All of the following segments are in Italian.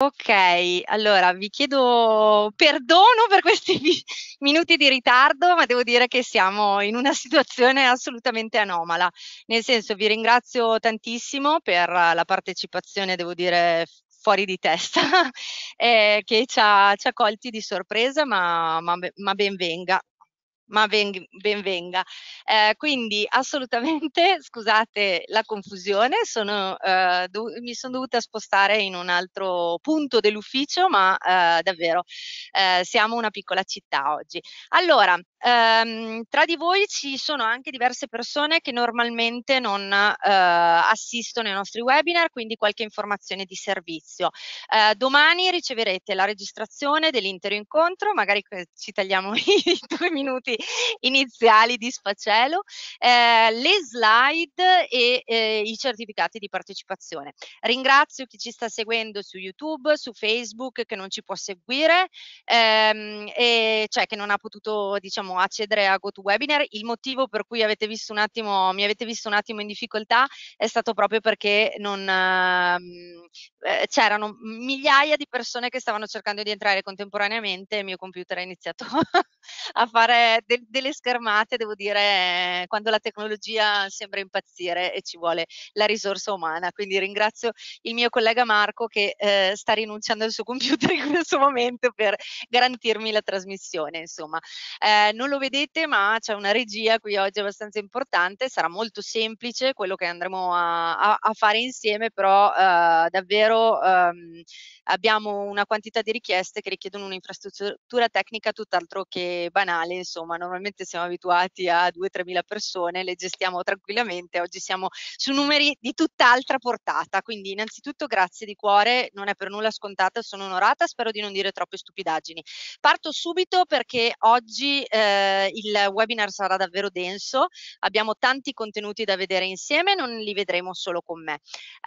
Ok, allora vi chiedo perdono per questi minuti di ritardo, ma devo dire che siamo in una situazione assolutamente anomala. Nel senso, vi ringrazio tantissimo per la partecipazione, devo dire fuori di testa, eh, che ci ha, ci ha, colti di sorpresa, ma, ma, ma ben venga ma ben, ben venga. Eh, quindi assolutamente, scusate la confusione, sono, eh, do, mi sono dovuta spostare in un altro punto dell'ufficio, ma eh, davvero eh, siamo una piccola città oggi. Allora, Um, tra di voi ci sono anche diverse persone che normalmente non uh, assistono ai nostri webinar, quindi qualche informazione di servizio. Uh, domani riceverete la registrazione dell'intero incontro, magari ci tagliamo i due minuti iniziali di sfacelo, uh, le slide e i certificati di partecipazione. Ringrazio chi ci sta seguendo su YouTube, su Facebook, che non ci può seguire, um, e cioè che non ha potuto diciamo diciamo, a a GoToWebinar. Il motivo per cui avete attimo, mi avete visto un attimo in difficoltà è stato proprio perché ehm, eh, c'erano migliaia di persone che stavano cercando di entrare contemporaneamente e il mio computer ha iniziato a fare de- delle schermate, devo dire, quando la tecnologia sembra impazzire e ci vuole la risorsa umana. Quindi ringrazio il mio collega Marco che eh, sta rinunciando al suo computer in questo momento per garantirmi la trasmissione. Insomma, eh, non lo vedete, ma c'è una regia qui oggi abbastanza importante. Sarà molto semplice quello che andremo a, a, a fare insieme, però eh, davvero ehm, abbiamo una quantità di richieste che richiedono un'infrastruttura tecnica tutt'altro che banale, insomma, normalmente siamo abituati a 2-3 mila persone, le gestiamo tranquillamente, oggi siamo su numeri di tutt'altra portata, quindi innanzitutto grazie di cuore, non è per nulla scontata, sono onorata, spero di non dire troppe stupidaggini. Parto subito perché oggi eh, il webinar sarà davvero denso, abbiamo tanti contenuti da vedere insieme, non li vedremo solo con me.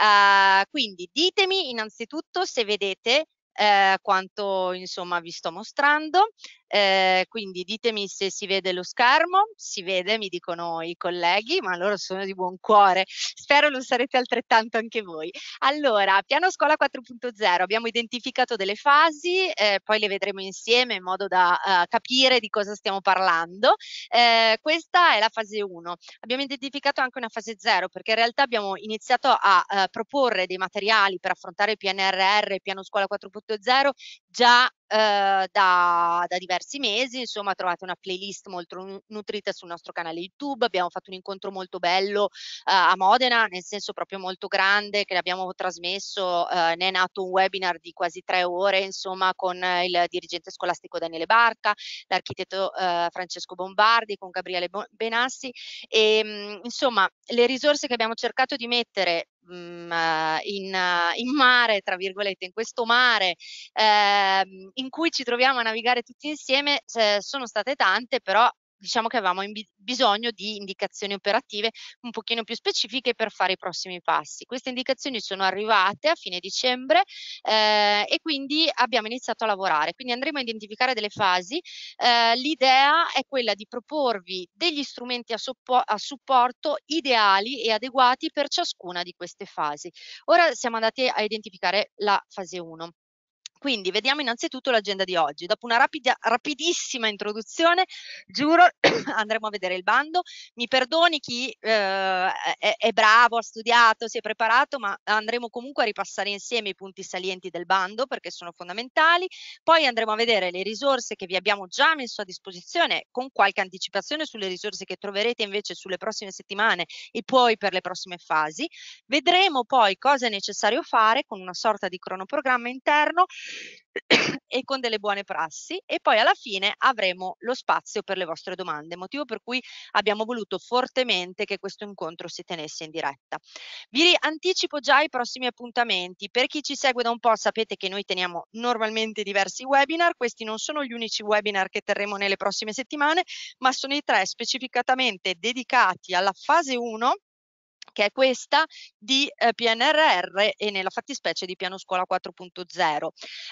Uh, quindi ditemi innanzitutto se vedete eh, quanto insomma vi sto mostrando eh, quindi ditemi se si vede lo schermo, si vede, mi dicono i colleghi, ma loro sono di buon cuore. Spero lo sarete altrettanto anche voi. Allora, piano scuola 4.0, abbiamo identificato delle fasi, eh, poi le vedremo insieme in modo da uh, capire di cosa stiamo parlando. Eh, questa è la fase 1. Abbiamo identificato anche una fase 0 perché in realtà abbiamo iniziato a uh, proporre dei materiali per affrontare il PNRR, piano scuola 4.0 già Uhm, da, da, diversi mesi, insomma trovate una playlist molto nutrita sul nostro canale YouTube, abbiamo fatto un incontro molto bello eh, a Modena, nel senso proprio molto grande che l'abbiamo trasmesso, eh, ne è nato un webinar di quasi tre ore insomma con il dirigente scolastico Daniele Barca, l'architetto Francesco Bombardi, con Gabriele Benassi e ehm, mh, insomma le risorse che abbiamo cercato di mettere Mm, eh, in, eh, in, mare, tra virgolette, in questo mare eh, in cui ci troviamo a navigare tutti insieme, eh, sono state tante, però diciamo che avevamo in, bisogno di indicazioni operative un pochino più specifiche per fare i prossimi passi. Queste indicazioni sono arrivate a fine dicembre eh, e quindi abbiamo iniziato a lavorare. Quindi andremo a identificare delle fasi. Eh, l'idea è quella di proporvi degli strumenti a, suppo- a, supporto ideali e adeguati per ciascuna di queste fasi. Ora siamo andati a identificare la fase 1. Quindi vediamo innanzitutto l'agenda di oggi. Dopo una rapida, rapidissima introduzione, giuro, andremo a vedere il bando. Mi perdoni chi eh, è, è, bravo, ha studiato, si è preparato, ma andremo comunque a ripassare insieme i punti salienti del bando perché sono fondamentali. Poi andremo a vedere le risorse che vi abbiamo già messo a disposizione con qualche anticipazione sulle risorse che troverete invece sulle prossime settimane e poi per le prossime fasi. Vedremo poi cosa è necessario fare con una sorta di cronoprogramma interno e con delle buone prassi e poi alla fine avremo lo spazio per le vostre domande, motivo per cui abbiamo voluto fortemente che questo incontro si tenesse in diretta. Vi anticipo già i prossimi appuntamenti, per chi ci segue da un po' sapete che noi teniamo normalmente diversi webinar, questi non sono gli unici webinar che terremo nelle prossime settimane, ma sono i tre specificatamente dedicati alla fase 1 che è questa di eh, PNRR e nella fattispecie di Piano Scuola 4.0.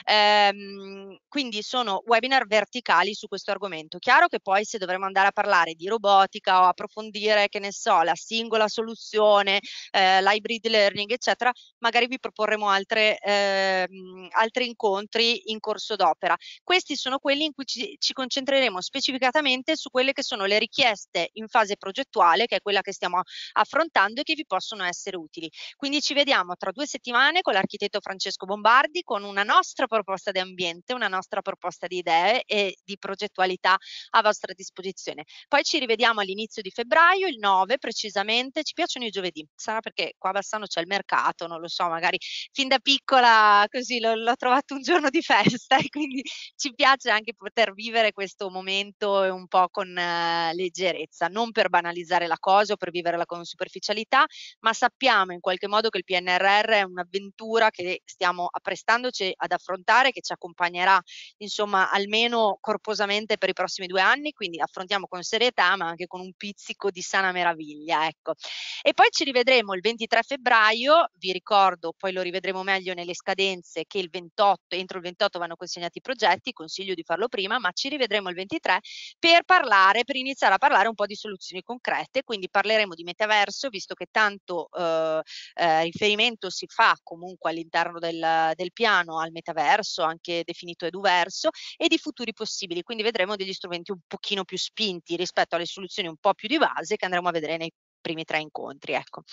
Ehm, quindi sono webinar verticali su questo argomento. Chiaro che poi se dovremo andare a parlare di robotica o approfondire, che ne so, la singola soluzione, eh, l'hybrid learning, eccetera, magari vi proporremo altre, eh, altri incontri in corso d'opera. Questi sono quelli in cui ci, ci concentreremo specificatamente su quelle che sono le richieste in fase progettuale, che è quella che stiamo affrontando e che vi possono essere utili. Quindi ci vediamo tra due settimane con l'architetto Francesco Bombardi con una nostra proposta di ambiente, una nostra proposta di idee e di progettualità a vostra disposizione. Poi ci rivediamo all'inizio di febbraio, il 9 precisamente, ci piacciono i giovedì, sarà perché qua a Bassano c'è il mercato, non lo so, magari fin da piccola così l'ho trovato un giorno di festa e quindi ci piace anche poter vivere questo momento un po' con eh, leggerezza, non per banalizzare la cosa o per viverla con superficialità, difficoltà, ma sappiamo in qualche modo che il PNRR è un'avventura che stiamo apprestandoci ad affrontare, che ci accompagnerà insomma almeno corposamente per i prossimi due anni, quindi affrontiamo con serietà ma anche con un pizzico di sana meraviglia. Ecco. E poi ci rivedremo il 23 febbraio, vi ricordo, poi lo rivedremo meglio nelle scadenze che il 28, entro il 28 vanno consegnati i progetti, consiglio di farlo prima, ma ci rivedremo il 23 per parlare, per iniziare a parlare un po' di soluzioni concrete, quindi parleremo di metaverso, visto che tanto eh, eh, riferimento si fa comunque all'interno del, del, piano al metaverso, anche definito eduverso, e di futuri possibili. Quindi vedremo degli strumenti un pochino più spinti rispetto alle soluzioni un po' più di base che andremo a vedere nei primi tre incontri. Ecco.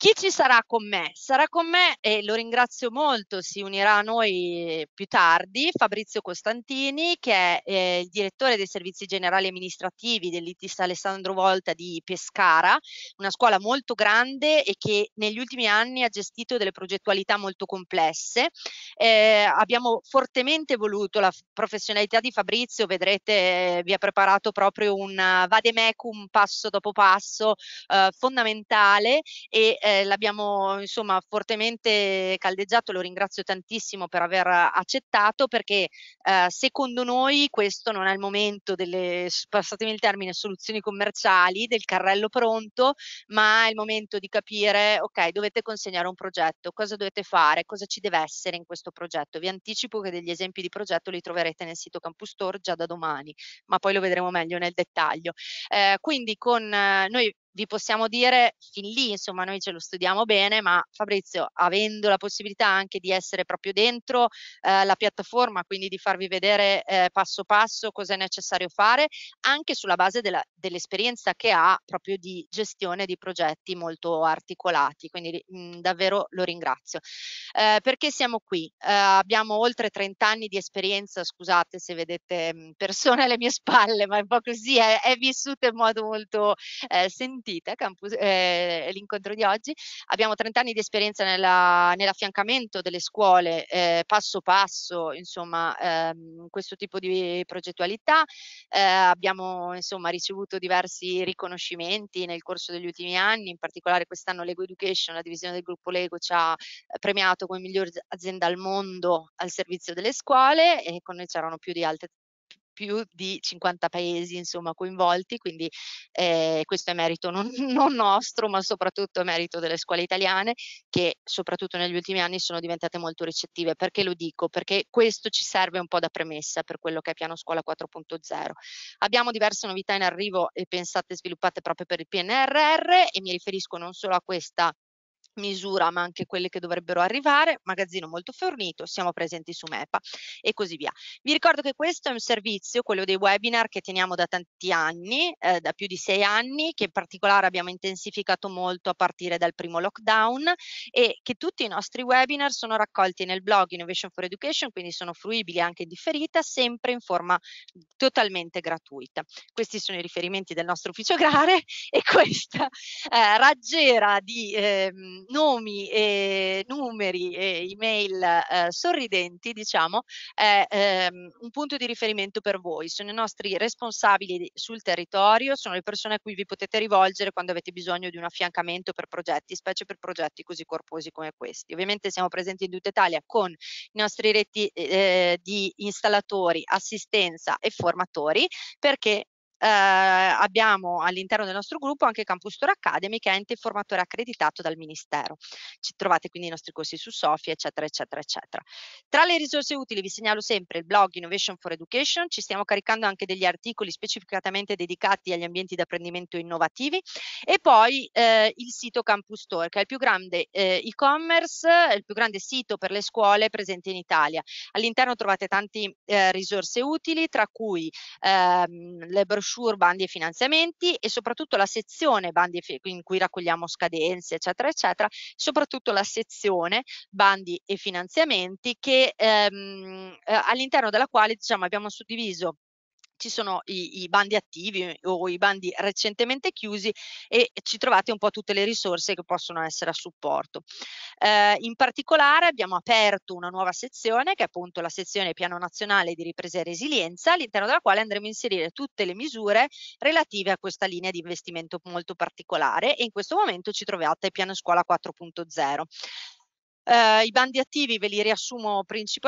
Chi ci sarà con me? Sarà con me, e lo ringrazio molto, si unirà a noi più tardi, Fabrizio Costantini, che è eh, il direttore dei servizi generali amministrativi dell'ITIS Alessandro Volta di Pescara, una scuola molto grande e che negli ultimi anni ha gestito delle progettualità molto complesse. Eh, abbiamo fortemente voluto la professionalità di Fabrizio, vedrete, eh, vi ha preparato proprio un eh, vademecum passo dopo passo eh, fondamentale e eh, l'abbiamo insomma fortemente caldeggiato, lo ringrazio tantissimo per aver accettato perché eh, secondo noi questo non è il momento delle, passatemi il termine, soluzioni commerciali, del carrello pronto, ma è il momento di capire, ok, dovete consegnare un progetto, cosa dovete fare, cosa ci deve essere in questo progetto. Vi anticipo che degli esempi di progetto li troverete nel sito Campus Store già da domani, ma poi lo vedremo meglio nel dettaglio. Eh, quindi con eh, noi vi possiamo dire fin lì, insomma, noi ce lo studiamo bene, ma Fabrizio, avendo la possibilità anche di essere proprio dentro eh, la piattaforma, quindi di farvi vedere eh, passo passo cosa è necessario fare, anche sulla base dell'esperienza che ha proprio di gestione di progetti molto articolati, quindi mh, mm, davvero lo ringrazio. Eh, perché siamo qui? Eh, abbiamo oltre 30 anni di esperienza, scusate se vedete mm, persone alle mie spalle, ma è un po' così, è, è vissuto in modo molto eh, sentito sentite, campus, eh, l'incontro di oggi. Abbiamo 30 anni di esperienza nella, nell'affiancamento delle scuole, eh, passo passo, insomma, ehm, questo tipo di progettualità. Eh, abbiamo insomma, ricevuto diversi riconoscimenti nel corso degli ultimi anni, in particolare quest'anno Lego Education, la divisione del gruppo Lego, ci ha eh, premiato come miglior azienda al mondo al servizio delle scuole e con noi c'erano più di altre più di 50 paesi insomma, coinvolti, quindi eh, questo è merito non, non, nostro, ma soprattutto merito delle scuole italiane che soprattutto negli ultimi anni sono diventate molto ricettive. Perché lo dico? Perché questo ci serve un po' da premessa per quello che è Piano Scuola 4.0. Abbiamo diverse novità in arrivo e pensate sviluppate proprio per il PNRR e mi riferisco non solo a questa misura ma anche quelle che dovrebbero arrivare, magazzino molto fornito, siamo presenti su MEPA e così via. Vi ricordo che questo è un servizio, quello dei webinar che teniamo da tanti anni, eh, da più di sei anni, che in particolare abbiamo intensificato molto a partire dal primo lockdown e che tutti i nostri webinar sono raccolti nel blog Innovation for Education, quindi sono fruibili anche in differita, sempre in forma totalmente gratuita. Questi sono i riferimenti del nostro ufficio Grare e questa eh, raggiera di... Eh, nomi e numeri e email eh, sorridenti, diciamo, è ehm, un punto di riferimento per voi. Sono i nostri responsabili sul territorio, sono le persone a cui vi potete rivolgere quando avete bisogno di un affiancamento per progetti, specie per progetti così corposi come questi. Ovviamente siamo presenti in tutta Italia con i nostri reti eh, di installatori, assistenza e formatori perché eh, abbiamo all'interno del nostro gruppo anche Campus Store Academy che è ente formatore accreditato dal Ministero. Ci trovate quindi i nostri corsi su Sofia, eccetera, eccetera, eccetera. Tra le risorse utili vi segnalo sempre il blog Innovation for Education, ci stiamo caricando anche degli articoli specificatamente dedicati agli ambienti di apprendimento innovativi e poi eh, il sito Campus Store che è il più grande eh, e-commerce, il più grande sito per le scuole presente in Italia. All'interno trovate tante eh, risorse utili tra cui ehm, le brochure brochure bandi e finanziamenti e soprattutto la sezione bandi in cui raccogliamo scadenze eccetera eccetera, soprattutto la sezione bandi e finanziamenti che ehm, eh, all'interno della quale diciamo abbiamo suddiviso ci sono i, i, bandi attivi eh, o i bandi recentemente chiusi e ci trovate un po' tutte le risorse che possono essere a supporto. Eh, in particolare abbiamo aperto una nuova sezione che è appunto la sezione piano nazionale di ripresa e resilienza all'interno della quale andremo a inserire tutte le misure relative a questa linea di investimento molto particolare e in questo momento ci trovate piano scuola 4.0. Eh, I bandi attivi ve li riassumo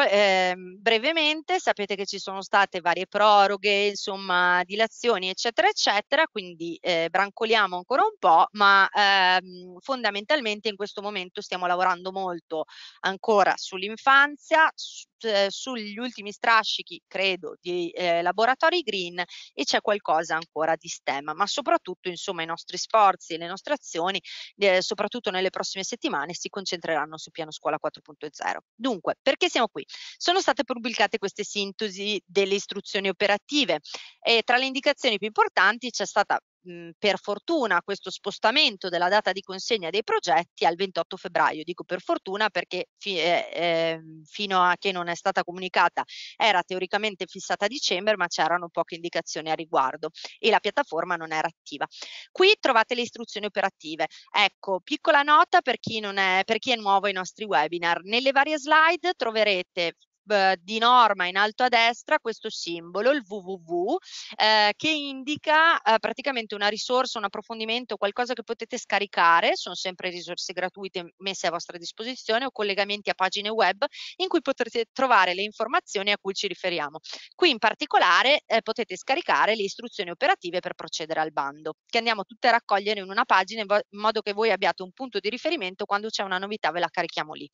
eh, brevemente, sapete che ci sono state varie proroghe, insomma dilazioni eccetera eccetera, quindi eh, brancoliamo ancora un po', ma ehm, fondamentalmente in questo momento stiamo lavorando molto ancora sull'infanzia, su, eh, sugli ultimi strascichi credo di eh, laboratori green e c'è qualcosa ancora di STEM, ma soprattutto insomma i nostri sforzi, e le nostre azioni, eh, soprattutto nelle prossime settimane si concentreranno su piano piano scuola 4.0. Dunque, perché siamo qui? Sono state pubblicate queste sintesi delle istruzioni operative e tra le indicazioni più importanti c'è stata Mhmm, per fortuna questo spostamento della data di consegna dei progetti al 28 febbraio. Dico per fortuna perché fi- eh, ehm, fino a che non è stata comunicata era teoricamente fissata a dicembre, ma c'erano poche indicazioni a riguardo e la piattaforma non era attiva. Qui trovate le istruzioni operative. Ecco, piccola nota per chi, non è, per chi è nuovo ai nostri webinar. Nelle varie slide troverete di norma in alto a destra questo simbolo, il www, eh, che indica eh, praticamente una risorsa, un approfondimento, qualcosa che potete scaricare, sono sempre risorse gratuite messe a vostra disposizione o collegamenti a pagine web in cui potrete trovare le informazioni a cui ci riferiamo. Qui in particolare eh, potete scaricare le istruzioni operative per procedere al bando, che andiamo tutte a raccogliere in una pagina in, in modo che voi abbiate un punto di riferimento quando c'è una novità ve la carichiamo lì.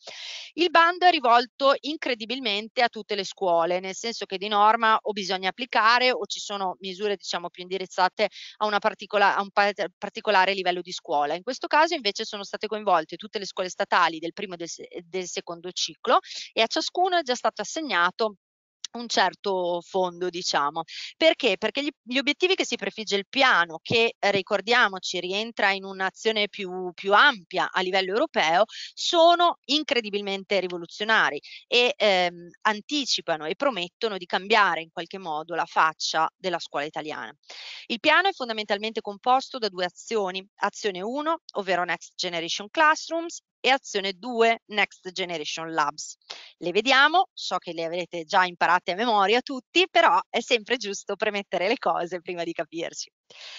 Il bando è rivolto incredibilmente equivalente a tutte le scuole, nel senso che di norma o bisogna applicare o ci sono misure diciamo più indirizzate a, particola a un pa particolare livello di scuola. In questo caso invece sono state coinvolte tutte le scuole statali del primo e del, se del secondo ciclo e a ciascuno è già stato assegnato un certo fondo, diciamo. Perché? Perché gli, gli, obiettivi che si prefigge il piano, che eh, ricordiamoci rientra in un'azione più, più ampia a livello europeo, sono incredibilmente rivoluzionari e ehm, anticipano e promettono di cambiare in qualche modo la faccia della scuola italiana. Il piano è fondamentalmente composto da due azioni, azione 1, ovvero Next Generation Classrooms, e azione 2 Next Generation Labs. Le vediamo, so che le avrete già imparate a memoria tutti, però è sempre giusto premettere le cose prima di capirci.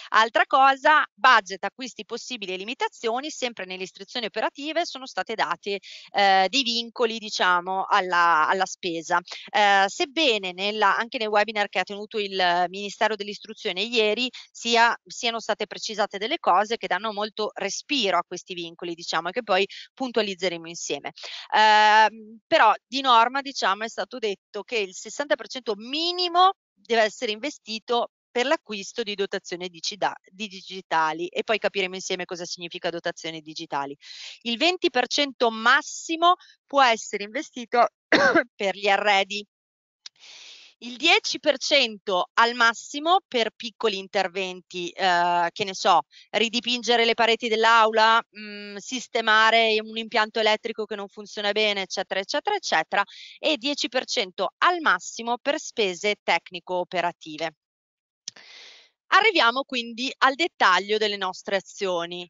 Altra cosa, budget, acquisti possibili e limitazioni, sempre nelle istruzioni operative sono state date eh, dei vincoli diciamo alla, alla spesa. Eh, sebbene nella, anche nel webinar che ha tenuto il Ministero dell'Istruzione ieri sia, siano state precisate delle cose che danno molto respiro a questi vincoli diciamo e che poi puntualizzeremo insieme. Eh, però di norma diciamo è stato detto che il 60% minimo deve essere investito per l'acquisto di dotazioni digitali e poi capiremo insieme cosa significa dotazioni digitali. Il 20% massimo può essere investito per gli arredi. Il 10% al massimo per piccoli interventi, eh, che ne so, ridipingere le pareti dell'aula, mh, mm, sistemare un impianto elettrico che non funziona bene, eccetera, eccetera, eccetera, e 10% al massimo per spese tecnico-operative. Arriviamo quindi al dettaglio delle nostre azioni.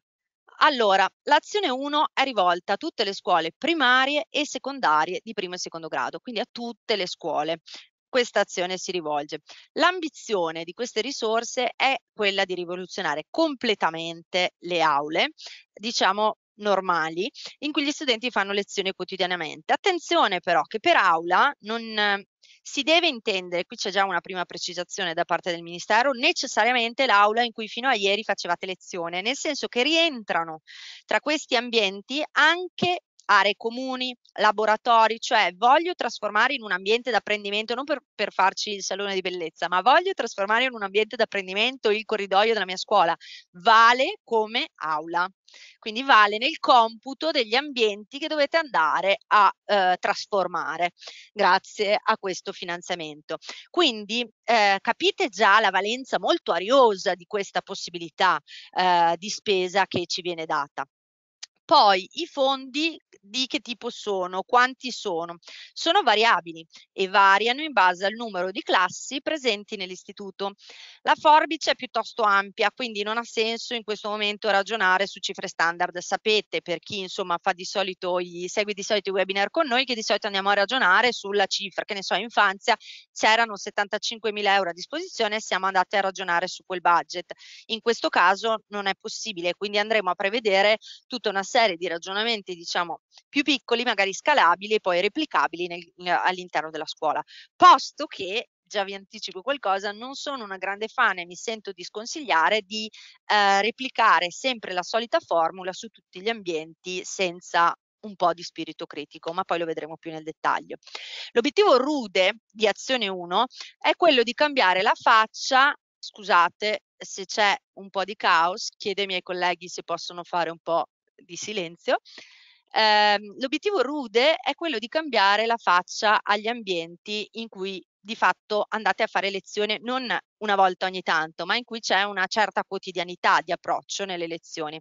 Allora, l'azione 1 è rivolta a tutte le scuole primarie e secondarie di primo e secondo grado, quindi a tutte le scuole. Questa azione si rivolge. L'ambizione di queste risorse è quella di rivoluzionare completamente le aule, diciamo normali in cui gli studenti fanno lezioni quotidianamente. Attenzione però che per aula non, si deve intendere, qui c'è già una prima precisazione da parte del Ministero, necessariamente l'aula in cui fino a ieri facevate lezione, nel senso che rientrano tra questi ambienti anche aree comuni, laboratori, cioè voglio trasformare in un ambiente d'apprendimento, non per, per farci il salone di bellezza, ma voglio trasformare in un ambiente d'apprendimento il corridoio della mia scuola. Vale come aula. Quindi vale nel computo degli ambienti che dovete andare a eh, trasformare grazie a questo finanziamento. Quindi eh, capite già la valenza molto ariosa di questa possibilità eh, di spesa che ci viene data. Poi i fondi di che tipo sono, quanti sono? Sono variabili e variano in base al numero di classi presenti nell'istituto. La forbice è piuttosto ampia, quindi non ha senso in questo momento ragionare su cifre standard. Sapete, per chi insomma fa di solito i, segue di solito i webinar con noi, che di solito andiamo a ragionare sulla cifra, che ne so, infanzia c'erano 75.000 euro a disposizione e siamo andati a ragionare su quel budget. In questo caso non è possibile, quindi andremo a prevedere tutta una serie serie di ragionamenti, diciamo, più piccoli, magari scalabili e poi replicabili nel, all'interno della scuola. Posto che già vi anticipo qualcosa, non sono una grande fan e mi sento di sconsigliare di eh, replicare sempre la solita formula su tutti gli ambienti senza un po' di spirito critico, ma poi lo vedremo più nel dettaglio. L'obiettivo rude di azione 1 è quello di cambiare la faccia, scusate se c'è un po' di caos, chiedo ai miei colleghi se possono fare un po' di silenzio, eh, l'obiettivo rude è quello di cambiare la faccia agli ambienti in cui di fatto andate a fare lezione non una volta ogni tanto, ma in cui c'è una certa quotidianità di approccio nelle lezioni.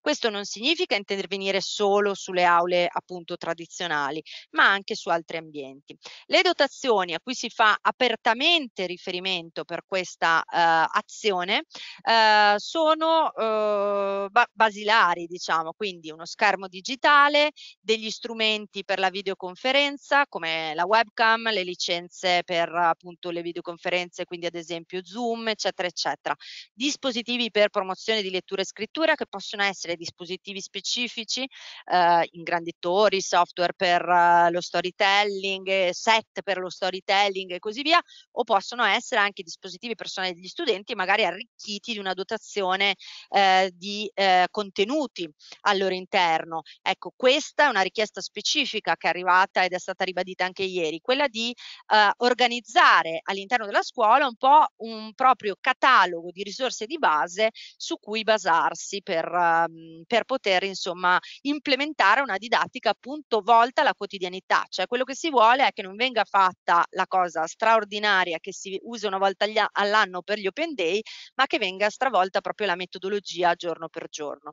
Questo non significa intervenire solo sulle aule appunto tradizionali, ma anche su altri ambienti. Le dotazioni a cui si fa apertamente riferimento per questa eh, azione eh, sono eh, ba basilari, diciamo, quindi uno schermo digitale, degli strumenti per la videoconferenza come la webcam, le licenze per appunto le videoconferenze, quindi ad esempio esempio Zoom, eccetera, eccetera. Dispositivi per promozione di lettura e scrittura che possono essere dispositivi specifici, eh, ingranditori, software per eh, lo storytelling, set per lo storytelling e così via, o possono essere anche dispositivi personali degli studenti, magari arricchiti di una dotazione eh, di eh, contenuti al loro interno. Ecco, questa è una richiesta specifica che è arrivata ed è stata ribadita anche ieri, quella di eh, organizzare all'interno della scuola un po' un proprio catalogo di risorse di base su cui basarsi per, mhmm, per poter insomma implementare una didattica appunto volta alla quotidianità, cioè quello che si vuole è che non venga fatta la cosa straordinaria che si usa una volta all'anno per gli open day, ma che venga stravolta proprio la metodologia giorno per giorno.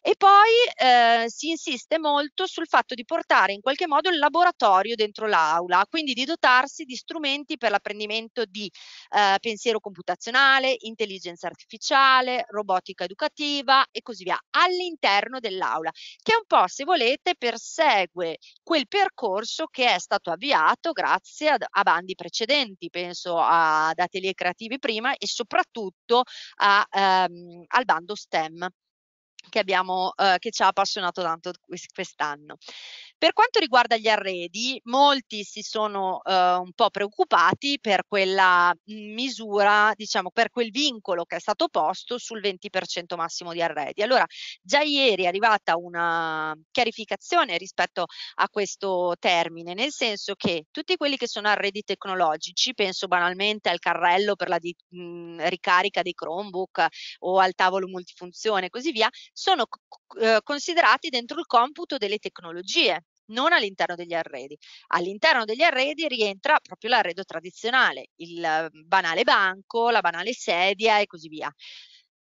E poi eh, si insiste molto sul fatto di portare in qualche modo il laboratorio dentro l'aula, quindi di dotarsi di strumenti per l'apprendimento di eh, pensiero pensiero computazionale, intelligenza artificiale, robotica educativa e così via all'interno dell'aula, che un po', se volete, persegue quel percorso che è stato avviato grazie a, a bandi precedenti, penso ad Atelier Creativi prima e soprattutto a, ehm, al bando STEM che abbiamo eh, che ci ha appassionato tanto quest'anno. Per quanto riguarda gli arredi, molti si sono eh, un po' preoccupati per quella misura, diciamo, per quel vincolo che è stato posto sul 20% massimo di arredi. Allora, già ieri è arrivata una chiarificazione rispetto a questo termine, nel senso che tutti quelli che sono arredi tecnologici, penso banalmente al carrello per la di, mh, ricarica dei Chromebook o al tavolo multifunzione e così via, sono eh, considerati dentro il computo delle tecnologie non all'interno degli arredi. All'interno degli arredi rientra proprio l'arredo tradizionale, il uhm, banale banco, la banale sedia e così via.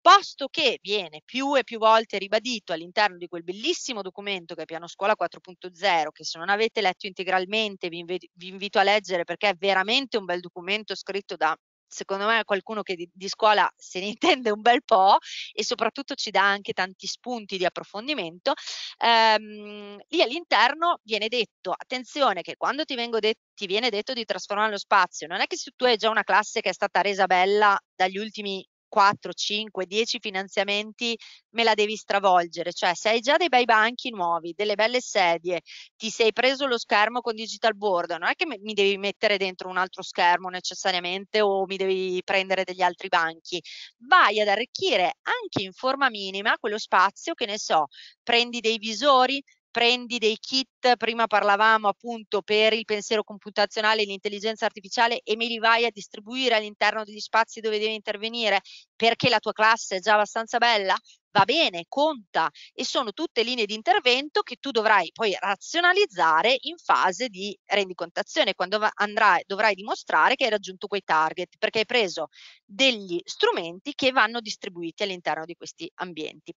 Posto che viene più e più volte ribadito all'interno di quel bellissimo documento che è Piano Scuola 4.0, che se non avete letto integralmente vi, inv invito a leggere perché è veramente un bel documento scritto da secondo me è qualcuno che di, di, scuola se ne intende un bel po' e soprattutto ci dà anche tanti spunti di approfondimento, ehm, lì all'interno viene detto, attenzione che quando ti, de- ti viene detto di trasformare lo spazio, non è che se tu hai già una classe che è stata resa bella dagli ultimi 4, 5, 10 finanziamenti me la devi stravolgere, cioè se hai già dei bei banchi nuovi, delle belle sedie, ti sei preso lo schermo con digital board, non è che mi devi mettere dentro un altro schermo necessariamente o mi devi prendere degli altri banchi, vai ad arricchire anche in forma minima quello spazio, che ne so, prendi dei visori, prendi dei kit, prima parlavamo appunto per il pensiero computazionale e l'intelligenza artificiale e me li vai a distribuire all'interno degli spazi dove devi intervenire perché la tua classe è già abbastanza bella, va bene, conta e sono tutte linee di intervento che tu dovrai poi razionalizzare in fase di rendicontazione quando andrai, dovrai dimostrare che hai raggiunto quei target perché hai preso degli strumenti che vanno distribuiti all'interno di questi ambienti.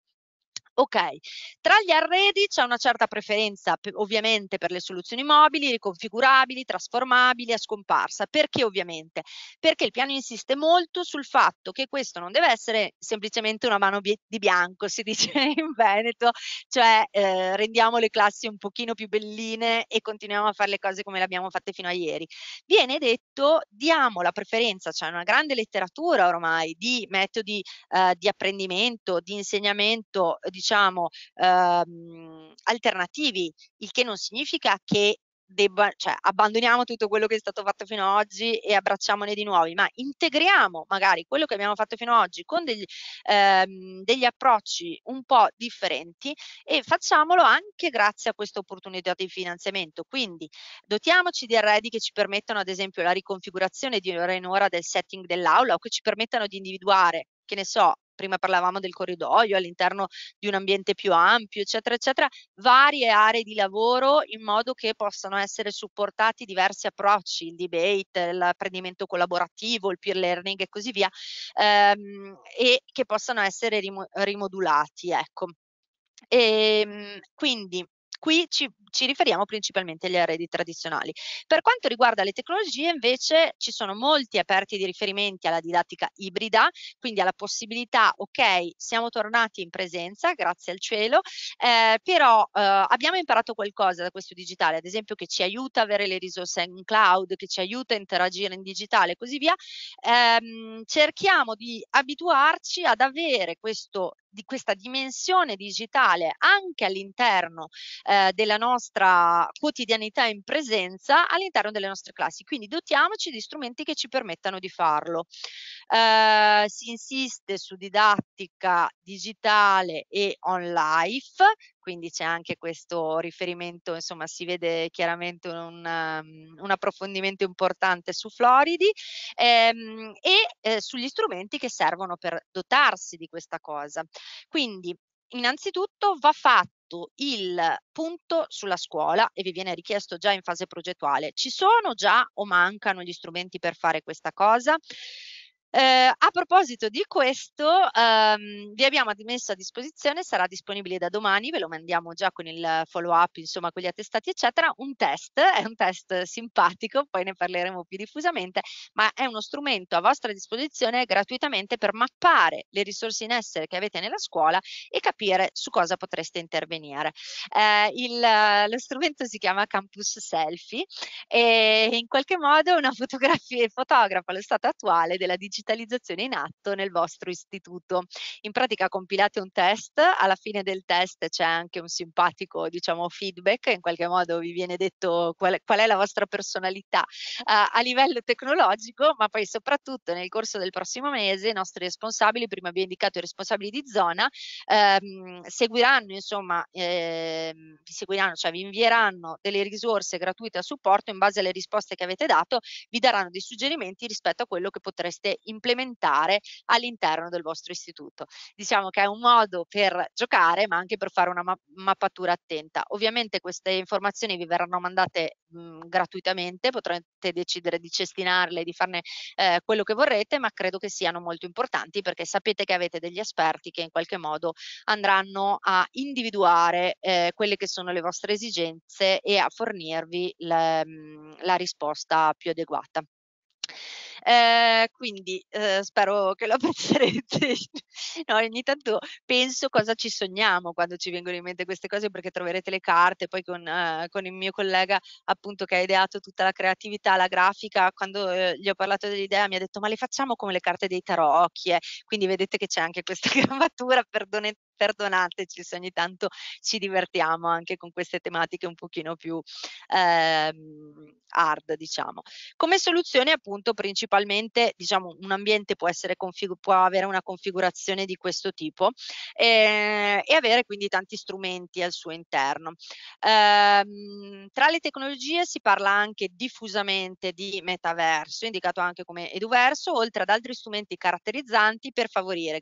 Ok, tra gli arredi c'è una certa preferenza ovviamente per le soluzioni mobili, riconfigurabili, trasformabili a scomparsa. Perché ovviamente? Perché il piano insiste molto sul fatto che questo non deve essere semplicemente una mano di bianco, si dice in Veneto, cioè eh, rendiamo le classi un pochino più belline e continuiamo a fare le cose come le abbiamo fatte fino a ieri. Viene detto diamo la preferenza, c'è cioè una grande letteratura ormai di metodi eh, di apprendimento, di insegnamento, eh, di diciamo, ehm, alternativi, il che non significa che debba, cioè, abbandoniamo tutto quello che è stato fatto fino ad oggi e abbracciamone di nuovi, ma integriamo magari quello che abbiamo fatto fino ad oggi con degli, ehm, degli approcci un po' differenti e facciamolo anche grazie a questa opportunità di finanziamento. Quindi dotiamoci di arredi che ci permettano, ad esempio la riconfigurazione di ora in ora del setting dell'aula o che ci permettano di individuare che ne so, prima parlavamo del corridoio, all'interno di un ambiente più ampio, eccetera, eccetera, varie aree di lavoro in modo che possano essere supportati diversi approcci, il debate, l'apprendimento collaborativo, il peer learning e così via, ehm, e che possano essere rim- rimodulati. Ecco. E, ehm, quindi qui ci, ci riferiamo principalmente agli arredi tradizionali. Per quanto riguarda le tecnologie invece ci sono molti aperti di riferimenti alla didattica ibrida, quindi alla possibilità, ok, siamo tornati in presenza, grazie al cielo, eh, però eh, abbiamo imparato qualcosa da questo digitale, ad esempio che ci aiuta a avere le risorse in cloud, che ci aiuta a interagire in digitale e così via, ehm, cerchiamo di abituarci ad avere questo, di questa dimensione digitale anche all'interno eh, della nostra quotidianità in presenza all'interno delle nostre classi. Quindi dotiamoci di strumenti che ci permettano di farlo. Eh, si insiste su didattica digitale e online, quindi c'è anche questo riferimento, insomma si vede chiaramente un, ehm, un approfondimento importante su Floridi ehm, e eh, sugli strumenti che servono per dotarsi di questa cosa. Quindi innanzitutto va fatto fatto il punto sulla scuola e vi viene richiesto già in fase progettuale, ci sono già o mancano gli strumenti per fare questa cosa? Eh, a proposito di questo, ehm, vi abbiamo messo a disposizione, sarà disponibile da domani, ve lo mandiamo già con il follow up, insomma, con gli attestati, eccetera, un test, è un test simpatico, poi ne parleremo più diffusamente, ma è uno strumento a vostra disposizione gratuitamente per mappare le risorse in essere che avete nella scuola e capire su cosa potreste intervenire. Eh, il, lo strumento si chiama Campus Selfie e in qualche modo una fotografia, e fotografa lo stato attuale della digitalizzazione digitalizzazione in atto nel vostro istituto. In pratica compilate un test, alla fine del test c'è anche un simpatico diciamo, feedback, in qualche modo vi viene detto qual, qual è la vostra personalità uh, a livello tecnologico, ma poi soprattutto nel corso del prossimo mese i nostri responsabili, prima vi ho indicato i responsabili di zona, ehm, seguiranno, insomma, ehm, vi seguiranno, cioè vi invieranno delle risorse gratuite a supporto in base alle risposte che avete dato, vi daranno dei suggerimenti rispetto a quello che potreste immaginare implementare all'interno del vostro istituto. Diciamo che è un modo per giocare ma anche per fare una ma- mappatura attenta. Ovviamente queste informazioni vi verranno mandate mh, mhmm, gratuitamente, potrete decidere di cestinarle, di farne eh, quello che vorrete, ma credo che siano molto importanti perché sapete che avete degli esperti che in qualche modo andranno a individuare eh, quelle che sono le vostre esigenze e a fornirvi la, mhmm, la risposta più adeguata. Eh, quindi eh, spero che lo apprezzerete. no, ogni tanto penso cosa ci sogniamo quando ci vengono in mente queste cose perché troverete le carte, poi con, eh, con il mio collega appunto che ha ideato tutta la creatività, la grafica, quando eh, gli ho parlato dell'idea mi ha detto ma le facciamo come le carte dei tarocchi, eh". quindi vedete che c'è anche questa grammatura, perdone, perdonateci se ogni tanto ci divertiamo anche con queste tematiche un pochino più ehm, hard, diciamo. Come soluzione appunto principalmente, diciamo, un ambiente può, essere può avere una configurazione di questo tipo eh, e avere quindi tanti strumenti al suo interno. Eh, tra le tecnologie si parla anche diffusamente di metaverso, indicato anche come eduverso, oltre ad altri strumenti caratterizzanti per favorire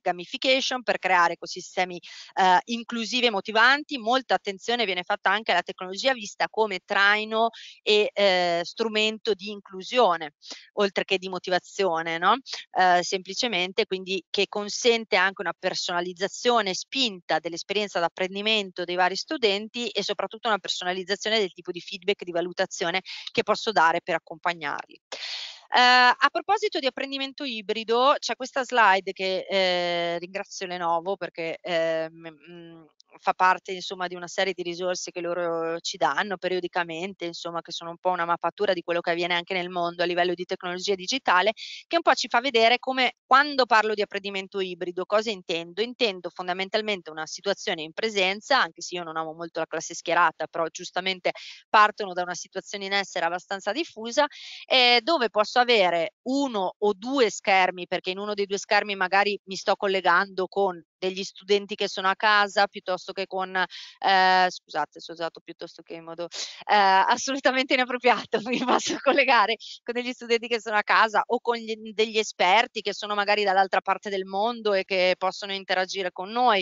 gamification, per creare così sistemi eh, inclusivi e motivanti, molta attenzione viene fatta anche alla tecnologia vista come traino e eh, strumento di inclusione, oltre che di motivazione, no? eh, semplicemente quindi che consente anche una personalizzazione spinta dell'esperienza d'apprendimento dei vari studenti e soprattutto una personalizzazione del tipo di feedback, di valutazione che posso dare per accompagnarli. Ehm, a proposito di apprendimento ibrido, c'è questa slide che ehm, ringrazio Lenovo perché mh, ehm, mm, fa parte insomma di una serie di risorse che loro ci danno periodicamente, insomma che sono un po' una mappatura di quello che avviene anche nel mondo a livello di tecnologia digitale, che un po' ci fa vedere come quando parlo di apprendimento ibrido cosa intendo? Intendo fondamentalmente una situazione in presenza, anche se io non amo molto la classe schierata, però giustamente partono da una situazione in essere abbastanza diffusa, eh, dove posso avere uno o due schermi, perché in uno dei due schermi magari mi sto collegando con degli studenti che sono a casa piuttosto piuttosto che con, eh, scusate se ho usato piuttosto che in modo eh, assolutamente inappropriato, mi posso collegare con degli studenti che sono a casa o con gli, degli esperti che sono magari dall'altra parte del mondo e che possono interagire con noi,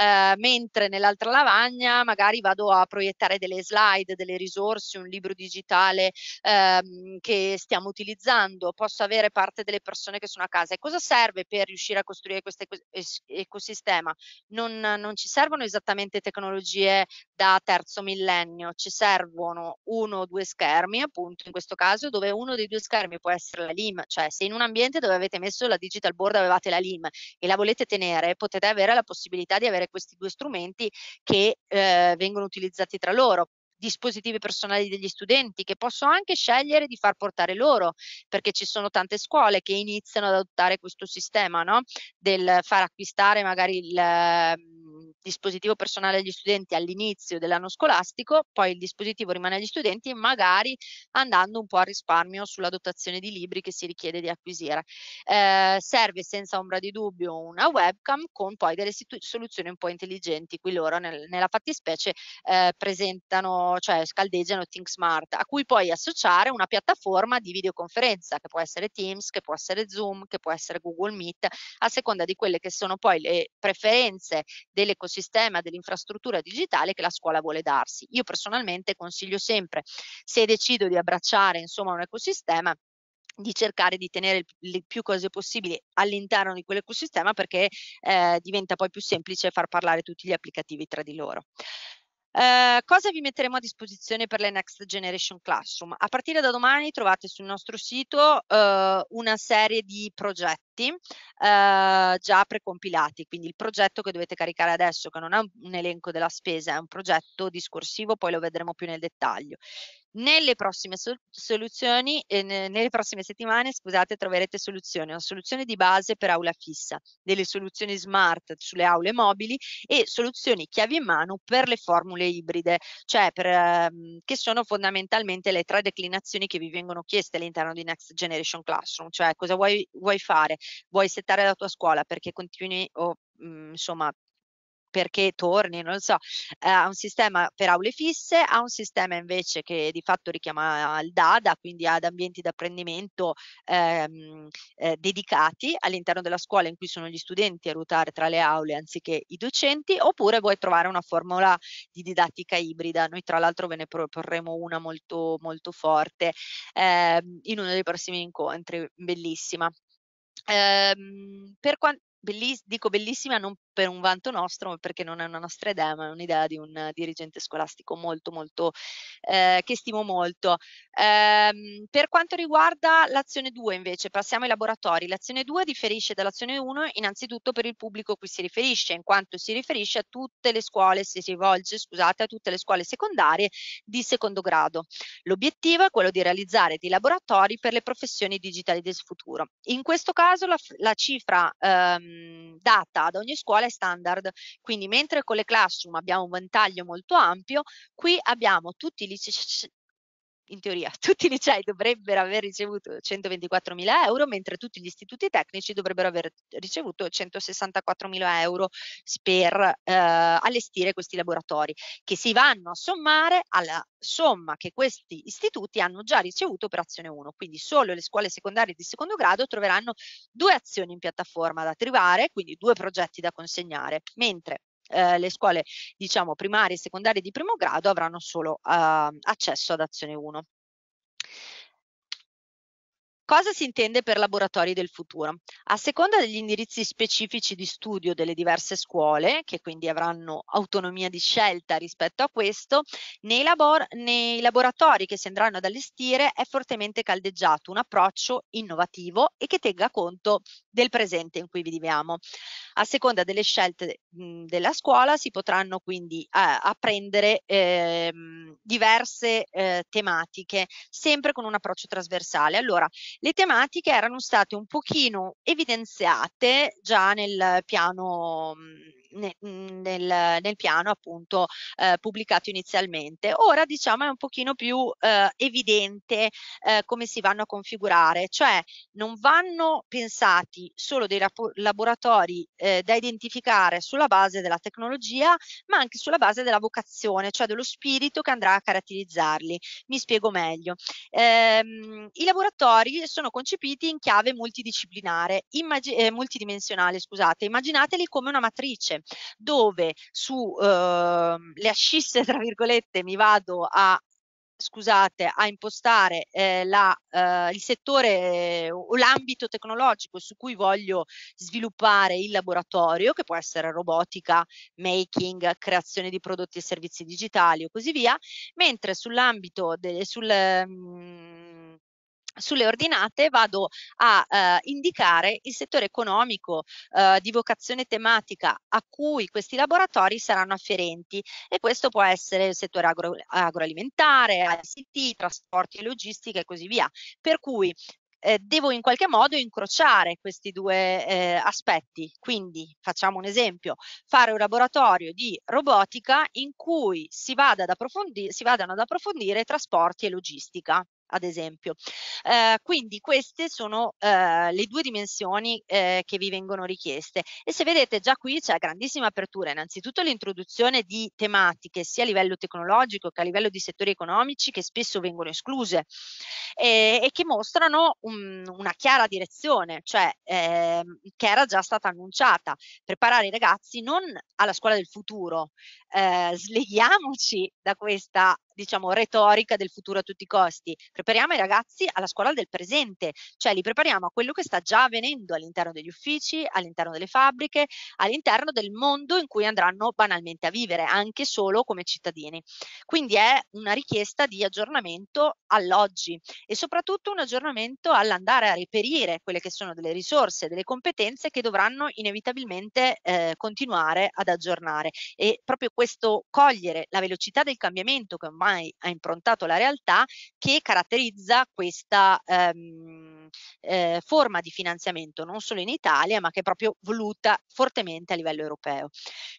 eh, mentre nell'altra lavagna magari vado a proiettare delle slide, delle risorse, un libro digitale ehm, che stiamo utilizzando, posso avere parte delle persone che sono a casa. E cosa serve per riuscire a costruire questo ecosistema? Non, non ci servono esattamente esattamente tecnologie da terzo millennio, ci servono uno o due schermi, appunto in questo caso, dove uno dei due schermi può essere la LIM, cioè se in un ambiente dove avete messo la digital board avevate la LIM e la volete tenere, potete avere la possibilità di avere questi due strumenti che eh, vengono utilizzati tra loro dispositivi personali degli studenti che posso anche scegliere di far portare loro perché ci sono tante scuole che iniziano ad adottare questo sistema no? del far acquistare magari il, ehm, dispositivo personale agli studenti all'inizio dell'anno scolastico, poi il dispositivo rimane agli studenti, magari andando un po' a risparmio sulla dotazione di libri che si richiede di acquisire. Eh, serve senza ombra di dubbio una webcam con poi delle soluzioni un po' intelligenti, qui loro nel, nella fattispecie eh, presentano, cioè scaldeggiano Think Smart, a cui poi associare una piattaforma di videoconferenza che può essere Teams, che può essere Zoom, che può essere Google Meet, a seconda di quelle che sono poi le preferenze delle dell'ecosistema dell'infrastruttura digitale che la scuola vuole darsi. Io personalmente consiglio sempre, se decido di abbracciare insomma un ecosistema, di cercare di tenere le più cose possibili all'interno di quell'ecosistema perché eh, diventa poi più semplice far parlare tutti gli applicativi tra di loro. Eh, cosa vi metteremo a disposizione per le Next Generation Classroom? A partire da domani trovate sul nostro sito eh, una serie di progetti eh, già precompilati, quindi il progetto che dovete caricare adesso, che non è un elenco della spesa, è un progetto discorsivo, poi lo vedremo più nel dettaglio. Nelle prossime, soluzioni, eh, nelle prossime settimane scusate, troverete soluzioni, una soluzione di base per aula fissa, delle soluzioni smart sulle aule mobili e soluzioni chiavi in mano per le formule ibride, cioè per, ehm, che sono fondamentalmente le tre declinazioni che vi vengono chieste all'interno di Next Generation Classroom, cioè cosa vuoi, vuoi fare, vuoi settare la tua scuola perché continui o mm, insomma perché torni, non lo so, eh, ha un sistema per aule fisse, ha un sistema invece che di fatto richiama il DADA, quindi ad ambienti d'apprendimento ehm, eh, dedicati all'interno della scuola in cui sono gli studenti a ruotare tra le aule anziché i docenti, oppure vuoi trovare una formula di didattica ibrida. Noi tra l'altro ve ne proporremo una molto, molto forte ehm, in uno dei prossimi incontri, bellissima. Eh, per quanto belliss- dico bellissima non per un vanto nostro, ma perché non è una nostra idea, ma è un'idea di un dirigente scolastico molto, molto, eh, che stimo molto. Ehm, per quanto riguarda l'azione 2, invece, passiamo ai laboratori. L'azione 2 differisce dall'azione 1 innanzitutto per il pubblico a cui si riferisce, in quanto si riferisce a tutte le scuole, si rivolge, scusate, a tutte le scuole secondarie di secondo grado. L'obiettivo è quello di realizzare dei laboratori per le professioni digitali del futuro. In questo caso la, la cifra ehm, Mhmm, data ad ogni scuola è standard. Quindi mentre con le classroom abbiamo un ventaglio molto ampio, qui abbiamo tutti i, lice- in teoria tutti i licei dovrebbero aver ricevuto 124.000 euro, mentre tutti gli istituti tecnici dovrebbero aver ricevuto 164.000 euro per eh, allestire questi laboratori, che si vanno a sommare alla somma che questi istituti hanno già ricevuto per azione 1, quindi solo le scuole secondarie di secondo grado troveranno due azioni in piattaforma da attivare, quindi due progetti da consegnare, mentre eh, le scuole diciamo primarie e secondarie di primo grado avranno solo eh, accesso ad azione 1. Cosa si intende per laboratori del futuro? A seconda degli indirizzi specifici di studio delle diverse scuole, che quindi avranno autonomia di scelta rispetto a questo, nei, labor nei laboratori che si andranno ad allestire è fortemente caldeggiato un approccio innovativo e che tenga conto del presente in cui viviamo. A seconda delle scelte della scuola si potranno quindi eh, apprendere eh, diverse eh, tematiche, sempre con un approccio trasversale. Allora, le tematiche erano state un pochino evidenziate già nel piano mm, mm, nel, nel, piano appunto eh, pubblicato inizialmente. Ora diciamo è un pochino più eh, evidente eh, come si vanno a configurare, cioè non vanno pensati solo dei laboratori eh, da identificare sulla base della tecnologia, ma anche sulla base della vocazione, cioè dello spirito che andrà a caratterizzarli. Mi spiego meglio. Ehm, I laboratori sono concepiti in chiave multidisciplinare, eh, multidimensionale, scusate. Immaginateli come una matrice dove su eh, le ascisse, tra virgolette, mi vado a scusate, a impostare eh, la, eh, il settore o eh, l'ambito tecnologico su cui voglio sviluppare il laboratorio, che può essere robotica, making, creazione di prodotti e servizi digitali o così via, mentre sull'ambito, sul, mh, ehm, sulle ordinate vado a eh, indicare il settore economico eh, di vocazione tematica a cui questi laboratori saranno afferenti e questo può essere il settore agro, agroalimentare, ICT, trasporti e logistica e così via. Per cui eh, devo in qualche modo incrociare questi due eh, aspetti. Quindi facciamo un esempio, fare un laboratorio di robotica in cui si, vada ad si vadano ad approfondire trasporti e logistica ad esempio. Eh, quindi queste sono eh, le due dimensioni eh, che vi vengono richieste e se vedete già qui c'è grandissima apertura, innanzitutto l'introduzione di tematiche sia a livello tecnologico che a livello di settori economici che spesso vengono escluse e, e che mostrano un, una chiara direzione, cioè ehm, che era già stata annunciata, preparare i ragazzi non alla scuola del futuro, eh, sleghiamoci da questa diciamo, retorica del futuro a tutti i costi. Prepariamo i ragazzi alla scuola del presente, cioè li prepariamo a quello che sta già avvenendo all'interno degli uffici, all'interno delle fabbriche, all'interno del mondo in cui andranno banalmente a vivere, anche solo come cittadini. Quindi è una richiesta di aggiornamento all'oggi e soprattutto un aggiornamento all'andare a reperire quelle che sono delle risorse, delle competenze che dovranno inevitabilmente eh, continuare ad aggiornare. E proprio questo cogliere la velocità del cambiamento che è un ormai ha improntato la realtà che caratterizza questa ehm, eh, forma di finanziamento non solo in Italia ma che è proprio voluta fortemente a livello europeo.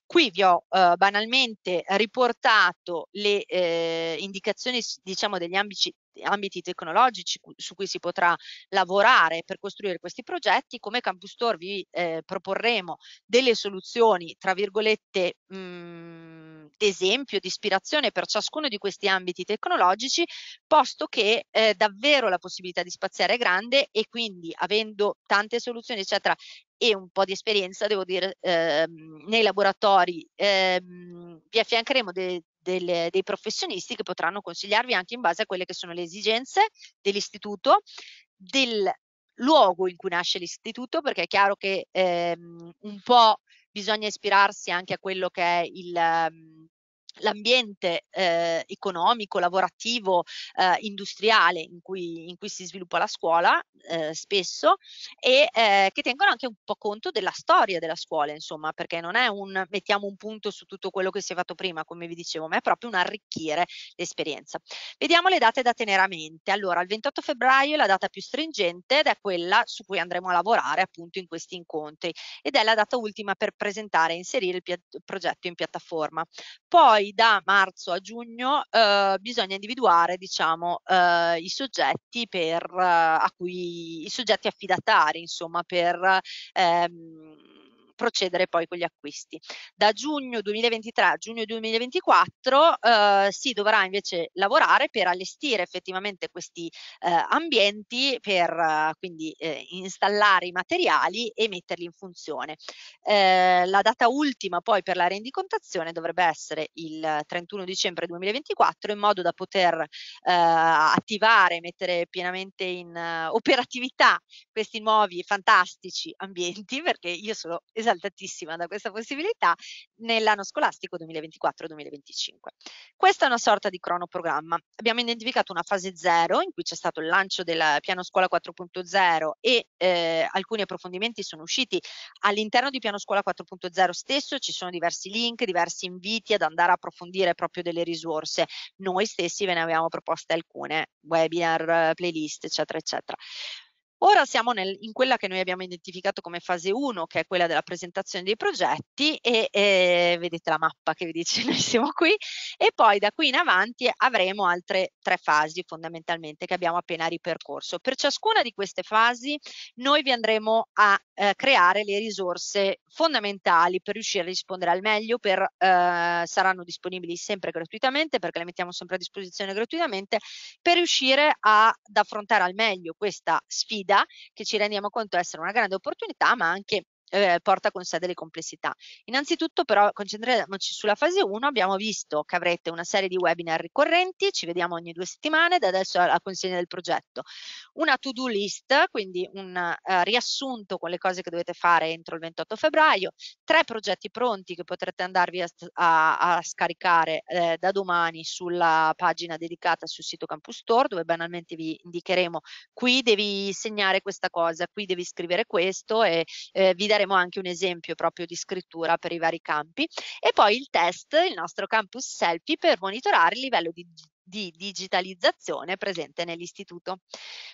Qui vi ho eh, banalmente riportato le eh, indicazioni diciamo degli ambiti, ambiti tecnologici su cui si potrà lavorare per costruire questi progetti. Come Campus Store vi eh, proporremo delle soluzioni, tra virgolette, mh, mhmm, d'esempio, di ispirazione per ciascuno di questi ambiti tecnologici, posto che eh, davvero la possibilità di spaziare è grande e quindi avendo tante soluzioni, eccetera, e un po' di esperienza, devo dire, ehm, nei laboratori. Ehm, vi affiancheremo de delle, dei professionisti che potranno consigliarvi anche in base a quelle che sono le esigenze dell'istituto, del luogo in cui nasce l'istituto, perché è chiaro che ehm, un po' bisogna ispirarsi anche a quello che è il, ehm, l'ambiente eh, economico, lavorativo, eh, industriale in cui, in cui, si sviluppa la scuola eh, spesso e eh, che tengono anche un po' conto della storia della scuola, insomma, perché non è un mettiamo un punto su tutto quello che si è fatto prima, come vi dicevo, ma è proprio un arricchire l'esperienza. Vediamo le date da tenere a mente. Allora, il 28 febbraio è la data più stringente ed è quella su cui andremo a lavorare appunto in questi incontri ed è la data ultima per presentare e inserire il, il progetto in piattaforma. Poi poi da marzo a giugno eh, bisogna individuare diciamo, eh, i, soggetti per, eh, cui, i soggetti affidatari, insomma, per ehm, procedere poi con gli acquisti. Da giugno 2023 a giugno 2024 eh, si dovrà invece lavorare per allestire effettivamente questi eh, ambienti, per eh, quindi eh, installare i materiali e metterli in funzione. Eh, la data ultima poi per la rendicontazione dovrebbe essere il 31 dicembre 2024 in modo da poter attivare, mettere pienamente in operatività questi nuovi fantastici ambienti perché io sono esaltatissima da questa possibilità nell'anno scolastico 2024-2025. Questa è una sorta di cronoprogramma. Abbiamo identificato una fase zero in cui c'è stato il lancio del piano scuola 4.0 e eh, alcuni approfondimenti sono usciti all'interno di piano scuola 4.0 stesso, ci sono diversi link, diversi inviti ad andare a approfondire proprio delle risorse. Noi stessi ve ne avevamo proposte alcune, webinar, playlist, eccetera, eccetera. Ora siamo nel, in quella che noi abbiamo identificato come fase 1, che è quella della presentazione dei progetti e eh, vedete la mappa che vi dice noi siamo qui e poi da qui in avanti avremo altre tre fasi fondamentalmente che abbiamo appena ripercorso. Per ciascuna di queste fasi noi vi andremo a eh, creare le risorse fondamentali per riuscire a rispondere al meglio, per, eh, saranno disponibili sempre gratuitamente perché le mettiamo sempre a disposizione gratuitamente per riuscire a, ad affrontare al meglio questa sfida vita che ci rendiamo conto essere una grande opportunità, ma anche eh, porta con sé delle complessità. Innanzitutto però concentriamoci sulla fase 1, abbiamo visto che avrete una serie di webinar ricorrenti, ci vediamo ogni due settimane da adesso alla consegna del progetto, una to-do list, quindi un eh, riassunto con le cose che dovete fare entro il 28 febbraio, tre progetti pronti che potrete andarvi a, a, a scaricare eh, da domani sulla pagina dedicata sul sito Campus Store dove banalmente vi indicheremo qui devi segnare questa cosa, qui devi scrivere questo e eh, vi daremo faremo anche un esempio proprio di scrittura per i vari campi e poi il test, il nostro campus selfie per monitorare il livello di di digitalizzazione presente nell'istituto.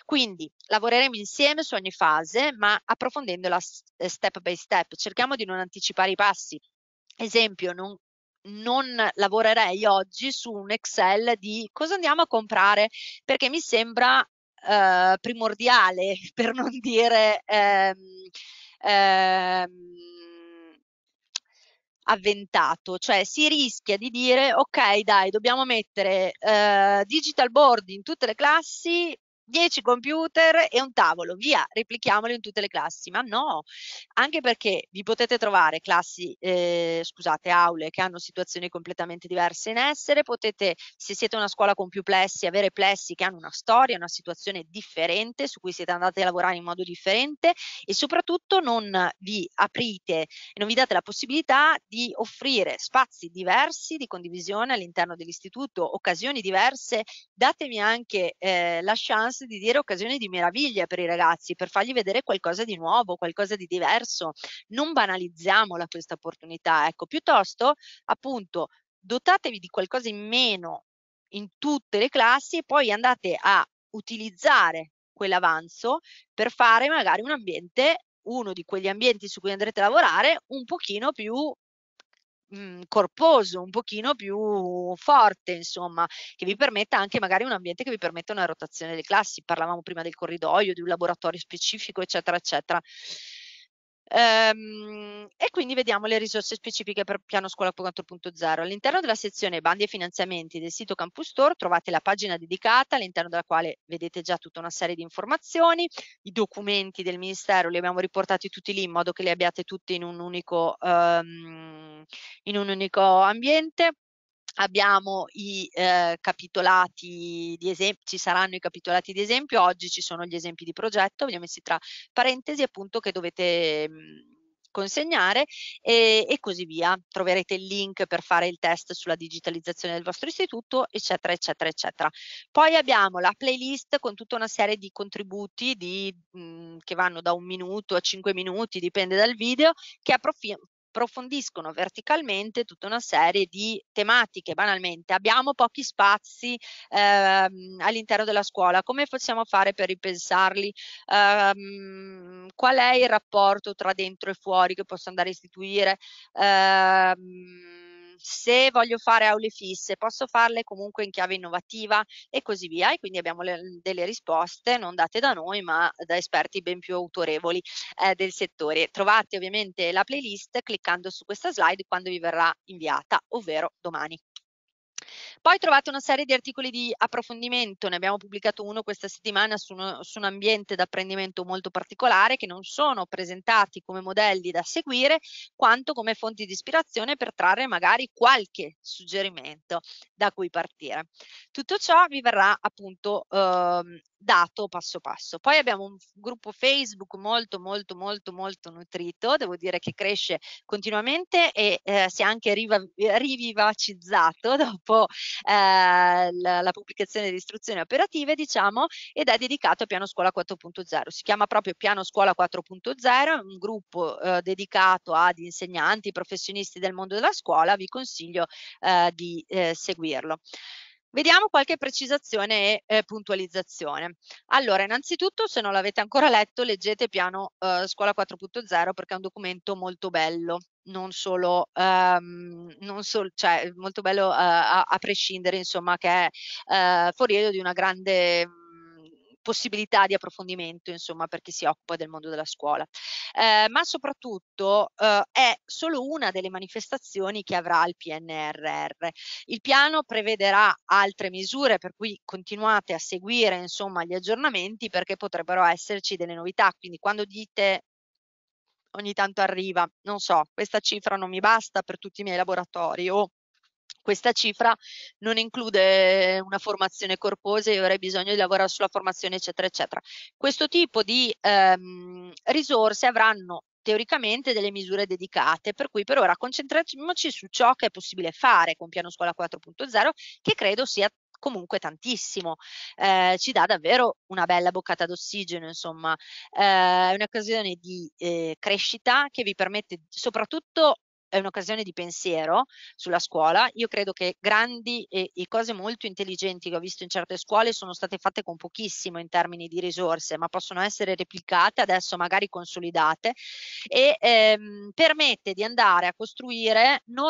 Quindi lavoreremo insieme su ogni fase, ma approfondendola eh, step by step. Cerchiamo di non anticipare i passi. Esempio, non, non lavorerei oggi su un Excel di cosa andiamo a comprare, perché mi sembra eh, primordiale, per non dire... Ehm, ehm, avventato, cioè si rischia di dire ok dai dobbiamo mettere eh, digital board in tutte le classi 10 computer e un tavolo, via, replichiamolo in tutte le classi, ma no, anche perché vi potete trovare classi, eh, scusate, aule che hanno situazioni completamente diverse in essere, potete, se siete una scuola con più plessi, avere plessi che hanno una storia, una situazione differente, su cui siete andati a lavorare in modo differente e soprattutto non vi aprite e non vi date la possibilità di offrire spazi diversi di condivisione all'interno dell'istituto, occasioni diverse, datemi anche eh, la chance verrebbe di dire occasione di meraviglia per i ragazzi, per fargli vedere qualcosa di nuovo, qualcosa di diverso. Non banalizziamola questa opportunità, ecco, piuttosto appunto dotatevi di qualcosa in meno in tutte le classi e poi andate a utilizzare quell'avanzo per fare magari un ambiente uno di quegli ambienti su cui andrete a lavorare un pochino più mh, mhmm, corposo, un pochino più forte, insomma, che vi permetta anche magari un ambiente che vi permetta una rotazione delle classi. Parlavamo prima del corridoio, di un laboratorio specifico, eccetera, eccetera. Ehm, e quindi vediamo le risorse specifiche per Piano Scuola 4.0. All'interno della sezione Bandi e finanziamenti del sito Campus Store trovate la pagina dedicata all'interno della quale vedete già tutta una serie di informazioni, i documenti del Ministero li abbiamo riportati tutti lì in modo che li abbiate tutti in un unico, um, in un unico ambiente abbiamo i eh, capitolati di esempio, ci saranno i capitolati di esempio, oggi ci sono gli esempi di progetto, li ho messi tra parentesi appunto che dovete mhmm, consegnare e, e, così via. Troverete il link per fare il test sulla digitalizzazione del vostro istituto, eccetera, eccetera, eccetera. Poi abbiamo la playlist con tutta una serie di contributi di, mh, mhmm, che vanno da un minuto a cinque minuti, dipende dal video, che approf approfondiscono verticalmente tutta una serie di tematiche, banalmente. Abbiamo pochi spazi ehm, all'interno della scuola, come possiamo fare per ripensarli? Ehm, qual è il rapporto tra dentro e fuori che posso andare a istituire? Ehm, se voglio fare aule fisse, posso farle comunque in chiave innovativa e così via. E quindi abbiamo le, delle risposte non date da noi, ma da esperti ben più autorevoli eh, del settore. Trovate ovviamente la playlist cliccando su questa slide quando vi verrà inviata, ovvero domani. Poi trovate una serie di articoli di approfondimento, ne abbiamo pubblicato uno questa settimana su, uno, su un ambiente d'apprendimento molto particolare che non sono presentati come modelli da seguire quanto come fonti di ispirazione per trarre magari qualche suggerimento da cui partire. Tutto ciò vi verrà appunto eh, dato passo passo. Poi abbiamo un gruppo Facebook molto molto molto molto nutrito, devo dire che cresce continuamente e eh, si è anche riva- rivivacizzato dopo eh, la, la, pubblicazione di istruzioni operative, diciamo, ed è dedicato a Piano Scuola 4.0. Si chiama proprio Piano Scuola 4.0, un gruppo eh, dedicato ad insegnanti, professionisti del mondo della scuola, vi consiglio eh, di eh, seguirlo. Vediamo qualche precisazione e eh, puntualizzazione. Allora, innanzitutto, se non l'avete ancora letto, leggete piano eh, Scuola 4.0 perché è un documento molto bello, non solo, ehm, non sol cioè molto bello eh, a, a, prescindere, insomma, che è eh, foriero di una grande possibilità di approfondimento insomma per chi si occupa del mondo della scuola eh, ma soprattutto eh, è solo una delle manifestazioni che avrà il PNRR il piano prevederà altre misure per cui continuate a seguire insomma gli aggiornamenti perché potrebbero esserci delle novità quindi quando dite ogni tanto arriva, non so, questa cifra non mi basta per tutti i miei laboratori o questa cifra non include una formazione corposa, io avrei bisogno di lavorare sulla formazione, eccetera, eccetera. Questo tipo di ehm, risorse avranno teoricamente delle misure dedicate, per cui per ora concentriamoci su ciò che è possibile fare con Piano Scuola 4.0, che credo sia comunque tantissimo, eh, ci dà davvero una bella boccata d'ossigeno, insomma, eh, è eh, un'occasione di eh, crescita che vi permette soprattutto è un'occasione di pensiero sulla scuola. Io credo che grandi e, e, cose molto intelligenti che ho visto in certe scuole sono state fatte con pochissimo in termini di risorse, ma possono essere replicate, adesso magari consolidate, e ehm, permette di andare a costruire non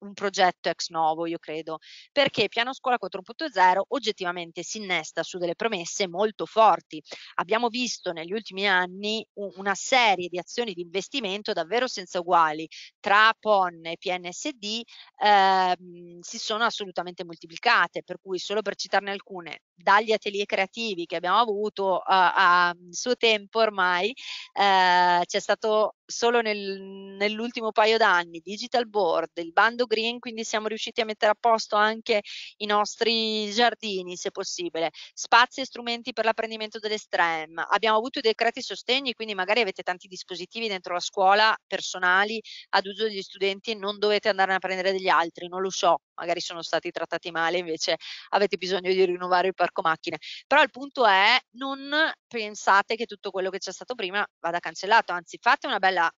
un progetto ex novo, io credo, perché Piano Scuola 4.0 oggettivamente si innesta su delle promesse molto forti. Abbiamo visto negli ultimi anni una serie di azioni di investimento davvero senza uguali tra PON e PNSD ehm, si sono assolutamente moltiplicate, per cui solo per citarne alcune, dagli atelier creativi che abbiamo avuto eh, a suo tempo ormai, eh, c'è stato solo nel, nell'ultimo paio d'anni Digital Board, il bando green, quindi siamo riusciti a mettere a posto anche i nostri giardini, se possibile, spazi e strumenti per l'apprendimento delle STEM. Abbiamo avuto dei creati sostegni, quindi magari avete tanti dispositivi dentro la scuola personali ad uso degli studenti e non dovete andare a prendere degli altri, non lo so, magari sono stati trattati male, invece avete bisogno di rinnovare il parco macchine. Però il punto è non pensate che tutto quello che c'è stato prima vada cancellato, anzi fate una bella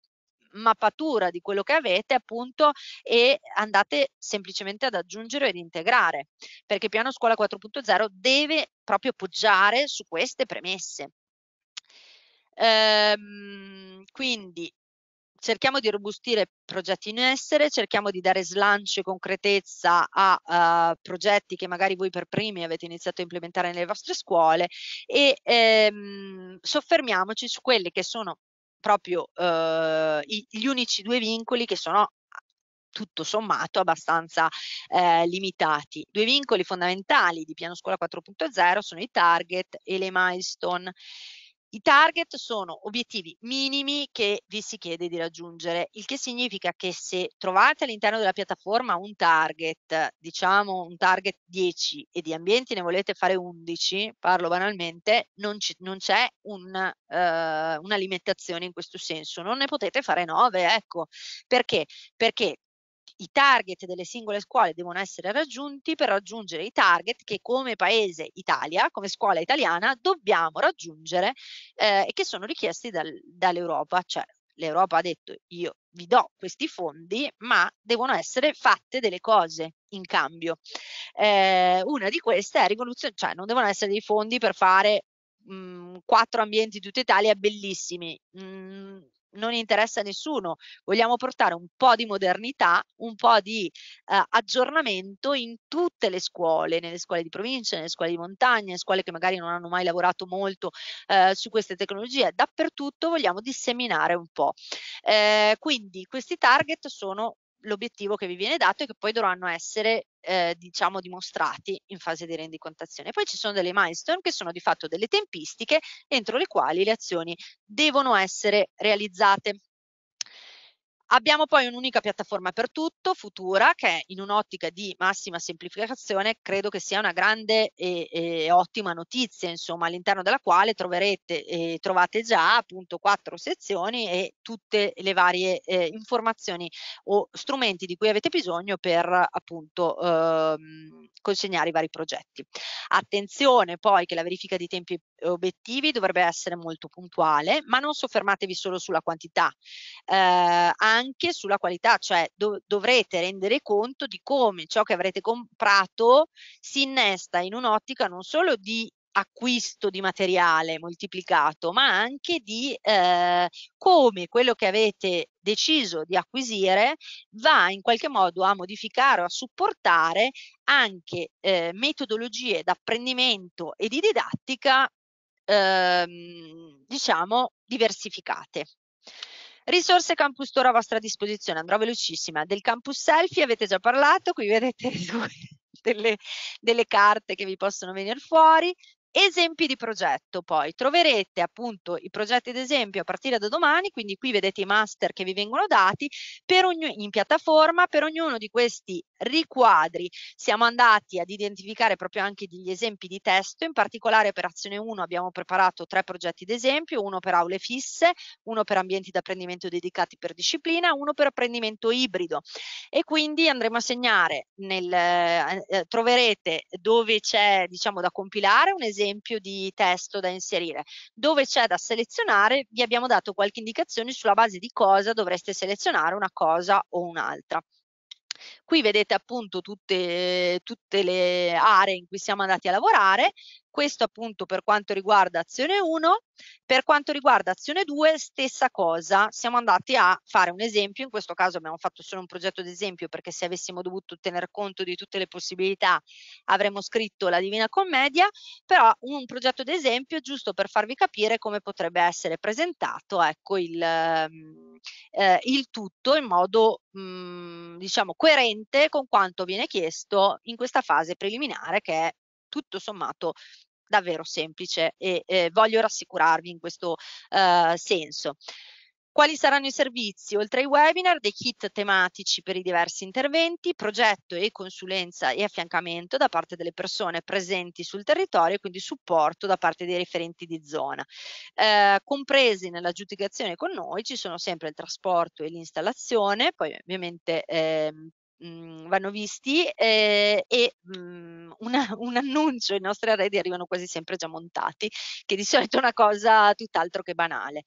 mappatura di quello che avete appunto e andate semplicemente ad aggiungere ed integrare perché piano scuola 4.0 deve proprio poggiare su queste premesse ehm, quindi cerchiamo di robustire progetti in essere, cerchiamo di dare slancio e concretezza a uh, progetti che magari voi per primi avete iniziato a implementare nelle vostre scuole e ehm, soffermiamoci su quelli che sono proprio uh, i, gli unici due vincoli che sono tutto sommato abbastanza eh, limitati. Due vincoli fondamentali di Piano Scuola 4.0 sono i target e le milestone. I target sono obiettivi minimi che vi si chiede di raggiungere, il che significa che se trovate all'interno della piattaforma un target, diciamo un target 10 e di ambienti ne volete fare 11, parlo banalmente, non, non c'è un, eh, una limitazione in questo senso, non ne potete fare 9, ecco, perché? Perché i target delle singole scuole devono essere raggiunti per raggiungere i target che come paese Italia, come scuola italiana, dobbiamo raggiungere eh, e che sono richiesti dal, dall'Europa, cioè l'Europa ha detto io vi do questi fondi, ma devono essere fatte delle cose in cambio. Eh, una di queste è rivoluzione, cioè non devono essere dei fondi per fare mh, mm, quattro ambienti di tutta Italia bellissimi. Mh, mm, non interessa a nessuno. Vogliamo portare un po' di modernità, un po' di eh, aggiornamento in tutte le scuole, nelle scuole di provincia, nelle scuole di montagna, nelle scuole che magari non hanno mai lavorato molto eh, su queste tecnologie, dappertutto vogliamo disseminare un po'. Eh, quindi questi target sono l'obiettivo che vi viene dato e che poi dovranno essere eh, diciamo dimostrati in fase di rendicontazione. Poi ci sono delle milestone che sono di fatto delle tempistiche entro le quali le azioni devono essere realizzate. Abbiamo poi un'unica piattaforma per tutto, Futura, che in un'ottica di massima semplificazione credo che sia una grande e, e ottima notizia, insomma, all'interno della quale troverete e trovate già appunto quattro sezioni e tutte le varie eh, informazioni o strumenti di cui avete bisogno per appunto ehm, consegnare i vari progetti. Attenzione poi che la verifica di tempi e obiettivi dovrebbe essere molto puntuale, ma non soffermatevi solo sulla quantità, eh, anche sulla qualità, cioè dov- dovrete rendere conto di come ciò che avrete comprato si innesta in un'ottica non solo di acquisto di materiale moltiplicato, ma anche di eh, come quello che avete deciso di acquisire va in qualche modo a modificare o a supportare anche eh, metodologie d'apprendimento e di didattica ehm, diciamo diversificate. Risorse Campus Store a vostra disposizione, andrò velocissima. Del Campus Selfie avete già parlato, qui vedete delle, delle carte che vi possono venire fuori, Esempi di progetto poi, troverete appunto i progetti d'esempio a partire da domani, quindi qui vedete i master che vi vengono dati in piattaforma, per ognuno di questi riquadri siamo andati ad identificare proprio anche degli esempi di testo, in particolare per azione 1 abbiamo preparato tre progetti d'esempio, uno per aule fisse, uno per ambienti d'apprendimento dedicati per disciplina, uno per apprendimento ibrido e quindi andremo a segnare, nel, eh, eh troverete dove c'è diciamo da compilare un esempio esempio di testo da inserire. Dove c'è da selezionare vi abbiamo dato qualche indicazione sulla base di cosa dovreste selezionare una cosa o un'altra. Qui vedete appunto tutte, tutte le aree in cui siamo andati a lavorare, questo appunto per quanto riguarda azione 1, per quanto riguarda azione 2 stessa cosa, siamo andati a fare un esempio, in questo caso abbiamo fatto solo un progetto d'esempio perché se avessimo dovuto tener conto di tutte le possibilità avremmo scritto la Divina Commedia, però un progetto d'esempio giusto per farvi capire come potrebbe essere presentato ecco, il, mm, eh, il tutto in modo mh, mm, diciamo coerente coerente con quanto viene chiesto in questa fase preliminare che è tutto sommato davvero semplice e eh, voglio rassicurarvi in questo eh, senso. Quali saranno i servizi? Oltre ai webinar, dei kit tematici per i diversi interventi, progetto e consulenza e affiancamento da parte delle persone presenti sul territorio, e quindi supporto da parte dei referenti di zona. Eh, compresi nell'aggiudicazione con noi ci sono sempre il trasporto e l'installazione, poi ovviamente eh, mh, mhmm, vanno visti eh, e mh, mhmm, una, un annuncio, i nostri arredi arrivano quasi sempre già montati, che di solito è una cosa tutt'altro che banale.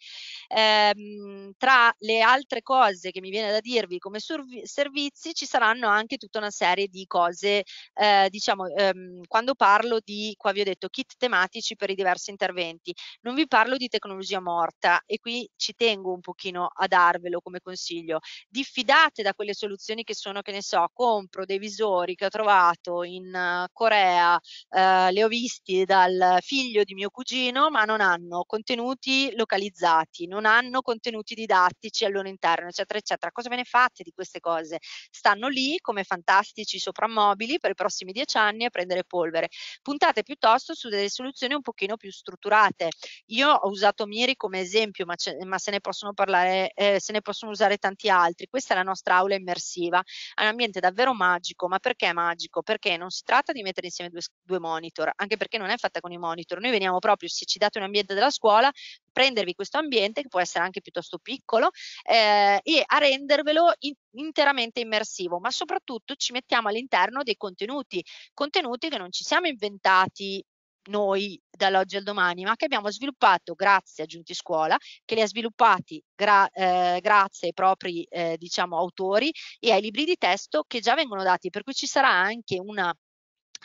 Ehm, tra le altre cose che mi viene da dirvi come servizi ci saranno anche tutta una serie di cose, eh, diciamo, ehm, quando parlo di, qua vi ho detto, kit tematici per i diversi interventi, non vi parlo di tecnologia morta e qui ci tengo un pochino a darvelo come consiglio, diffidate da quelle soluzioni che sono, che ne so, compro dei visori che ho trovato in eh, Corea, eh, li ho visti dal figlio di mio cugino, ma non hanno contenuti localizzati, non hanno contenuti didattici al loro interno, eccetera, eccetera. Cosa ve ne fate di queste cose? Stanno lì come fantastici soprammobili per i prossimi dieci anni a prendere polvere. Puntate piuttosto su delle soluzioni un pochino più strutturate. Io ho usato Miri come esempio, ma, ma se ne possono parlare, eh, se ne possono usare tanti altri. Questa è la nostra aula immersiva. Allora, ambiente davvero magico, ma perché è magico? Perché non si tratta di mettere insieme due, due monitor, anche perché non è fatta con i monitor, noi veniamo proprio, se ci date un ambiente della scuola, prendervi questo ambiente, che può essere anche piuttosto piccolo, eh, e a rendervelo in, interamente immersivo, ma soprattutto ci mettiamo all'interno dei contenuti, contenuti che non ci siamo inventati noi dall'oggi al domani, ma che abbiamo sviluppato grazie a Giunti Scuola, che li ha sviluppati gra eh, grazie ai propri eh, diciamo, autori e ai libri di testo che già vengono dati, per cui ci sarà anche una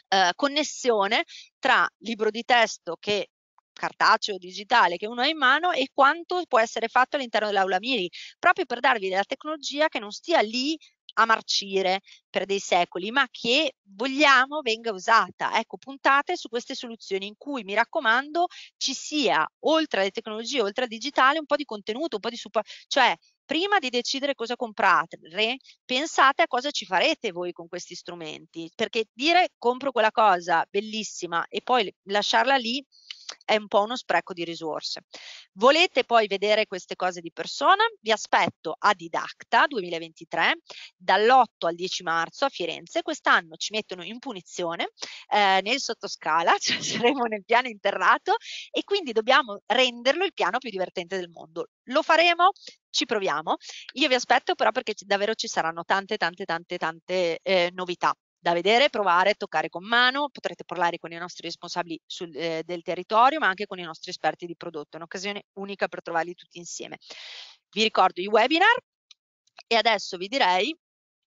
eh, connessione tra libro di testo che cartaceo digitale che uno ha in mano e quanto può essere fatto all'interno dell'aula Miri, proprio per darvi della tecnologia che non stia lì a marcire per dei secoli, ma che vogliamo venga usata. Ecco, puntate su queste soluzioni in cui, mi raccomando, ci sia, oltre alle tecnologie, oltre al digitale, un po' di contenuto, un po' di supporto, cioè prima di decidere cosa comprare, pensate a cosa ci farete voi con questi strumenti, perché dire compro quella cosa bellissima e poi lasciarla lì è un po' uno spreco di risorse. Volete poi vedere queste cose di persona? Vi aspetto a Didacta 2023 dall'8 al 10 marzo a Firenze. Quest'anno ci mettono in punizione eh, nel sottoscala, cioè saremo nel piano interrato e quindi dobbiamo renderlo il piano più divertente del mondo. Lo faremo? Ci proviamo. Io vi aspetto però perché davvero ci saranno tante, tante, tante, tante eh, novità da vedere, provare, toccare con mano, potrete parlare con i nostri responsabili sul, eh, del territorio, ma anche con i nostri esperti di prodotto, è un'occasione unica per trovarli tutti insieme. Vi ricordo i webinar e adesso vi direi,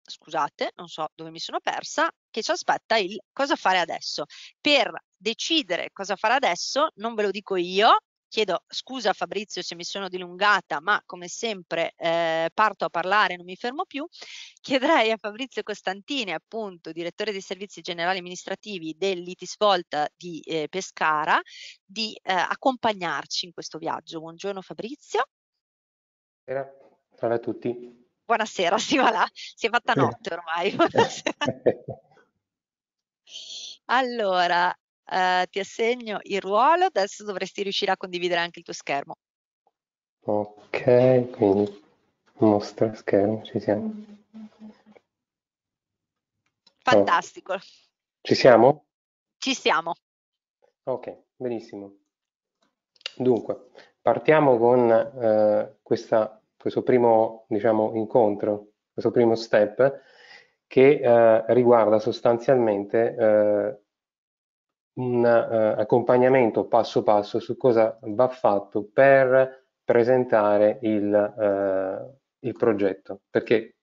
scusate, non so dove mi sono persa, che ci aspetta il cosa fare adesso. Per decidere cosa fare adesso, non ve lo dico io, Chiedo scusa Fabrizio se mi sono dilungata, ma come sempre eh, parto a parlare non mi fermo più. Chiederei a Fabrizio Costantini, appunto, direttore dei servizi generali amministrativi dell'ITISvolta di eh, Pescara, di eh, accompagnarci in questo viaggio. Buongiorno Fabrizio. Buonasera, salve a tutti. Buonasera, si va là, si è fatta notte ormai. Buonasera. Allora, eh, ti assegno il ruolo, adesso dovresti riuscire a condividere anche il tuo schermo. Ok, quindi mostra schermo, ci siamo. Fantastico. Oh. Ci siamo? Ci siamo. Ok, benissimo. Dunque, partiamo con eh, questa, questo primo diciamo, incontro, questo primo step che eh, riguarda sostanzialmente eh, un eh, accompagnamento passo passo su cosa va fatto per presentare il, eh, il progetto, perché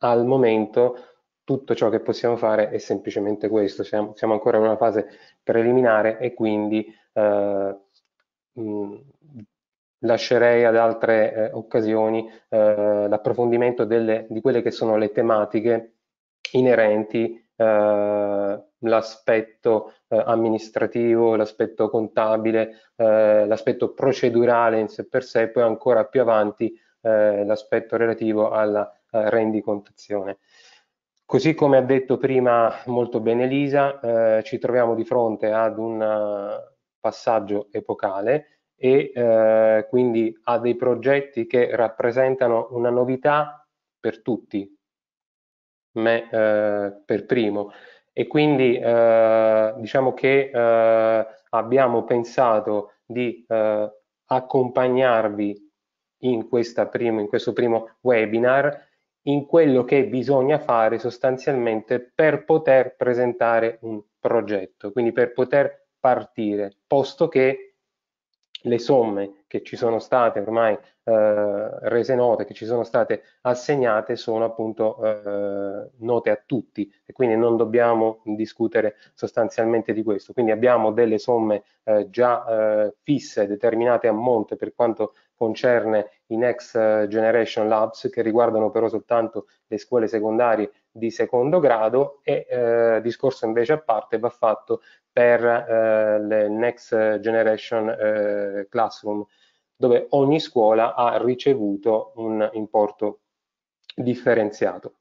al momento tutto ciò che possiamo fare è semplicemente questo, siamo, siamo ancora in una fase preliminare e quindi eh, mh, lascerei ad altre eh, occasioni eh, l'approfondimento di quelle che sono le tematiche inerenti eh, l'aspetto eh, amministrativo, l'aspetto contabile, eh, l'aspetto procedurale in sé per sé, poi ancora più avanti eh, l'aspetto relativo alla eh, rendicontazione. Così come ha detto prima molto bene Elisa, ci troviamo di fronte ad un passaggio epocale e quindi a dei progetti che rappresentano una novità per tutti, me eh, per primo e quindi eh, diciamo che eh, abbiamo pensato di eh, accompagnarvi in, prima, in, questo primo webinar in quello che bisogna fare sostanzialmente per poter presentare un progetto, quindi per poter partire, posto che le somme che ci sono state ormai eh, rese note, che ci sono state assegnate, sono appunto eh, note a tutti e quindi non dobbiamo discutere sostanzialmente di questo. Quindi abbiamo delle somme eh, già eh, fisse, determinate a monte per quanto concerne i Next Generation Labs, che riguardano però soltanto le scuole secondarie di secondo grado e eh, discorso invece a parte va fatto per eh, le Next Generation Classroom dove ogni scuola ha ricevuto un importo differenziato.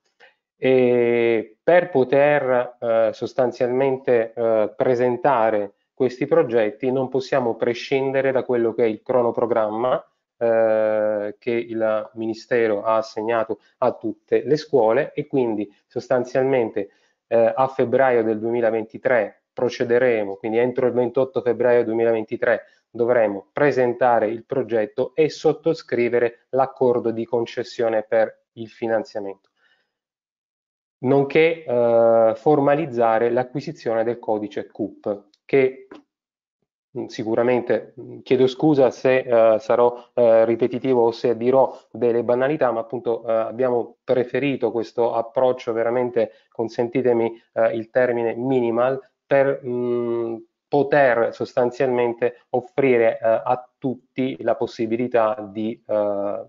E per poter eh, sostanzialmente eh, presentare questi progetti non possiamo prescindere da quello che è il cronoprogramma eh, che il Ministero ha assegnato a tutte le scuole e quindi sostanzialmente eh, a febbraio del 2023 procederemo, quindi entro il 28 febbraio 2023 dovremo presentare il progetto e sottoscrivere l'accordo di concessione per il finanziamento, nonché eh, formalizzare l'acquisizione del codice CUP che mm, sicuramente mm, chiedo scusa se eh, sarò eh, ripetitivo o se dirò delle banalità, ma appunto eh, abbiamo preferito questo approccio veramente, consentitemi eh, il termine, minimal per mh, mm, poter sostanzialmente offrire eh, a tutti la possibilità di, eh,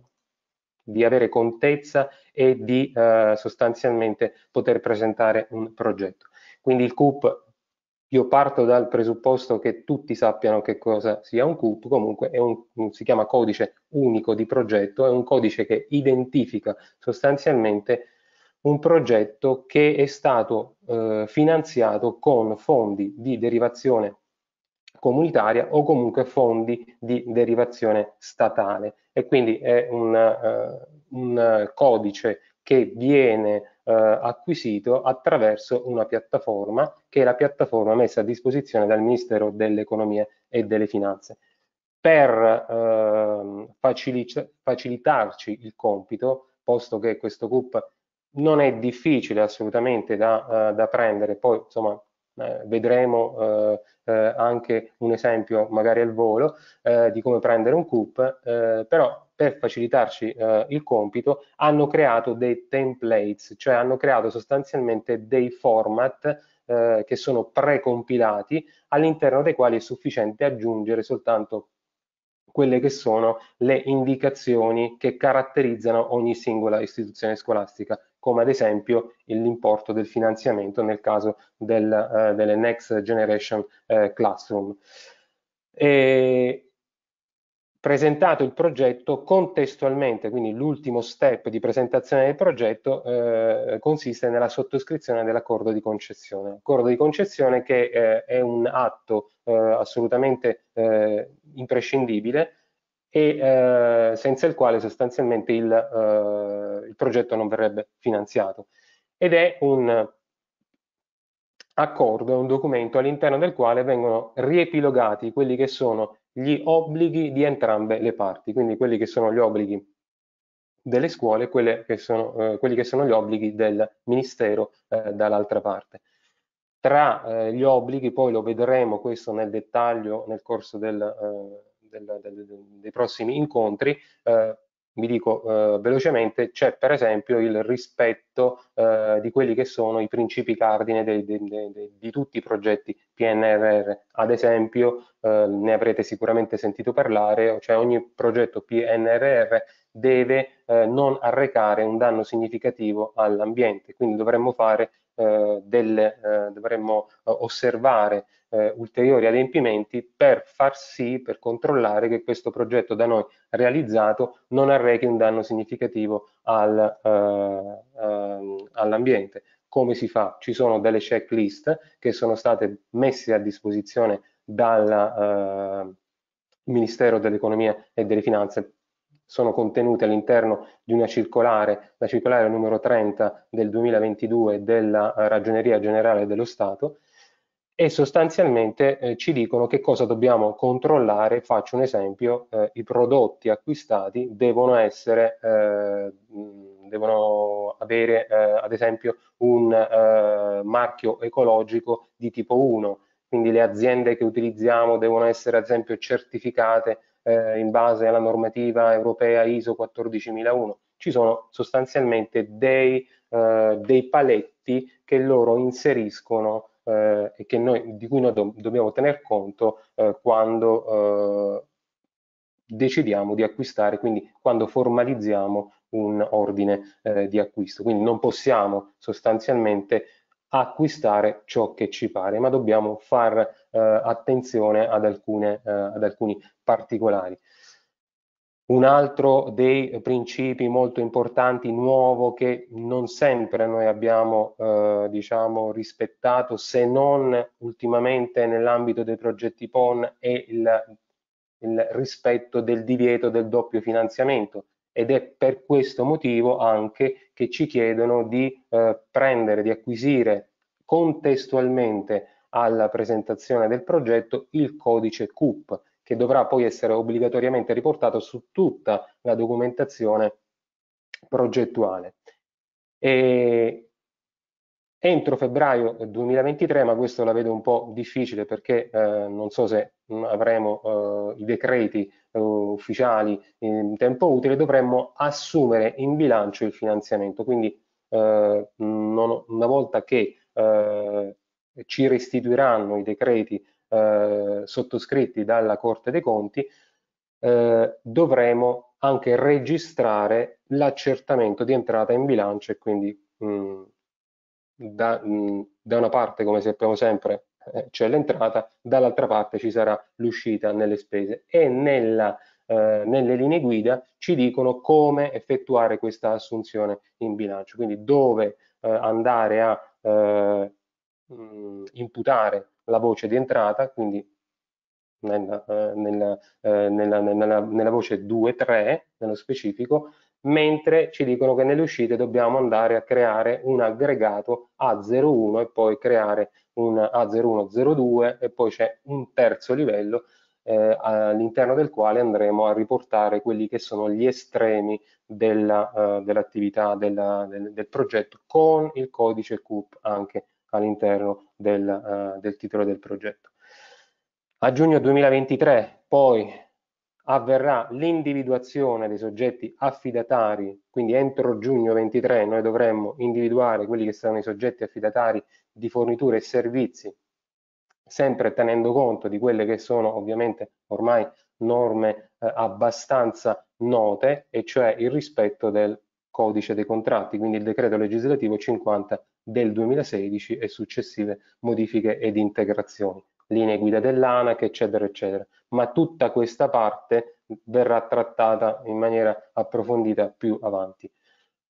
di avere contezza e di eh, sostanzialmente poter presentare un progetto. Quindi il CUP, io parto dal presupposto che tutti sappiano che cosa sia un CUP, comunque un, si chiama codice unico di progetto, è un codice che identifica sostanzialmente un progetto che è stato eh, finanziato con fondi di derivazione comunitaria o comunque fondi di derivazione statale e quindi è un, eh, un codice che viene eh, acquisito attraverso una piattaforma che è la piattaforma messa a disposizione dal Ministero dell'Economia e delle Finanze. Per ehm, facilita facilitarci il compito, posto che questo CUP non è difficile assolutamente da, uh, da prendere, poi insomma eh, vedremo eh, eh anche un esempio magari al volo eh, di come prendere un CUP, eh, però per facilitarci il compito hanno creato dei templates, cioè hanno creato sostanzialmente dei format che sono precompilati all'interno dei quali è sufficiente aggiungere soltanto quelle che sono le indicazioni che caratterizzano ogni singola istituzione scolastica come ad esempio l'importo del finanziamento nel caso del, eh, delle Next Generation eh, Classroom. E presentato il progetto contestualmente, quindi l'ultimo step di presentazione del progetto eh, consiste nella sottoscrizione dell'accordo di concessione. Accordo di concessione che eh, è un atto eh, assolutamente eh, imprescindibile e eh, senza il quale sostanzialmente il, eh, il progetto non verrebbe finanziato. Ed è un accordo, un documento all'interno del quale vengono riepilogati quelli che sono gli obblighi di entrambe le parti, quindi quelli che sono gli obblighi delle scuole e eh, quelli che sono gli obblighi del Ministero eh, dall'altra parte. Tra eh, gli obblighi, poi lo vedremo questo nel dettaglio nel corso del, eh, del, del, dei prossimi incontri, eh, vi dico eh, velocemente, c'è per esempio il rispetto eh, di quelli che sono i principi cardine de, de, de, di tutti i progetti PNRR. Ad esempio, eh, ne avrete sicuramente sentito parlare, cioè ogni progetto PNRR deve eh, non arrecare un danno significativo all'ambiente, quindi dovremmo, fare, eh, delle, eh, dovremmo osservare eh, ulteriori adempimenti per far sì, per controllare che questo progetto da noi realizzato non arrechi un danno significativo al, eh, eh, all'ambiente. Come si fa? Ci sono delle checklist che sono state messe a disposizione dal eh, Ministero dell'Economia e delle Finanze sono contenute all'interno di una circolare, la circolare numero 30 del 2022 della Ragioneria Generale dello Stato, e sostanzialmente eh, ci dicono che cosa dobbiamo controllare. Faccio un esempio, eh, i prodotti acquistati devono essere, eh, devono avere eh, ad esempio un eh, marchio ecologico di tipo 1, quindi le aziende che utilizziamo devono essere ad esempio certificate eh, in base alla normativa europea ISO 14001. Ci sono sostanzialmente dei, dei paletti che loro inseriscono eh, e noi, di cui noi do, dobbiamo tener conto eh, quando eh, decidiamo di acquistare, quindi quando formalizziamo un ordine eh, di acquisto. Quindi non possiamo sostanzialmente acquistare ciò che ci pare, ma dobbiamo far eh, attenzione ad, alcune, eh, ad alcuni particolari. Un altro dei principi molto importanti, nuovo, che non sempre noi abbiamo eh, diciamo, rispettato, se non ultimamente nell'ambito dei progetti PON, è il, il rispetto del divieto del doppio finanziamento ed è per questo motivo anche che ci chiedono di eh, prendere, di acquisire contestualmente alla presentazione del progetto il codice CUP che dovrà poi essere obbligatoriamente riportato su tutta la documentazione progettuale. E entro febbraio 2023, ma questo la vedo un po' difficile perché eh, non so se mm, avremo eh, i decreti eh, ufficiali in tempo utile, dovremmo assumere in bilancio il finanziamento. Quindi eh, non, una volta che eh, ci restituiranno i decreti eh, sottoscritti dalla Corte dei Conti, eh, dovremo anche registrare l'accertamento di entrata in bilancio e quindi mh, mm, da, mh, mm, da, una parte, come sappiamo sempre, eh, c'è l'entrata, dall'altra parte ci sarà l'uscita nelle spese e nella, eh, nelle linee guida ci dicono come effettuare questa assunzione in bilancio, quindi dove eh, andare a eh, mm, imputare la voce di entrata, quindi nella, eh, eh, nella, nella, nella voce 2, 3 nello specifico, mentre ci dicono che nelle uscite dobbiamo andare a creare un aggregato A01 e poi creare un A0102 e poi c'è un terzo livello eh, all'interno del quale andremo a riportare quelli che sono gli estremi eh, dell'attività, dell del, del, progetto con il codice CUP anche all'interno del, eh, del titolo del progetto. A giugno 2023 poi avverrà l'individuazione dei soggetti affidatari, quindi entro giugno 23 noi dovremmo individuare quelli che saranno i soggetti affidatari di forniture e servizi, sempre tenendo conto di quelle che sono ovviamente ormai norme eh, abbastanza note, e cioè il rispetto del codice dei contratti, quindi il decreto legislativo 50 del 2016 e successive modifiche ed integrazioni, linee guida dell'ANAC, eccetera, eccetera. Ma tutta questa parte verrà trattata in maniera approfondita più avanti.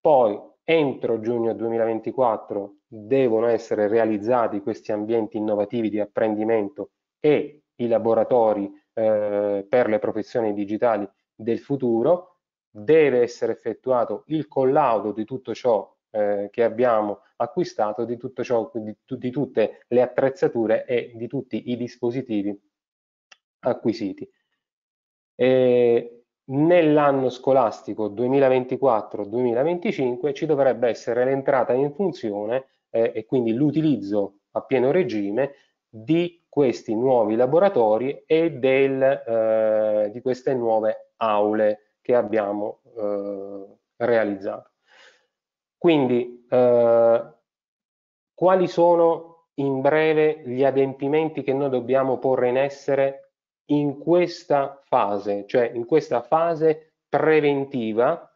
Poi, entro giugno 2024, devono essere realizzati questi ambienti innovativi di apprendimento e i laboratori eh, per le professioni digitali del futuro. Deve essere effettuato il collaudo di tutto ciò eh, che abbiamo acquistato, di tutto ciò, di, di tutte le attrezzature e di tutti i dispositivi acquisiti. E nell'anno scolastico 2024-2025 ci dovrebbe essere l'entrata in funzione eh, e quindi l'utilizzo a pieno regime di questi nuovi laboratori e del, eh, di queste nuove aule che abbiamo eh, realizzato. Quindi eh, quali sono in breve gli adempimenti che noi dobbiamo porre in essere in questa fase, cioè in questa fase preventiva,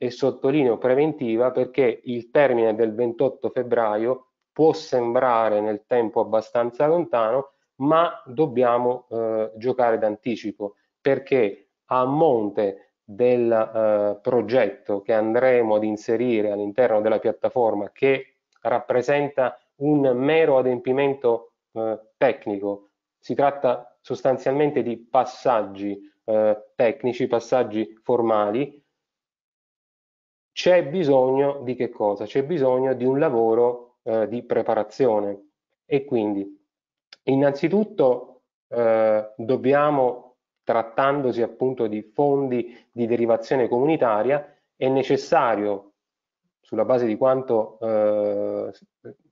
e sottolineo preventiva perché il termine del 28 febbraio può sembrare nel tempo abbastanza lontano, ma dobbiamo eh, giocare d'anticipo perché a monte del eh, progetto che andremo ad inserire all'interno della piattaforma che rappresenta un mero adempimento eh, tecnico. Si tratta sostanzialmente di passaggi eh, tecnici, passaggi formali. C'è bisogno di che cosa? C'è bisogno di un lavoro eh, di preparazione e quindi innanzitutto eh, dobbiamo trattandosi appunto di fondi di derivazione comunitaria, è necessario, sulla base di quanto eh,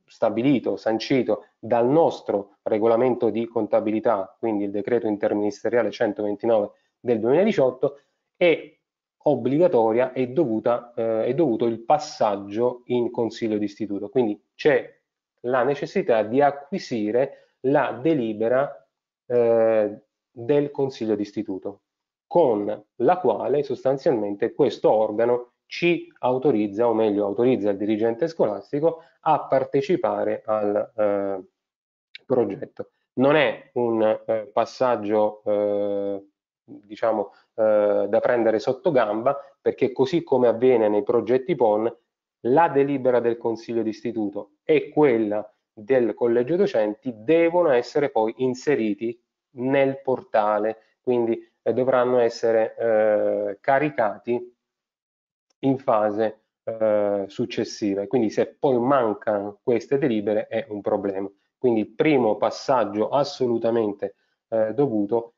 stabilito, sancito dal nostro regolamento di contabilità, quindi il decreto interministeriale 129 del 2018, è obbligatoria e dovuta, eh, è dovuto il passaggio in consiglio d'istituto. Quindi c'è la necessità di acquisire la delibera eh, del Consiglio d'Istituto, con la quale sostanzialmente questo organo ci autorizza, o meglio autorizza il dirigente scolastico a partecipare al eh, progetto. Non è un eh, passaggio eh, diciamo, eh, da prendere sotto gamba perché così come avviene nei progetti PON, la delibera del Consiglio d'Istituto e quella del collegio docenti devono essere poi inseriti nel portale, quindi eh, dovranno essere eh, caricati in fase eh, successiva. Quindi se poi mancano queste delibere è un problema. Quindi il primo passaggio assolutamente eh, dovuto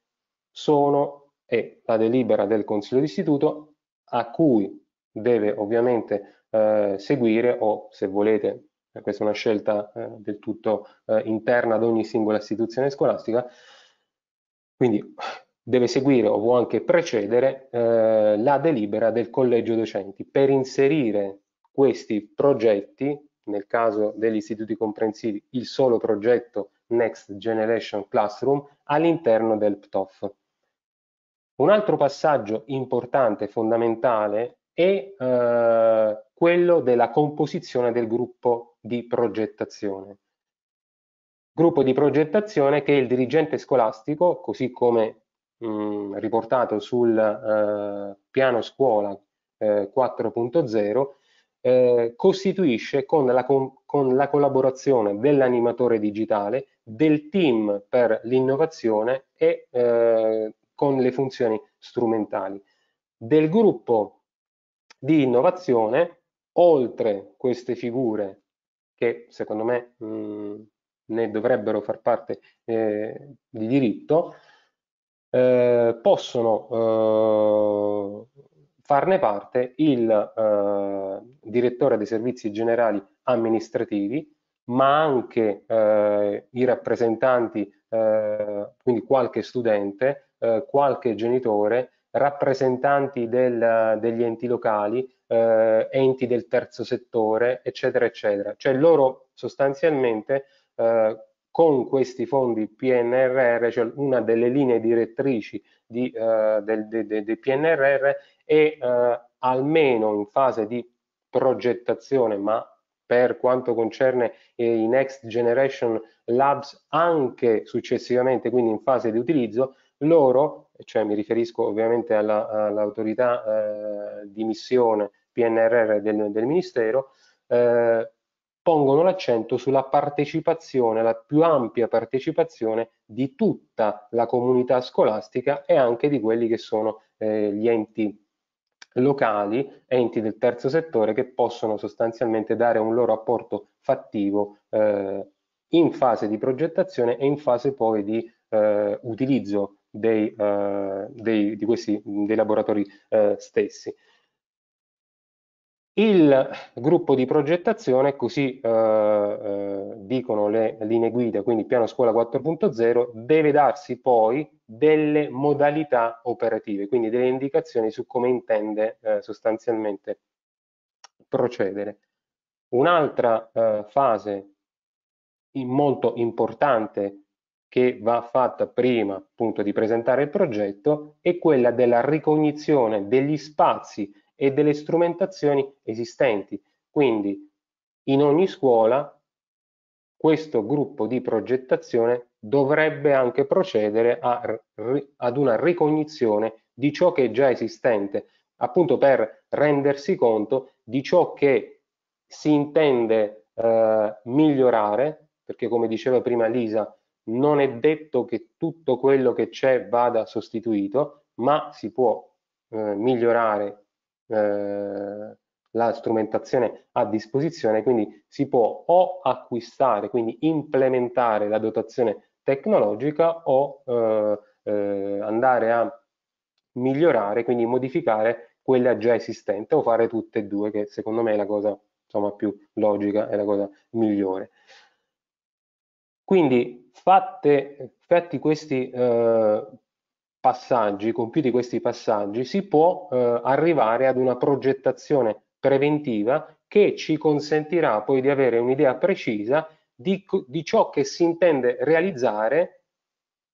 sono è la delibera del Consiglio d'Istituto a cui deve ovviamente eh, seguire o se volete, eh, questa è una scelta eh, del tutto eh, interna ad ogni singola istituzione scolastica, quindi deve seguire o può anche precedere eh, la delibera del collegio docenti per inserire questi progetti, nel caso degli istituti comprensivi il solo progetto Next Generation Classroom, all'interno del PTOF. Un altro passaggio importante, e fondamentale, è eh, quello della composizione del gruppo di progettazione gruppo di progettazione che il dirigente scolastico, così come mh, mm, riportato sul eh, piano scuola eh, 4.0, eh, costituisce con la, con la collaborazione dell'animatore digitale, del team per l'innovazione e eh, con le funzioni strumentali. Del gruppo di innovazione, oltre queste figure che secondo me mh, mm, ne dovrebbero far parte eh, di diritto, eh, possono eh, farne parte il eh, direttore dei servizi generali amministrativi, ma anche eh, i rappresentanti, eh, quindi qualche studente, qualche genitore, rappresentanti del, degli enti locali, enti del terzo settore, eccetera, eccetera. Cioè loro sostanzialmente eh, con questi fondi PNRR, cioè una delle linee direttrici di, eh, del, de, de, de PNRR è eh, almeno in fase di progettazione, ma per quanto concerne eh, i Next Generation Labs anche successivamente, quindi in fase di utilizzo, loro, cioè mi riferisco ovviamente all'autorità alla, all eh, di missione PNRR del, del Ministero, eh, pongono l'accento sulla partecipazione, la più ampia partecipazione di tutta la comunità scolastica e anche di quelli che sono eh, gli enti locali, enti del terzo settore che possono sostanzialmente dare un loro apporto fattivo eh, in fase di progettazione e in fase poi di eh, utilizzo dei, eh, dei, di questi, dei laboratori eh, stessi. Il gruppo di progettazione, così eh, eh, dicono le linee guida, quindi piano scuola 4.0, deve darsi poi delle modalità operative, quindi delle indicazioni su come intende eh, sostanzialmente procedere. Un'altra eh, fase molto importante che va fatta prima appunto di presentare il progetto è quella della ricognizione degli spazi e delle strumentazioni esistenti. Quindi in ogni scuola questo gruppo di progettazione dovrebbe anche procedere a, ad una ricognizione di ciò che è già esistente, appunto per rendersi conto di ciò che si intende eh, migliorare, perché come diceva prima Lisa, non è detto che tutto quello che c'è vada sostituito, ma si può eh, migliorare eh, la strumentazione a disposizione, quindi si può o acquistare, quindi implementare la dotazione tecnologica o eh, eh, andare a migliorare, quindi modificare quella già esistente o fare tutte e due, che secondo me è la cosa insomma, più logica, è la cosa migliore. Quindi fatte, fatti questi eh, passaggi, compiuti questi passaggi, si può eh, arrivare ad una progettazione preventiva che ci consentirà poi di avere un'idea precisa di, di ciò che si intende realizzare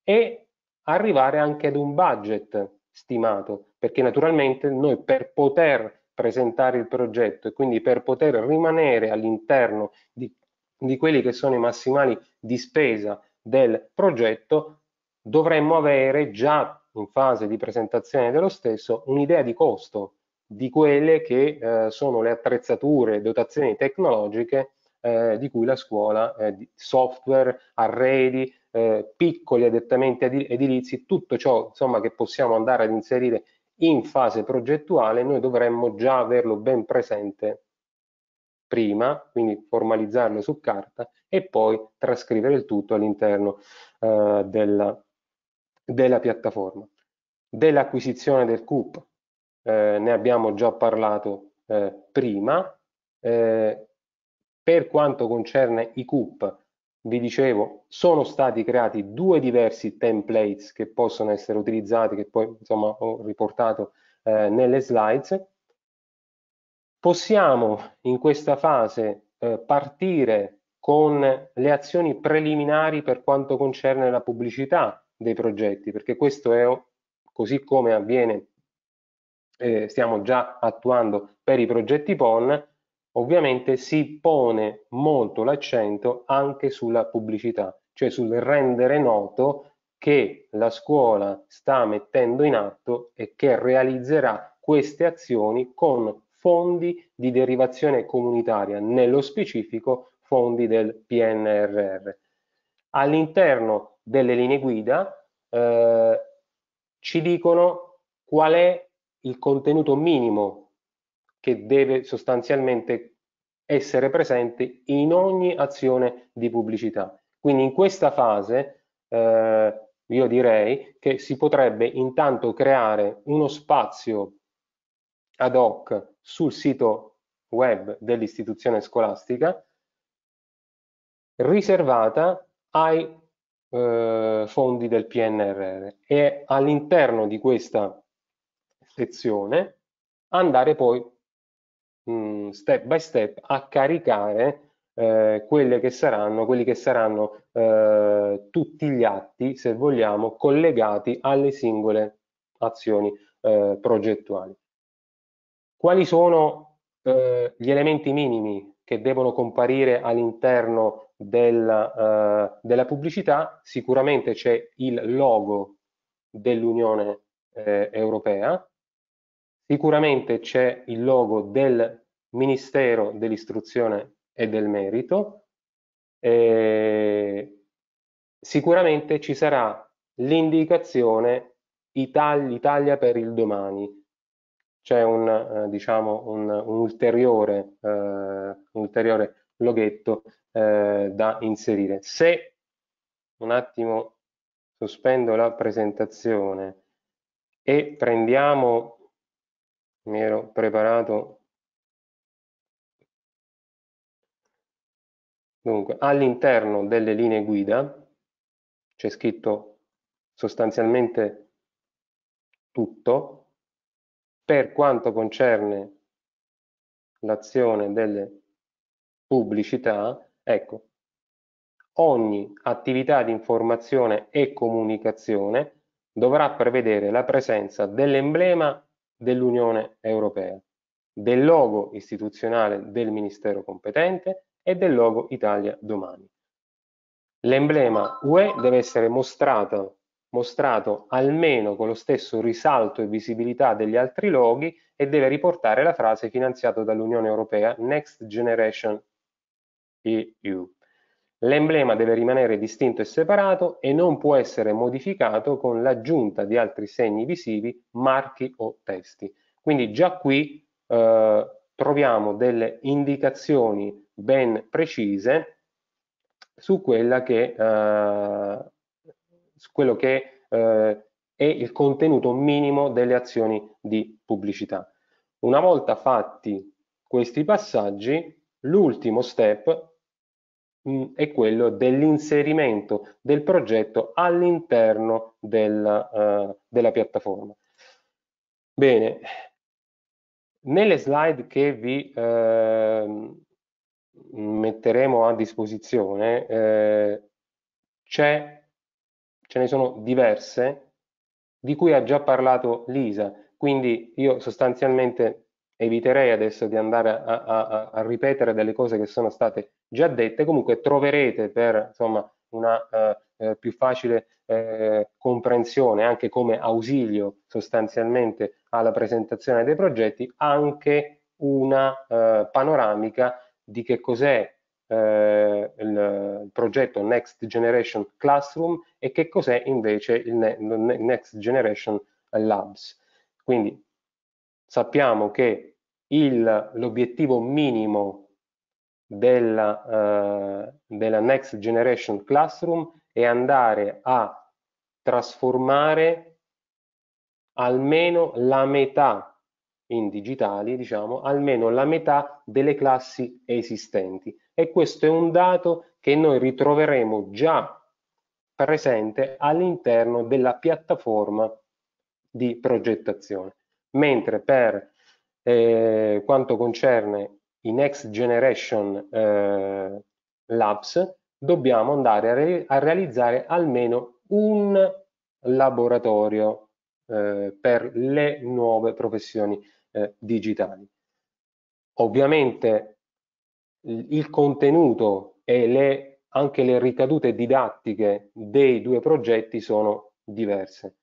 e arrivare anche ad un budget stimato, perché naturalmente noi per poter presentare il progetto e quindi per poter rimanere all'interno di, di quelli che sono i massimali di spesa del progetto dovremmo avere già in fase di presentazione dello stesso un'idea di costo di quelle che eh, sono le attrezzature, dotazioni tecnologiche eh, di cui la scuola, eh, software, arredi, eh, piccoli adattamenti edilizi, tutto ciò insomma, che possiamo andare ad inserire in fase progettuale, noi dovremmo già averlo ben presente prima, quindi formalizzarlo su carta e poi trascrivere il tutto all'interno eh, della della piattaforma. Dell'acquisizione del CUP eh, ne abbiamo già parlato eh, prima. Eh, per quanto concerne i CUP, vi dicevo, sono stati creati due diversi templates che possono essere utilizzati, che poi insomma ho riportato eh, nelle slides. Possiamo in questa fase eh, partire con le azioni preliminari per quanto concerne la pubblicità, dei progetti, perché questo è così come avviene, eh, stiamo già attuando per i progetti PON, ovviamente si pone molto l'accento anche sulla pubblicità, cioè sul rendere noto che la scuola sta mettendo in atto e che realizzerà queste azioni con fondi di derivazione comunitaria, nello specifico fondi del PNRR. All'interno delle linee guida eh, ci dicono qual è il contenuto minimo che deve sostanzialmente essere presente in ogni azione di pubblicità. Quindi in questa fase eh, io direi che si potrebbe intanto creare uno spazio ad hoc sul sito web dell'istituzione scolastica riservata ai eh, fondi del PNRR e all'interno di questa sezione andare poi mh, mm, step by step a caricare eh, quelle che saranno, quelli che saranno eh, tutti gli atti, se vogliamo, collegati alle singole azioni eh, progettuali. Quali sono eh, gli elementi minimi che devono comparire all'interno del, eh, della pubblicità sicuramente c'è il logo dell'Unione eh, Europea, sicuramente c'è il logo del Ministero dell'Istruzione e del Merito, eh, sicuramente ci sarà l'indicazione Italia per il domani. C'è un, eh, diciamo un, un, ulteriore, eh, un ulteriore loghetto eh, da inserire. Se un attimo sospendo la presentazione e prendiamo, mi ero preparato, dunque all'interno delle linee guida c'è scritto sostanzialmente tutto per quanto concerne l'azione delle pubblicità Ecco, ogni attività di informazione e comunicazione dovrà prevedere la presenza dell'emblema dell'Unione Europea, del logo istituzionale del Ministero competente e del logo Italia Domani. L'emblema UE deve essere mostrato, mostrato almeno con lo stesso risalto e visibilità degli altri loghi e deve riportare la frase finanziata dall'Unione Europea Next Generation EU. L'emblema deve rimanere distinto e separato e non può essere modificato con l'aggiunta di altri segni visivi, marchi o testi. Quindi già qui eh, troviamo delle indicazioni ben precise su, che, eh, su quello che eh, è il contenuto minimo delle azioni di pubblicità. Una volta fatti questi passaggi, l'ultimo step mh, mm, è quello dell'inserimento del progetto all'interno della, uh, eh, della piattaforma. Bene, nelle slide che vi eh, metteremo a disposizione eh, ce ne sono diverse di cui ha già parlato Lisa, quindi io sostanzialmente eviterei adesso di andare a, a, a ripetere delle cose che sono state già dette, comunque troverete per insomma, una eh, eh, più facile eh, comprensione anche come ausilio sostanzialmente alla presentazione dei progetti anche una eh, panoramica di che cos'è il, eh, il, progetto Next Generation Classroom e che cos'è invece il Next Generation Labs. Quindi sappiamo che l'obiettivo minimo della, eh, della Next Generation Classroom e andare a trasformare almeno la metà in digitali, diciamo, almeno la metà delle classi esistenti. E questo è un dato che noi ritroveremo già presente all'interno della piattaforma di progettazione. Mentre per eh, quanto concerne i Next Generation eh, Labs, dobbiamo andare a, re a, realizzare almeno un laboratorio eh, per le nuove professioni eh, digitali. Ovviamente il contenuto e le, anche le ricadute didattiche dei due progetti sono diverse.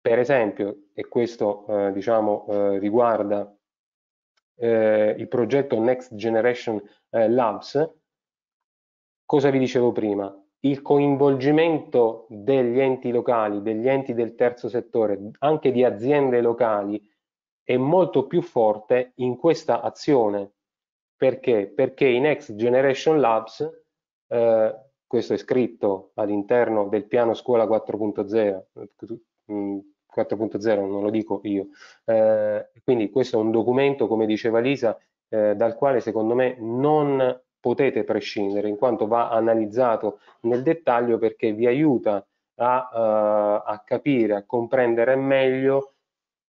Per esempio, e questo eh, diciamo, eh, riguarda eh, il progetto Next Generation eh, Labs, cosa vi dicevo prima? Il coinvolgimento degli enti locali, degli enti del terzo settore, anche di aziende locali, è molto più forte in questa azione. Perché? Perché i Next Generation Labs, eh, questo è scritto all'interno del piano scuola 4.0, 4.0, non lo dico io. Eh, quindi questo è un documento, come diceva Lisa, eh, dal quale secondo me non potete prescindere, in quanto va analizzato nel dettaglio perché vi aiuta a, uh, a capire, a comprendere meglio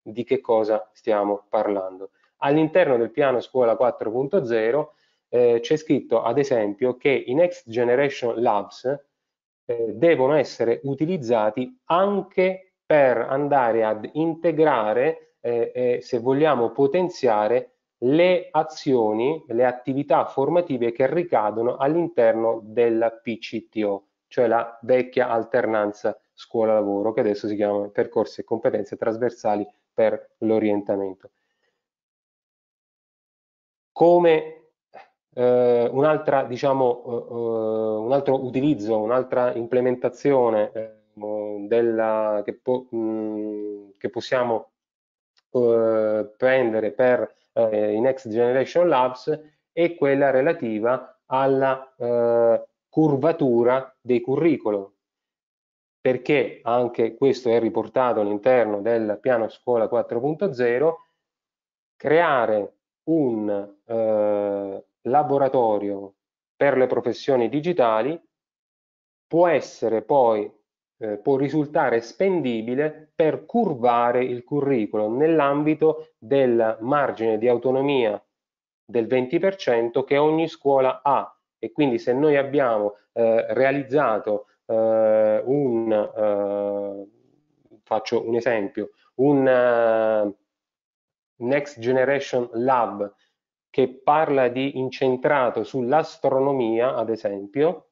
di che cosa stiamo parlando. All'interno del piano scuola 4.0 eh, c'è scritto ad esempio che i Next Generation Labs eh, devono essere utilizzati anche per andare ad integrare eh, e eh, se vogliamo potenziare le azioni, le attività formative che ricadono all'interno della PCTO, cioè la vecchia alternanza scuola-lavoro che adesso si chiama percorsi e competenze trasversali per l'orientamento. Come eh, un'altra, diciamo, eh, eh un altro utilizzo, un'altra implementazione eh, Mm, della, che, po mh, mm, che, possiamo eh, prendere per eh, i Next Generation Labs è quella relativa alla eh, curvatura dei curriculum perché anche questo è riportato all'interno del piano scuola 4.0 creare un eh, laboratorio per le professioni digitali può essere poi eh, può risultare spendibile per curvare il curriculum nell'ambito del margine di autonomia del 20% che ogni scuola ha e quindi se noi abbiamo eh, realizzato eh, un eh, faccio un esempio un eh, Next Generation Lab che parla di incentrato sull'astronomia ad esempio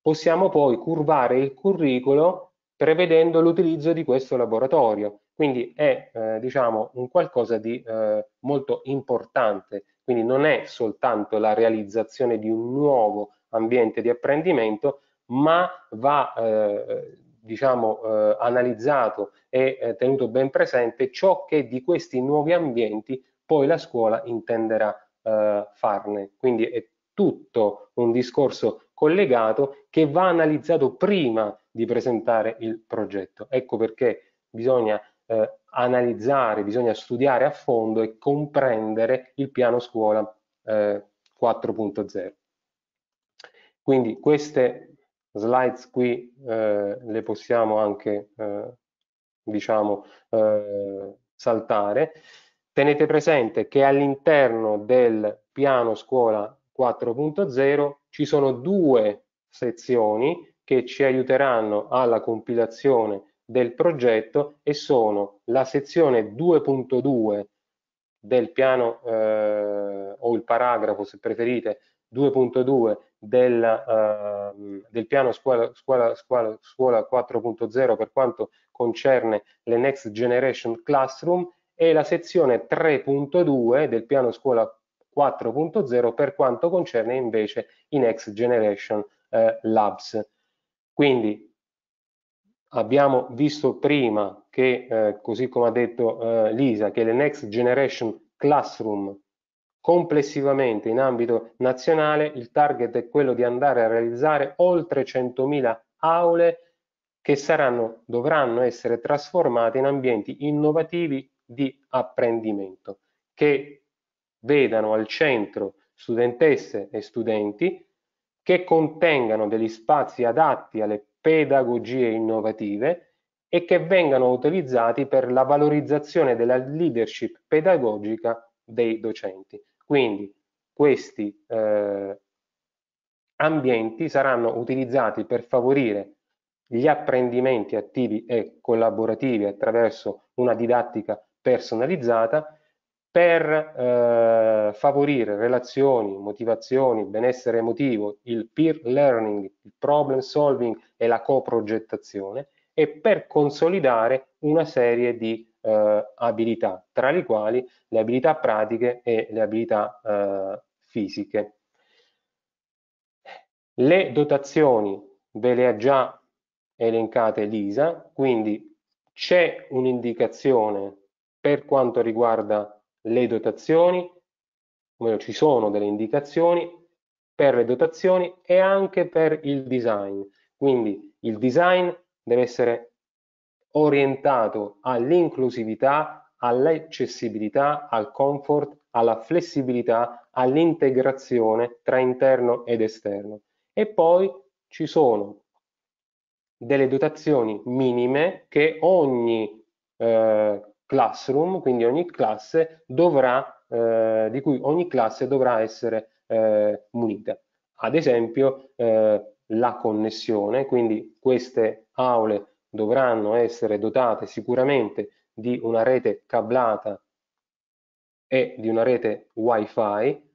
possiamo poi curvare il curriculum prevedendo l'utilizzo di questo laboratorio. Quindi è eh, diciamo, un qualcosa di eh, molto importante, quindi non è soltanto la realizzazione di un nuovo ambiente di apprendimento, ma va eh, diciamo, eh, analizzato e eh, tenuto ben presente ciò che di questi nuovi ambienti poi la scuola intenderà eh, farne. Quindi è tutto un discorso collegato che va analizzato prima di presentare il progetto. Ecco perché bisogna eh, analizzare, bisogna studiare a fondo e comprendere il piano scuola eh, 4.0. Quindi queste slides qui eh, le possiamo anche eh, diciamo eh, saltare. Tenete presente che all'interno del piano scuola 4.0 ci sono due sezioni che ci aiuteranno alla compilazione del progetto e sono la sezione 2.2 del piano eh, o il paragrafo se preferite 2.2 del, eh, del, piano scuola, scuola, scuola, scuola 4.0 per quanto concerne le Next Generation Classroom e la sezione 3.2 del piano scuola 4.0 4.0 per quanto concerne invece i Next Generation eh, Labs. Quindi abbiamo visto prima che, eh, così come ha detto eh, Lisa, che le Next Generation Classroom complessivamente in ambito nazionale il target è quello di andare a realizzare oltre 100.000 aule che saranno, dovranno essere trasformate in ambienti innovativi di apprendimento che vedano al centro studentesse e studenti che contengano degli spazi adatti alle pedagogie innovative e che vengano utilizzati per la valorizzazione della leadership pedagogica dei docenti. Quindi questi eh, ambienti saranno utilizzati per favorire gli apprendimenti attivi e collaborativi attraverso una didattica personalizzata per eh, favorire relazioni, motivazioni, benessere emotivo, il peer learning, il problem solving e la coprogettazione e per consolidare una serie di eh, abilità, tra le quali le abilità pratiche e le abilità eh, fisiche. Le dotazioni ve le ha già elencate Lisa, quindi c'è un'indicazione per quanto riguarda le dotazioni, ci sono delle indicazioni per le dotazioni e anche per il design. Quindi il design deve essere orientato all'inclusività, all'accessibilità, al comfort, alla flessibilità, all'integrazione tra interno ed esterno. E poi ci sono delle dotazioni minime che ogni eh, classroom, quindi ogni classe dovrà, eh, di cui ogni classe dovrà essere eh, munita. Ad esempio eh, la connessione, quindi queste aule dovranno essere dotate sicuramente di una rete cablata e di una rete wifi,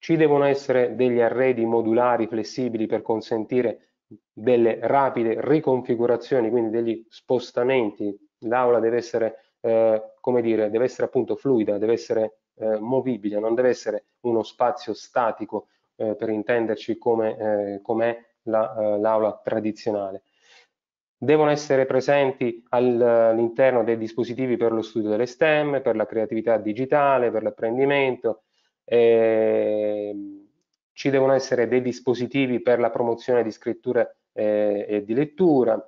ci devono essere degli arredi modulari flessibili per consentire delle rapide riconfigurazioni, quindi degli spostamenti, l'aula deve essere eh, come dire, deve essere appunto fluida, deve essere eh, movibile, non deve essere uno spazio statico eh, per intenderci come, eh, è eh, l'aula la, tradizionale. Devono essere presenti all, all'interno dei dispositivi per lo studio delle STEM, per la creatività digitale, per l'apprendimento. Ehm, ci devono essere dei dispositivi per la promozione di scrittura eh, e di lettura,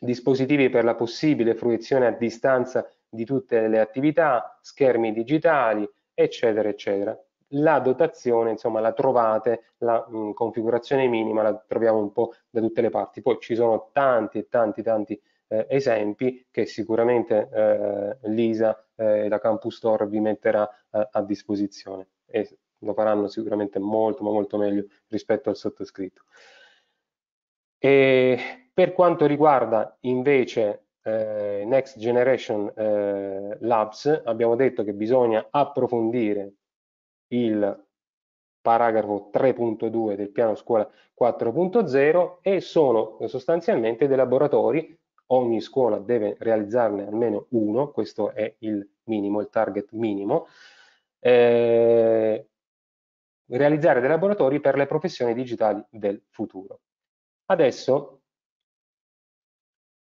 dispositivi per la possibile fruizione a distanza di tutte le attività, schermi digitali, eccetera, eccetera. La dotazione, insomma, la trovate, la mh, mm, configurazione minima la troviamo un po' da tutte le parti. Poi ci sono tanti e tanti, tanti eh, esempi che sicuramente eh, l'ISA e eh, la Campus Store vi metterà eh, a disposizione e lo faranno sicuramente molto, ma molto meglio rispetto al sottoscritto. E per quanto riguarda invece eh, Next Generation eh, Labs abbiamo detto che bisogna approfondire il paragrafo 3.2 del piano scuola 4.0 e sono sostanzialmente dei laboratori, ogni scuola deve realizzarne almeno uno, questo è il minimo, il target minimo, eh, realizzare dei laboratori per le professioni digitali del futuro. Adesso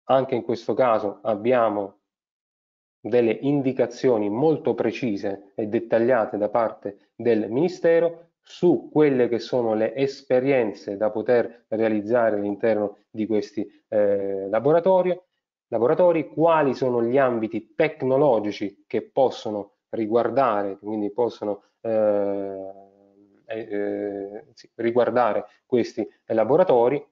anche in questo caso abbiamo delle indicazioni molto precise e dettagliate da parte del Ministero su quelle che sono le esperienze da poter realizzare all'interno di questi eh, laboratori, laboratori, quali sono gli ambiti tecnologici che possono riguardare, quindi possono eh, eh, sì, riguardare questi laboratori,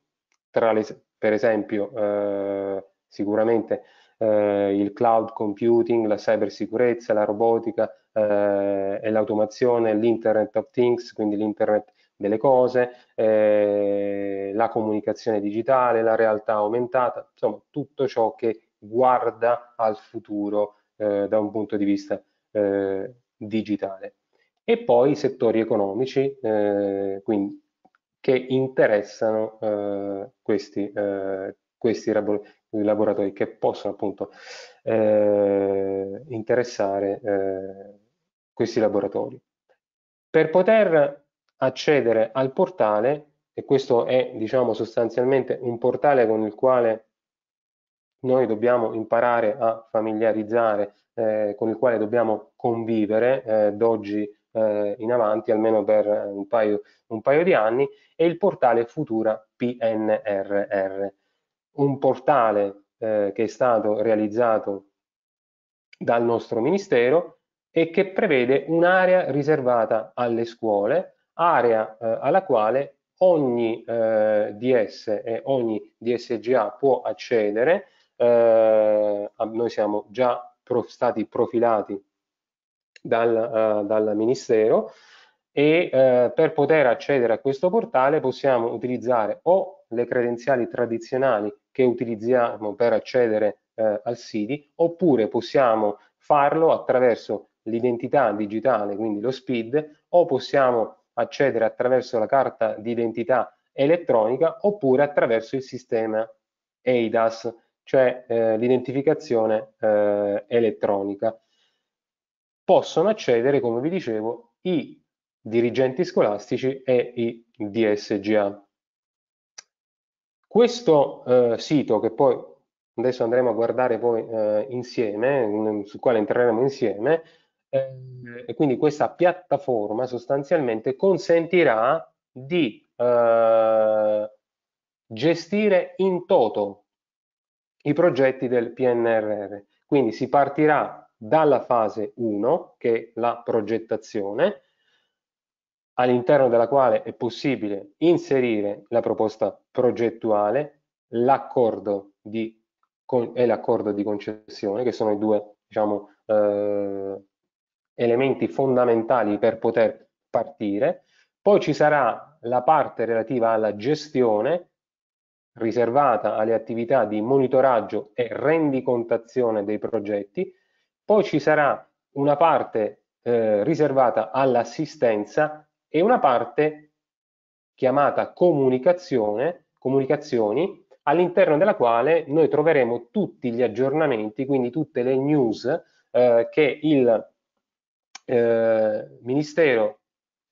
tra le, per esempio eh, sicuramente eh, il cloud computing, la cybersicurezza, la robotica eh, e l'automazione, l'internet of things, quindi l'internet delle cose, eh, la comunicazione digitale, la realtà aumentata, insomma tutto ciò che guarda al futuro eh, da un punto di vista eh, digitale. E poi i settori economici, quindi che interessano eh, questi, eh, questi laboratori che possono appunto eh, interessare eh, questi laboratori. Per poter accedere al portale, e questo è diciamo sostanzialmente un portale con il quale noi dobbiamo imparare a familiarizzare, eh, con il quale dobbiamo convivere eh, d'oggi eh, in avanti almeno per un paio, un paio, di anni e il portale Futura PNRR, un portale eh, che è stato realizzato dal nostro ministero e che prevede un'area riservata alle scuole, area eh, alla quale ogni eh, DS e eh, ogni DSGA può accedere, eh, noi siamo già pro, stati profilati dal, eh, dal Ministero e eh, per poter accedere a questo portale possiamo utilizzare o le credenziali tradizionali che utilizziamo per accedere eh, al SIDI oppure possiamo farlo attraverso l'identità digitale, quindi lo SPID, o possiamo accedere attraverso la carta di identità elettronica oppure attraverso il sistema EIDAS, cioè eh, l'identificazione eh, elettronica possono accedere, come vi dicevo, i dirigenti scolastici e i DSGA. Questo eh, sito, che poi adesso andremo a guardare poi eh, insieme, sul quale entreremo insieme, eh, e quindi questa piattaforma sostanzialmente consentirà di eh, gestire in toto i progetti del PNRR. Quindi si partirà dalla fase 1, che è la progettazione, all'interno della quale è possibile inserire la proposta progettuale, l'accordo di, e l'accordo di concessione, che sono i due diciamo, eh, elementi fondamentali per poter partire. Poi ci sarà la parte relativa alla gestione, riservata alle attività di monitoraggio e rendicontazione dei progetti, poi ci sarà una parte eh, riservata all'assistenza e una parte chiamata comunicazione, comunicazioni, all'interno della quale noi troveremo tutti gli aggiornamenti, quindi tutte le news eh, che il eh, Ministero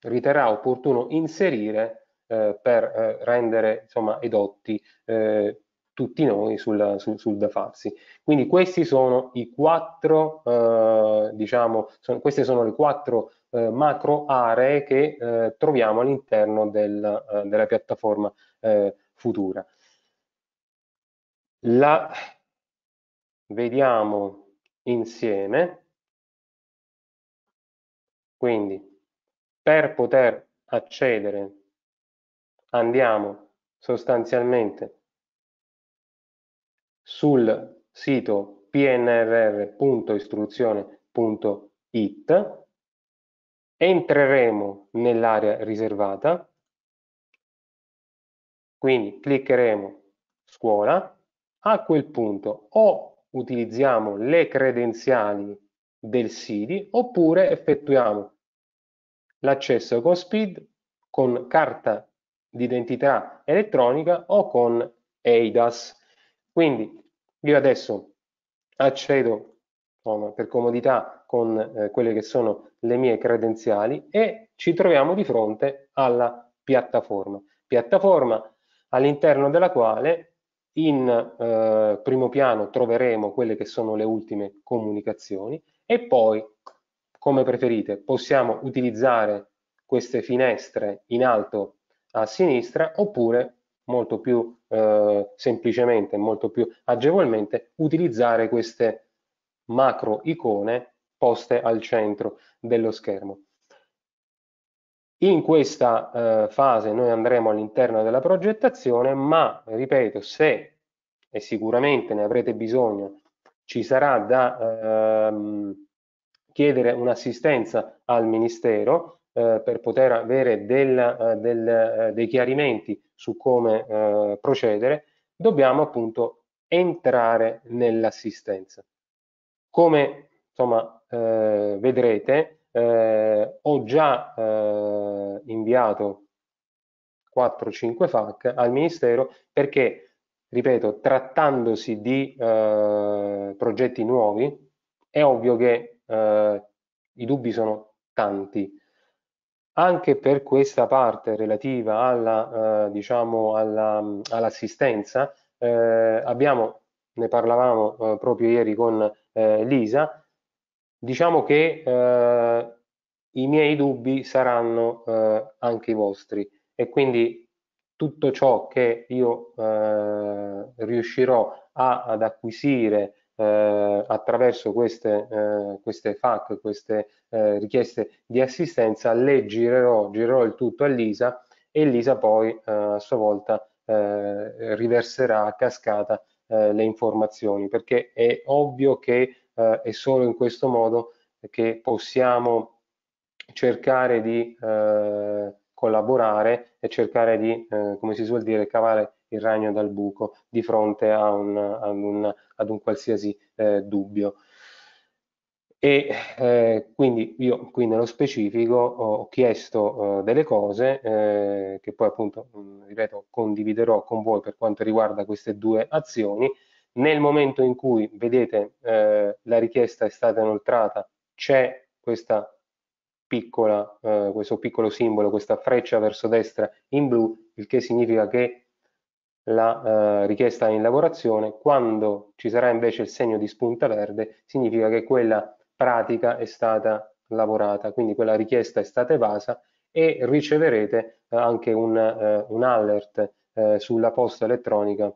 riterrà opportuno inserire eh, per eh, rendere insomma, edotti eh, tutti noi sul, sul, sul, da farsi. Quindi questi sono i quattro, eh, diciamo, sono, queste sono le quattro eh, macro aree che eh, troviamo all'interno del, eh, della piattaforma eh, futura. La vediamo insieme. Quindi per poter accedere andiamo sostanzialmente sul sito pnrr.istruzione.it, entreremo nell'area riservata, quindi cliccheremo scuola, a quel punto o utilizziamo le credenziali del SIDI oppure effettuiamo l'accesso con SPID, con carta d'identità elettronica o con EIDAS. Quindi io adesso accedo insomma, per comodità con eh, quelle che sono le mie credenziali e ci troviamo di fronte alla piattaforma. Piattaforma all'interno della quale in eh, primo piano troveremo quelle che sono le ultime comunicazioni e poi, come preferite, possiamo utilizzare queste finestre in alto a sinistra oppure molto più eh, semplicemente, molto più agevolmente utilizzare queste macro icone poste al centro dello schermo. In questa eh, fase noi andremo all'interno della progettazione, ma ripeto, se e sicuramente ne avrete bisogno, ci sarà da ehm, chiedere un'assistenza al Ministero eh, per poter avere del, eh, del, eh, dei chiarimenti su come eh, procedere, dobbiamo appunto entrare nell'assistenza. Come insomma, eh, vedrete, ho già inviato 4-5 FAC al Ministero perché, ripeto, trattandosi di progetti nuovi, è ovvio che i dubbi sono tanti, anche per questa parte relativa alla, eh, diciamo alla, all'assistenza, eh, abbiamo, ne parlavamo eh, proprio ieri con eh, Lisa, diciamo che eh, i miei dubbi saranno eh, anche i vostri e quindi tutto ciò che io riuscirò a, ad acquisire eh, attraverso queste, eh, queste FAC, queste eh, richieste di assistenza, le girerò, girerò il tutto all'ISA e l'ISA poi eh, a sua volta eh, riverserà a cascata eh, le informazioni, perché è ovvio che è solo in questo modo che possiamo cercare di collaborare e cercare di, come si suol dire, cavare il ragno dal buco di fronte a un, ad, un, ad un qualsiasi eh, dubbio. E eh, quindi io qui nello specifico ho chiesto eh, delle cose eh, che poi appunto, mm, ripeto, condividerò con voi per quanto riguarda queste due azioni. Nel momento in cui vedete eh, la richiesta è stata inoltrata, c'è questa Piccola, eh, questo piccolo simbolo, questa freccia verso destra in blu, il che significa che la eh, richiesta in lavorazione, quando ci sarà invece il segno di spunta verde significa che quella pratica è stata lavorata, quindi quella richiesta è stata evasa e riceverete eh, anche un, eh, un alert eh, sulla posta elettronica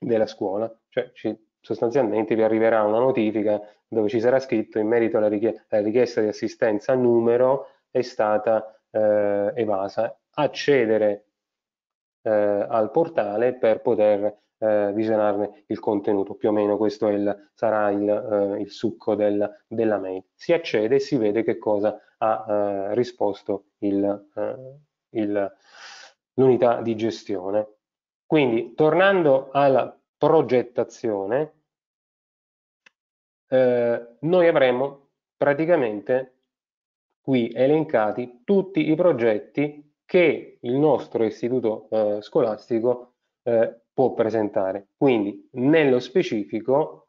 della scuola, cioè ci, sostanzialmente vi arriverà una notifica dove ci sarà scritto in merito alla richiesta, alla richiesta di assistenza numero è stata eh, evasa. Accedere eh, al portale per poter eh, visionarne il contenuto. Più o meno questo il, sarà il, eh, il succo del, della mail. Si accede e si vede che cosa ha eh, risposto eh, l'unità di gestione. Quindi tornando alla progettazione, noi avremo praticamente qui elencati tutti i progetti che il nostro istituto eh, scolastico eh, può presentare. Quindi nello specifico,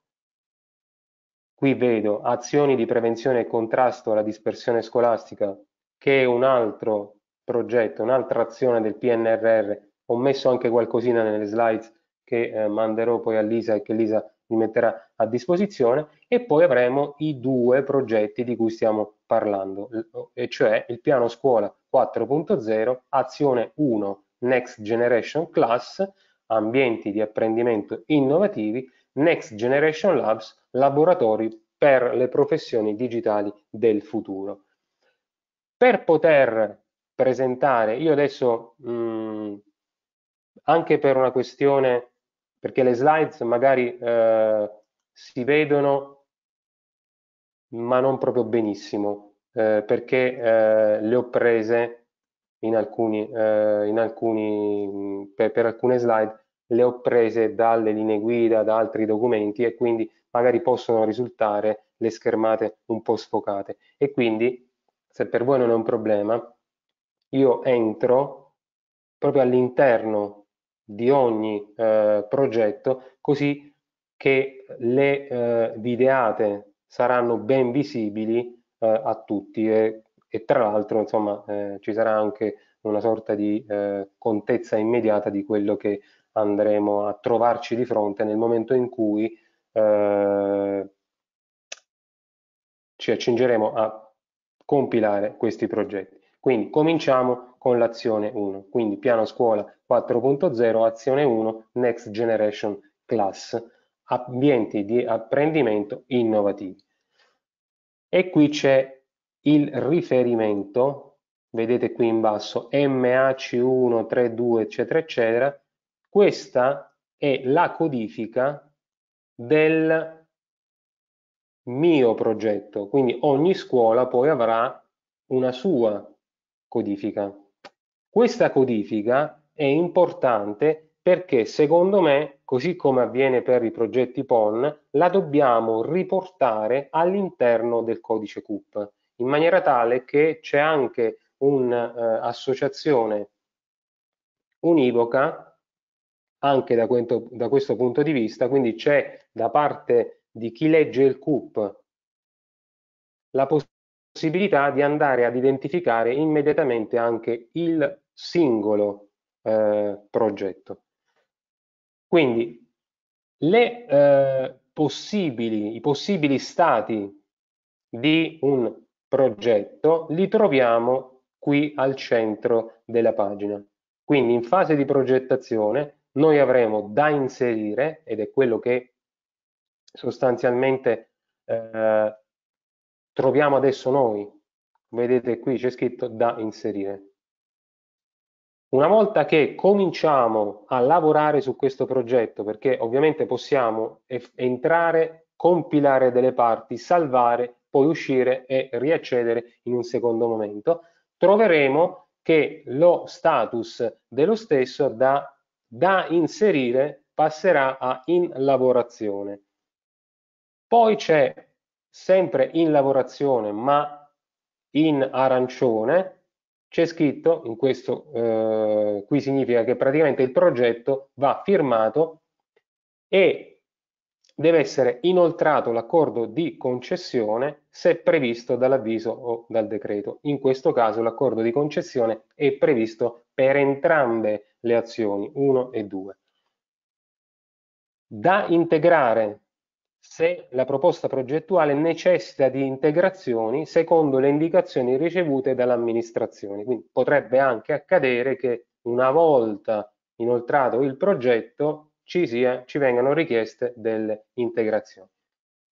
qui vedo azioni di prevenzione e contrasto alla dispersione scolastica, che è un altro progetto, un'altra azione del PNRR. Ho messo anche qualcosina nelle slides che eh, manderò poi a Lisa e che Lisa mi metterà a disposizione e poi avremo i due progetti di cui stiamo parlando, e cioè il piano scuola 4.0, azione 1 Next Generation Class, ambienti di apprendimento innovativi, Next Generation Labs, laboratori per le professioni digitali del futuro. Per poter presentare, io adesso mh, mm, anche per una questione, perché le slides magari eh, si vedono ma non proprio benissimo, eh, perché eh, le ho prese in alcuni, eh, in alcuni per, per, alcune slide le ho prese dalle linee guida, da altri documenti e quindi magari possono risultare le schermate un po' sfocate. E quindi, se per voi non è un problema, io entro proprio all'interno di ogni eh, progetto così che le eh, videate saranno ben visibili eh, a tutti e, e tra l'altro insomma eh, ci sarà anche una sorta di eh, contezza immediata di quello che andremo a trovarci di fronte nel momento in cui ci accingeremo a compilare questi progetti. Quindi cominciamo con l'azione 1, quindi piano scuola 4.0, azione 1, Next Generation Class, ambienti di apprendimento innovativi e qui c'è il riferimento, vedete qui in basso, MAC132 eccetera eccetera, questa è la codifica del mio progetto, quindi ogni scuola poi avrà una sua codifica. Questa codifica è importante perché secondo me, così come avviene per i progetti PON, la dobbiamo riportare all'interno del codice CUP, in maniera tale che c'è anche un'associazione eh, univoca anche da, quento, da questo punto di vista, quindi c'è da parte di chi legge il CUP la possibilità di andare ad identificare immediatamente anche il singolo eh, progetto. Quindi le, eh, possibili, i possibili stati di un progetto li troviamo qui al centro della pagina. Quindi in fase di progettazione noi avremo da inserire, ed è quello che sostanzialmente eh, troviamo adesso noi, vedete qui c'è scritto da inserire. Una volta che cominciamo a lavorare su questo progetto, perché ovviamente possiamo entrare, compilare delle parti, salvare, poi uscire e riaccedere in un secondo momento, troveremo che lo status dello stesso da, da inserire passerà a in lavorazione. Poi c'è sempre in lavorazione ma in arancione c'è scritto in questo eh, qui significa che praticamente il progetto va firmato e deve essere inoltrato l'accordo di concessione se previsto dall'avviso o dal decreto. In questo caso l'accordo di concessione è previsto per entrambe le azioni 1 e 2. Da integrare se la proposta progettuale necessita di integrazioni secondo le indicazioni ricevute dall'amministrazione. Quindi potrebbe anche accadere che una volta inoltrato il progetto ci, sia, ci vengano richieste delle integrazioni.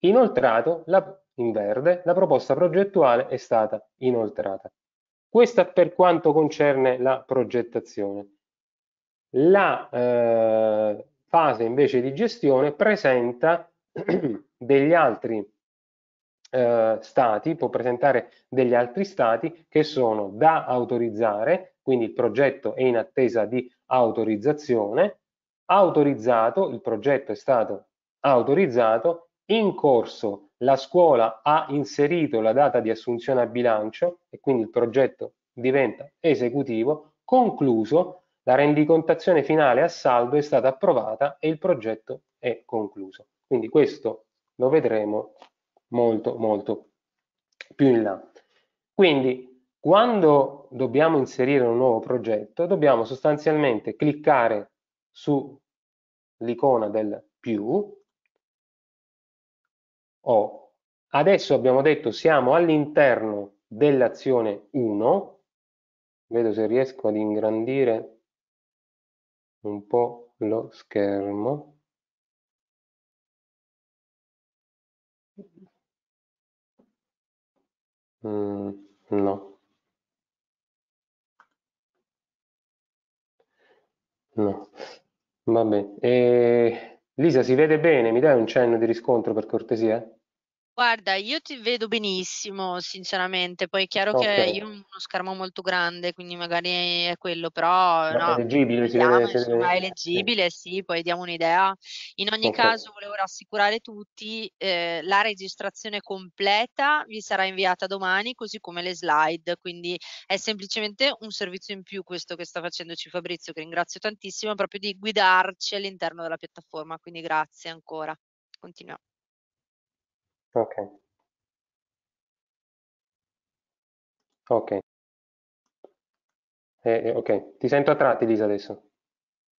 Inoltrato, la, in verde, la proposta progettuale è stata inoltrata. Questa per quanto concerne la progettazione. La eh, fase invece di gestione presenta degli altri eh, stati, può presentare degli altri stati che sono da autorizzare, quindi il progetto è in attesa di autorizzazione, autorizzato, il progetto è stato autorizzato, in corso la scuola ha inserito la data di assunzione a bilancio e quindi il progetto diventa esecutivo, concluso, la rendicontazione finale a saldo è stata approvata e il progetto è concluso. Quindi questo lo vedremo molto molto più in là. Quindi quando dobbiamo inserire un nuovo progetto dobbiamo sostanzialmente cliccare sull'icona del più o adesso abbiamo detto siamo all'interno dell'azione 1 vedo se riesco ad ingrandire un po' lo schermo Mm, no, no. Vabbè. E... Lisa, si vede bene? Mi dai un cenno di riscontro per cortesia? Guarda, io ti vedo benissimo, sinceramente. Poi è chiaro che io ho uno schermo molto grande, quindi magari è quello, però Ma è leggibile? vediamo, insomma, è vede? Sì. sì, poi diamo un'idea. In ogni Ok. caso, volevo rassicurare tutti, eh, la registrazione completa vi sarà inviata domani, così come le slide, quindi è semplicemente un servizio in più questo che sta facendoci Fabrizio, che ringrazio tantissimo, proprio di guidarci all'interno della piattaforma, quindi grazie ancora. Continuiamo. Ok. Ok. Eh, eh, ok, ti sento a tratti Lisa adesso.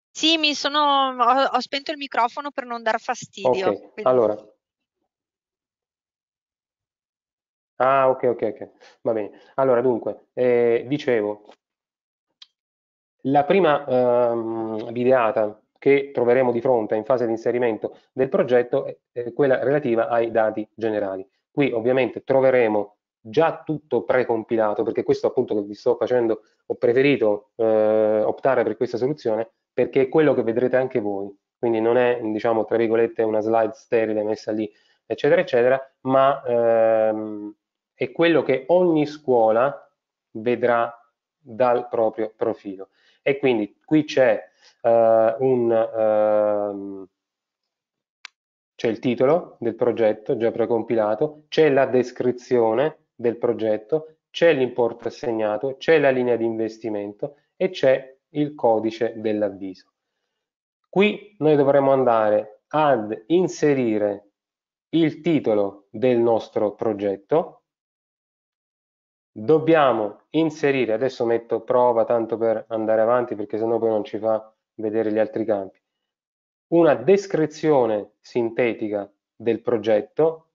Sì, mi sono, ho, ho spento il microfono per non dar fastidio. Ok, allora. Ah, ok, ok, ok, va bene. Allora, dunque, eh, dicevo, la prima ehm, videata che troveremo di fronte in fase di inserimento del progetto è quella relativa ai dati generali. Qui ovviamente troveremo già tutto precompilato, perché questo appunto che vi sto facendo, ho preferito eh, optare per questa soluzione, perché è quello che vedrete anche voi. Quindi non è, diciamo, tra virgolette, una slide sterile messa lì, eccetera, eccetera, ma ehm, è quello che ogni scuola vedrà dal proprio profilo. E quindi qui c'è eh, un, ehm, c'è il titolo del progetto già precompilato, c'è la descrizione del progetto, c'è l'importo assegnato, c'è la linea di investimento e c'è il codice dell'avviso. Qui noi dovremo andare ad inserire il titolo del nostro progetto. Dobbiamo inserire, adesso metto prova tanto per andare avanti perché sennò poi non ci fa vedere gli altri campi, una descrizione sintetica del progetto,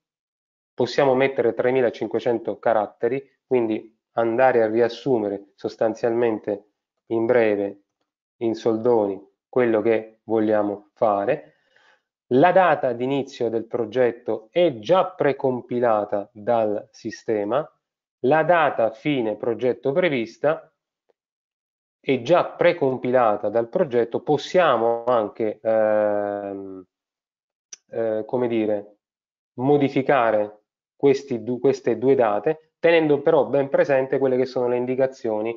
possiamo mettere 3500 caratteri, quindi andare a riassumere sostanzialmente in breve, in soldoni, quello che vogliamo fare. La data d'inizio del progetto è già precompilata dal sistema, la data fine progetto prevista è già precompilata dal progetto possiamo anche, ehm, eh, come dire, modificare questi, du, queste due date, tenendo però ben presente quelle che sono le indicazioni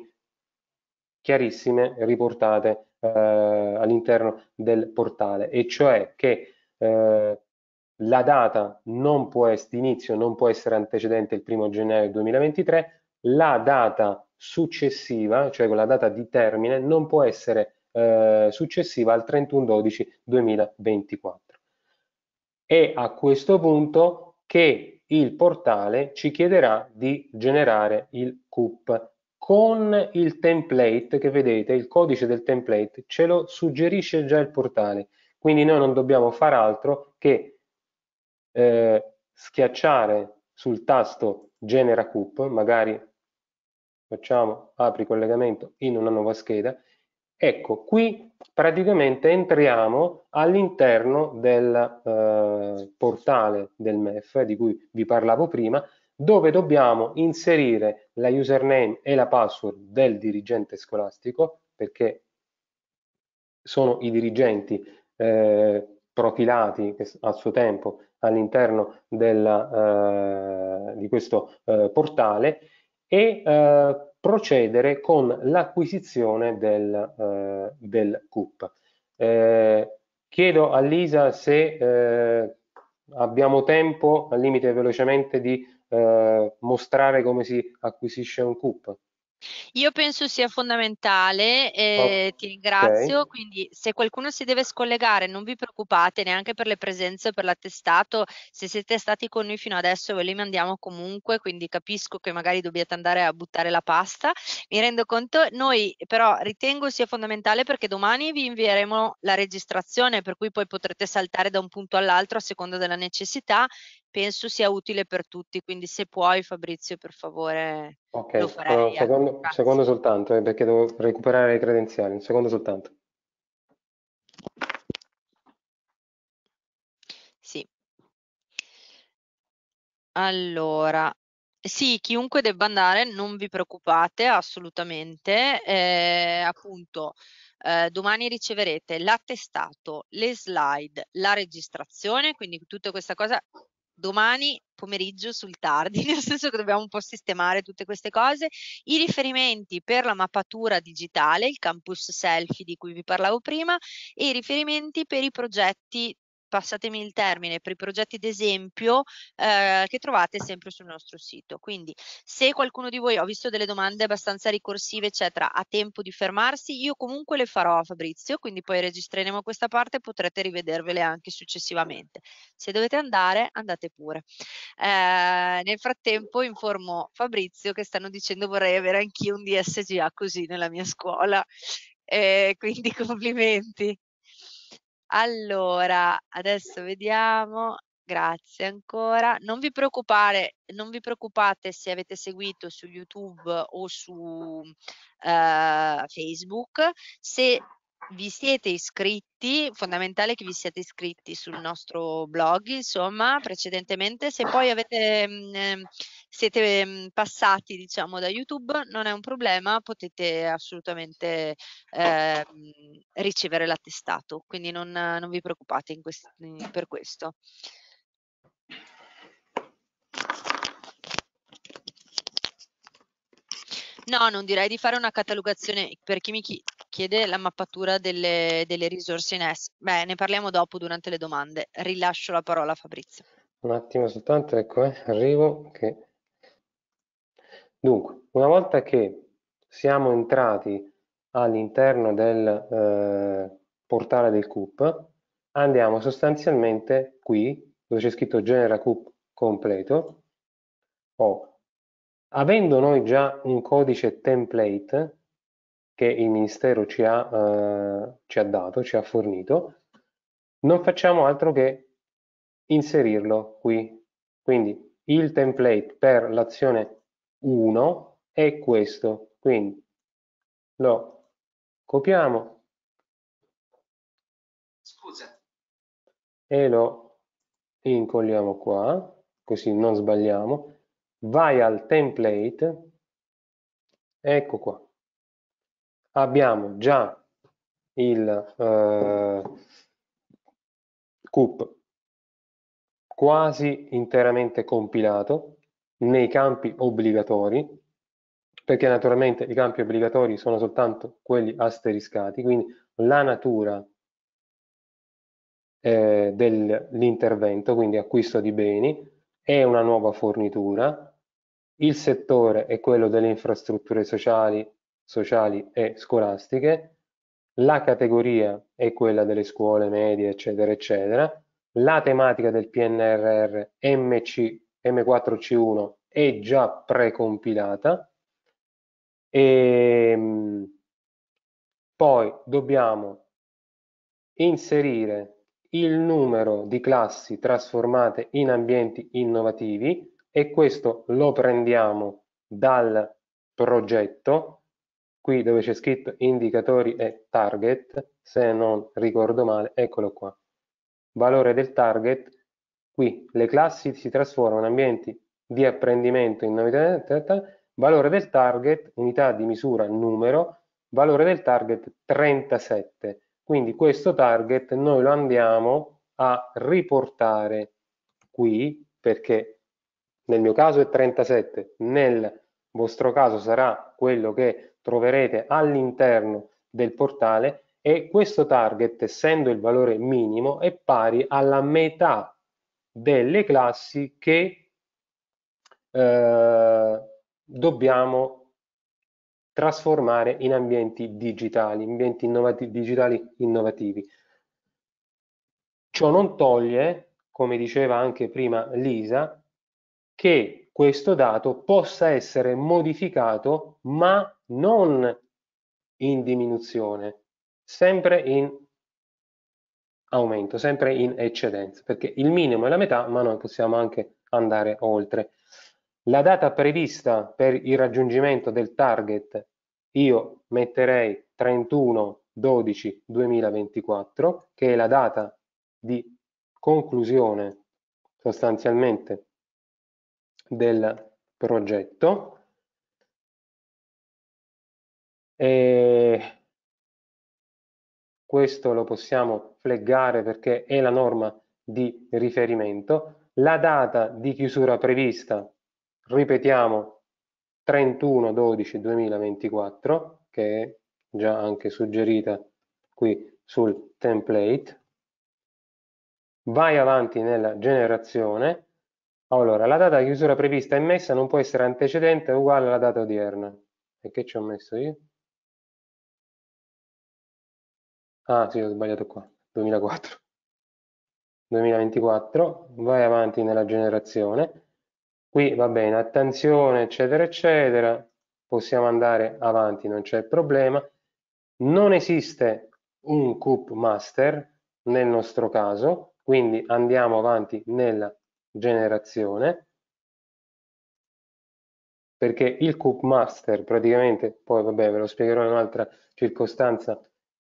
chiarissime riportate eh, all'interno del portale, e cioè che eh, la data non può, di inizio non può essere antecedente il primo gennaio 2023, la data successiva, cioè con la data di termine, non può essere eh, successiva al 31-12-2024. È a questo punto che il portale ci chiederà di generare il CUP con il template che vedete, il codice del template ce lo suggerisce già il portale, quindi noi non dobbiamo far altro che eh, schiacciare sul tasto genera CUP, magari facciamo apri collegamento in una nuova scheda ecco qui praticamente entriamo all'interno del eh, portale del MEF di cui vi parlavo prima dove dobbiamo inserire la username e la password del dirigente scolastico perché sono i dirigenti eh, profilati a suo tempo all'interno eh, di questo eh, portale e eh, procedere con l'acquisizione del, eh, del CUP. Eh, chiedo a Lisa se eh, abbiamo tempo, al limite velocemente, di mostrare come si acquisisce un CUP. Io penso sia fondamentale, ehm, ti ringrazio. Quindi se qualcuno si deve scollegare non vi preoccupate neanche per le presenze o per l'attestato, se siete stati con noi fino adesso ve li mandiamo comunque, quindi capisco che magari dobbiate andare a buttare la pasta. Mi rendo conto, noi però ritengo sia fondamentale perché domani vi invieremo la registrazione, per cui poi potrete saltare da un punto all'altro a seconda della necessità penso sia utile per tutti, quindi se puoi Fabrizio per favore okay. lo farei. Un ecco, secondo, secondo, soltanto, eh, perché devo recuperare le credenziali, un secondo soltanto. Sì. Allora, sì, chiunque debba andare, non vi preoccupate assolutamente, eh, appunto... Eh, domani riceverete l'attestato, le slide, la registrazione, quindi tutta questa cosa domani pomeriggio sul tardi, nel senso che dobbiamo un po' sistemare tutte queste cose. I riferimenti per la mappatura digitale, il campus selfie di cui vi parlavo prima, e i riferimenti per i progetti passatemi il termine, per i progetti d'esempio eh, che trovate sempre sul nostro sito. Quindi se qualcuno di voi, ha visto delle domande abbastanza ricorsive, eccetera, ha tempo di fermarsi, io comunque le farò a Fabrizio, quindi poi registreremo questa parte e potrete rivedervele anche successivamente. Se dovete andare, andate pure. Eh, nel frattempo informo Fabrizio che stanno dicendo vorrei avere anch'io un DSGA così nella mia scuola. Eh, quindi complimenti. Allora, adesso vediamo. Grazie ancora. Non vi preoccupare, non vi preoccupate se avete seguito su YouTube o su eh, Facebook. Se vi siete iscritti, fondamentale che vi siate iscritti sul nostro blog, insomma, precedentemente, se poi avete, mh, mm, ehm, siete mm, passati, diciamo, da YouTube, non è un problema, potete assolutamente eh, mm, ricevere l'attestato, quindi non, non, vi preoccupate in quest in, per questo. No, non direi di fare una catalogazione per chi mi chiede la mappatura delle, delle risorse in S. Beh, ne parliamo dopo durante le domande. Rilascio la parola a Fabrizio. Un attimo soltanto, ecco, eh, arrivo. Che... Dunque, una volta che siamo entrati all'interno del eh, portale del CUP, andiamo sostanzialmente qui, dove c'è scritto genera CUP completo, o Avendo noi già un codice template che il Ministero ci ha, eh, ci ha dato, ci ha fornito, non facciamo altro che inserirlo qui. Quindi il template per l'azione 1 è questo. Quindi lo copiamo. Scusa. E lo incolliamo qua, così non sbagliamo vai al template, ecco qua, abbiamo già il eh, CUP quasi interamente compilato nei campi obbligatori, perché naturalmente i campi obbligatori sono soltanto quelli asteriscati, quindi la natura eh, dell'intervento, quindi acquisto di beni, e una nuova fornitura. Il settore è quello delle infrastrutture sociali, sociali e scolastiche. La categoria è quella delle scuole medie, eccetera, eccetera. La tematica del PNRR MC, M4C1 è già precompilata. E ehm, poi dobbiamo inserire il numero di classi trasformate in ambienti innovativi e questo lo prendiamo dal progetto, qui dove c'è scritto indicatori e target, se non ricordo male, eccolo qua, valore del target, qui le classi si trasformano in ambienti di apprendimento innovativi valore del target, unità di misura numero, valore del target 37. Quindi questo target noi lo andiamo a riportare qui perché nel mio caso è 37, nel vostro caso sarà quello che troverete all'interno del portale e questo target, essendo il valore minimo, è pari alla metà delle classi che eh, dobbiamo trasformare in ambienti digitali, ambienti innovati, digitali innovativi. Ciò non toglie, come diceva anche prima Lisa, che questo dato possa essere modificato ma non in diminuzione, sempre in aumento, sempre in eccedenza, perché il minimo è la metà ma noi possiamo anche andare oltre. La data prevista per il raggiungimento del target io metterei 31 12 2024 che è la data di conclusione sostanzialmente del progetto e questo lo possiamo fleggare perché è la norma di riferimento la data di chiusura prevista ripetiamo 31 12 2024 che è già anche suggerita qui sul template vai avanti nella generazione allora la data di chiusura prevista e messa non può essere antecedente o uguale alla data odierna e che ci ho messo io? ah sì ho sbagliato qua 2004 2024 vai avanti nella generazione qui va bene, attenzione, eccetera, eccetera, possiamo andare avanti, non c'è problema. Non esiste un cup master nel nostro caso, quindi andiamo avanti nella generazione, perché il cup master praticamente, poi vabbè ve lo spiegherò in un'altra circostanza,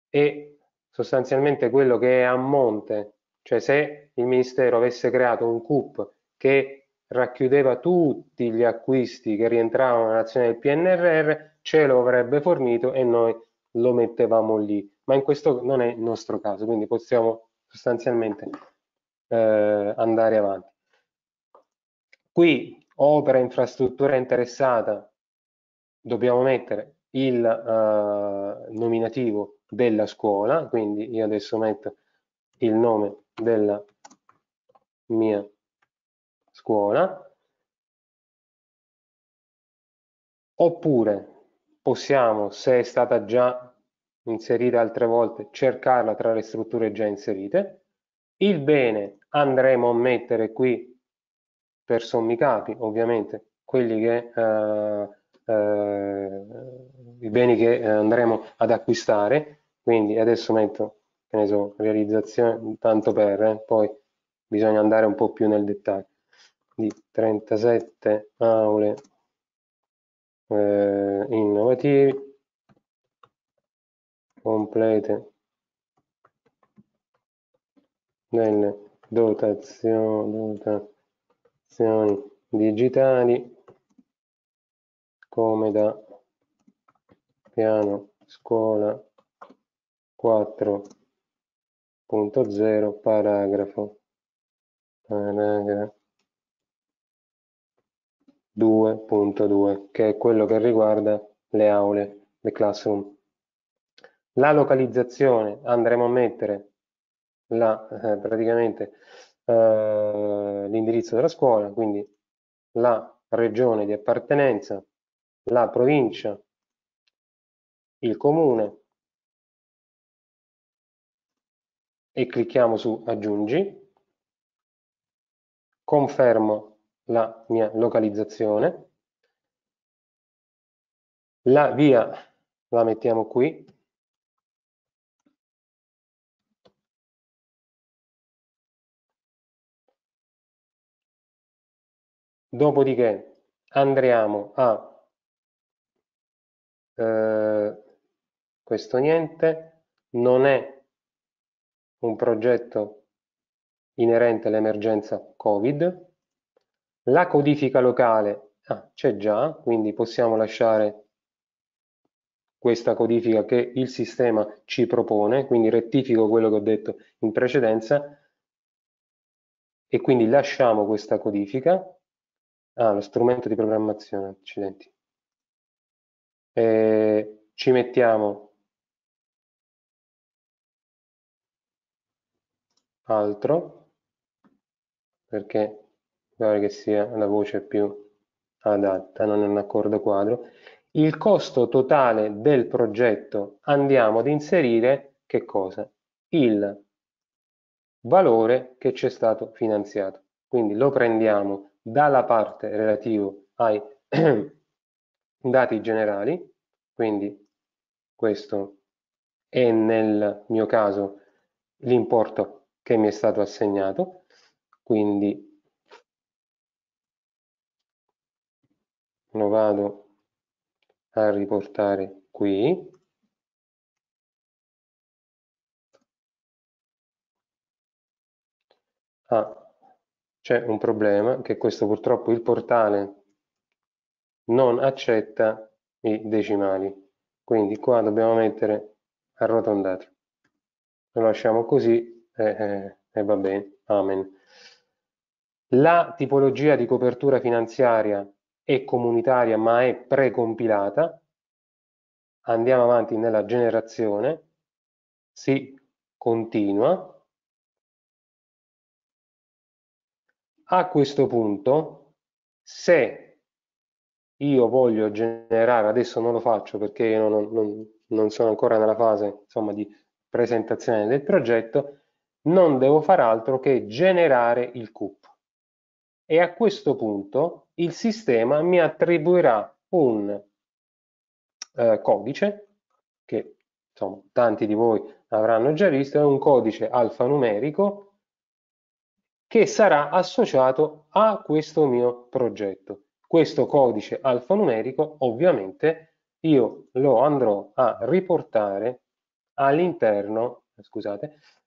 è sostanzialmente quello che è a monte, cioè se il Ministero avesse creato un cup che racchiudeva tutti gli acquisti che rientravano nell'azione del PNRR, ce lo avrebbe fornito e noi lo mettevamo lì. Ma in questo non è il nostro caso, quindi possiamo sostanzialmente eh, andare avanti. Qui opera infrastruttura interessata, dobbiamo mettere il eh, nominativo della scuola, quindi io adesso metto il nome della mia scuola scuola oppure possiamo, se è stata già inserita altre volte, cercarla tra le strutture già inserite. Il bene andremo a mettere qui per sommi capi, ovviamente, quelli che, eh, eh, i beni che eh, andremo ad acquistare. Quindi adesso metto, che ne so, realizzazione, tanto per, eh, poi bisogna andare un po' più nel dettaglio di 37 aule eh, innovativi complete nelle dotazioni, dotazioni digitali come da piano scuola 4.0 paragrafo paragrafo 2.2, che è quello che riguarda le aule, le classroom. La localizzazione andremo a mettere la, eh, praticamente eh, l'indirizzo della scuola, quindi la regione di appartenenza, la provincia, il comune e clicchiamo su aggiungi, confermo la mia localizzazione. La via la mettiamo qui. Dopodiché andremo a eh, questo niente, non è un progetto inerente all'emergenza Covid, la codifica locale ah, c'è già, quindi possiamo lasciare questa codifica che il sistema ci propone, quindi rettifico quello che ho detto in precedenza e quindi lasciamo questa codifica. Ah, lo strumento di programmazione, accidenti. E ci mettiamo altro perché pare che sia la voce più adatta, non è un accordo quadro. Il costo totale del progetto andiamo ad inserire che cosa? Il valore che ci è stato finanziato. Quindi lo prendiamo dalla parte relativa ai dati generali, quindi questo è nel mio caso l'importo che mi è stato assegnato, quindi lo vado a riportare qui ah, c'è un problema che questo purtroppo il portale non accetta i decimali quindi qua dobbiamo mettere arrotondato lo lasciamo così e, e, e va bene amen la tipologia di copertura finanziaria è comunitaria ma è precompilata, andiamo avanti nella generazione, si continua. A questo punto, se io voglio generare, adesso non lo faccio perché non, non, non sono ancora nella fase insomma, di presentazione del progetto, non devo fare altro che generare il cupo e a questo punto il sistema mi attribuirà un eh, codice che insomma, tanti di voi avranno già visto, è un codice alfanumerico che sarà associato a questo mio progetto. Questo codice alfanumerico ovviamente io lo andrò a riportare all'interno,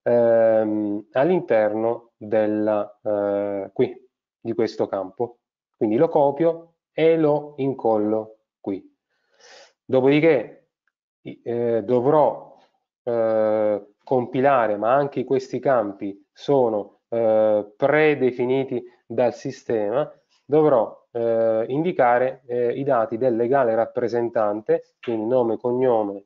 ehm, all'interno della, eh, qui, di questo campo. Quindi lo copio e lo incollo qui. Dopodiché eh, dovrò eh, compilare, ma anche questi campi sono eh, predefiniti dal sistema, dovrò eh, indicare eh, i dati del legale rappresentante, quindi nome, cognome,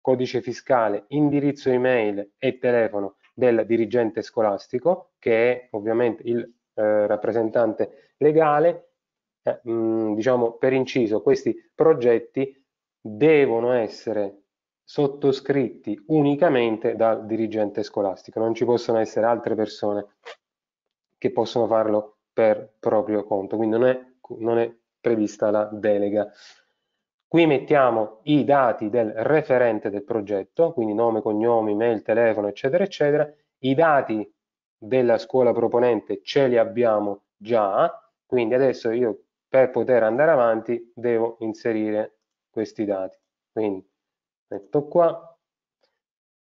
codice fiscale, indirizzo email e telefono del dirigente scolastico, che è ovviamente il eh, rappresentante legale, eh, mh, diciamo per inciso, questi progetti devono essere sottoscritti unicamente dal dirigente scolastico, non ci possono essere altre persone che possono farlo per proprio conto, quindi non è, non è prevista la delega. Qui mettiamo i dati del referente del progetto, quindi nome, cognome, mail, telefono, eccetera, eccetera, i dati della scuola proponente ce li abbiamo già, quindi adesso io per poter andare avanti devo inserire questi dati. Quindi metto qua,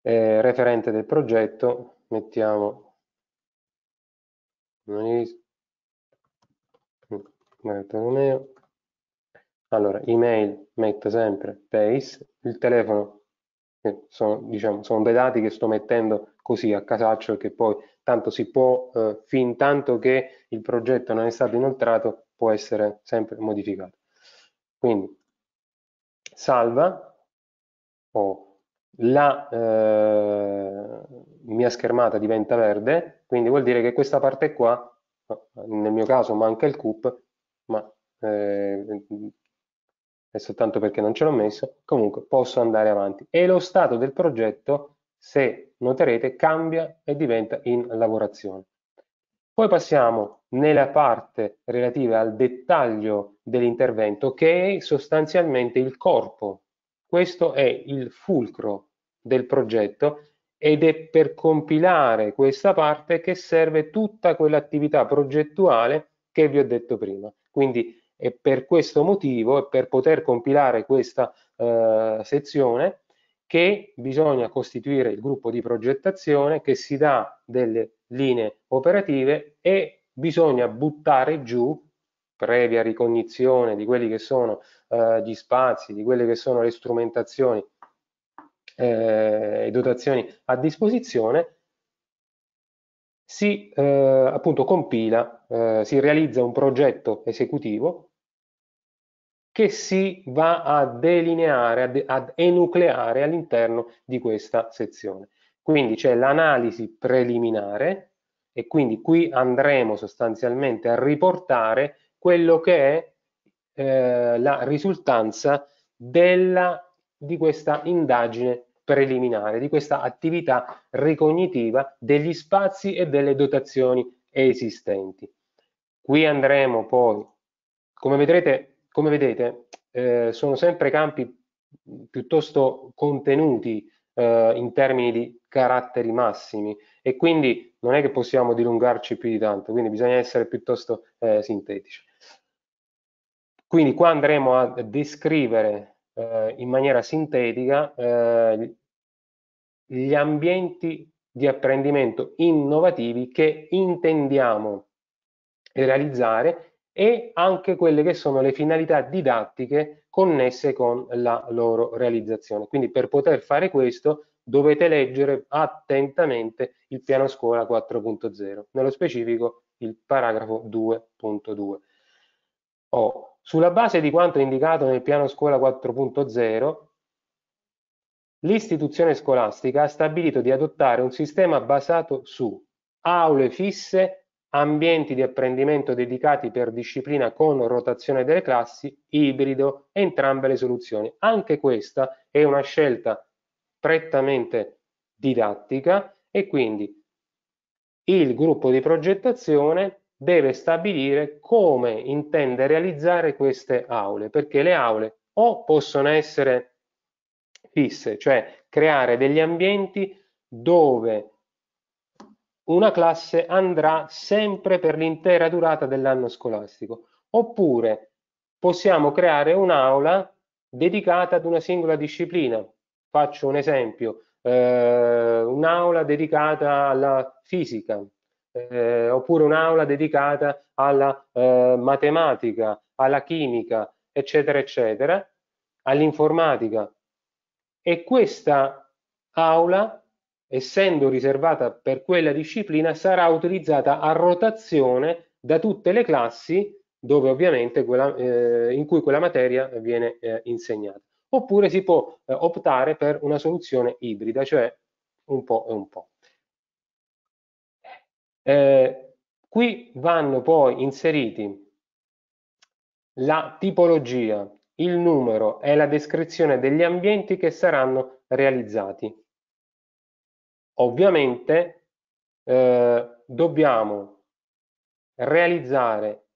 eh, referente del progetto, mettiamo allora email metto sempre pace il telefono sono, diciamo, sono dei dati che sto mettendo così a casaccio che poi tanto si può, eh, fin tanto che il progetto non è stato inoltrato, può essere sempre modificato. Quindi salva o oh, la eh, mia schermata diventa verde, quindi vuol dire che questa parte qua, nel mio caso manca il CUP, ma eh, è soltanto perché non ce l'ho messo, comunque posso andare avanti. E lo stato del progetto, se noterete, cambia e diventa in lavorazione. Poi passiamo nella parte relativa al dettaglio dell'intervento, che è sostanzialmente il corpo. Questo è il fulcro del progetto ed è per compilare questa parte che serve tutta quell'attività progettuale che vi ho detto prima. Quindi e per questo motivo e per poter compilare questa eh, sezione che bisogna costituire il gruppo di progettazione che si dà delle linee operative e bisogna buttare giù previa ricognizione di quelli che sono eh, gli spazi, di quelle che sono le strumentazioni eh, e dotazioni a disposizione, si eh, appunto compila, eh, si realizza un progetto esecutivo che si va a delineare, ad, enucleare all'interno di questa sezione. Quindi c'è l'analisi preliminare e quindi qui andremo sostanzialmente a riportare quello che è eh, la risultanza della, di questa indagine preliminare, di questa attività ricognitiva degli spazi e delle dotazioni esistenti. Qui andremo poi, come vedrete come vedete eh, sono sempre campi piuttosto contenuti eh, in termini di caratteri massimi e quindi non è che possiamo dilungarci più di tanto, quindi bisogna essere piuttosto eh, sintetici. Quindi qua andremo a descrivere eh, in maniera sintetica eh, gli ambienti di apprendimento innovativi che intendiamo realizzare e anche quelle che sono le finalità didattiche connesse con la loro realizzazione. Quindi per poter fare questo dovete leggere attentamente il piano scuola 4.0, nello specifico il paragrafo 2.2. Oh, sulla base di quanto indicato nel piano scuola 4.0, l'istituzione scolastica ha stabilito di adottare un sistema basato su aule fisse ambienti di apprendimento dedicati per disciplina con rotazione delle classi, ibrido, entrambe le soluzioni. Anche questa è una scelta prettamente didattica e quindi il gruppo di progettazione deve stabilire come intende realizzare queste aule, perché le aule o possono essere fisse, cioè creare degli ambienti dove una classe andrà sempre per l'intera durata dell'anno scolastico. Oppure possiamo creare un'aula dedicata ad una singola disciplina. Faccio un esempio, eh, un'aula dedicata alla fisica, eh, oppure un'aula dedicata alla eh, matematica, alla chimica, eccetera, eccetera, all'informatica. E questa aula essendo riservata per quella disciplina, sarà utilizzata a rotazione da tutte le classi dove ovviamente quella, eh, in cui quella materia viene eh, insegnata. Oppure si può eh, optare per una soluzione ibrida, cioè un po' e un po'. Eh, qui vanno poi inseriti la tipologia, il numero e la descrizione degli ambienti che saranno realizzati. Ovviamente eh, dobbiamo realizzare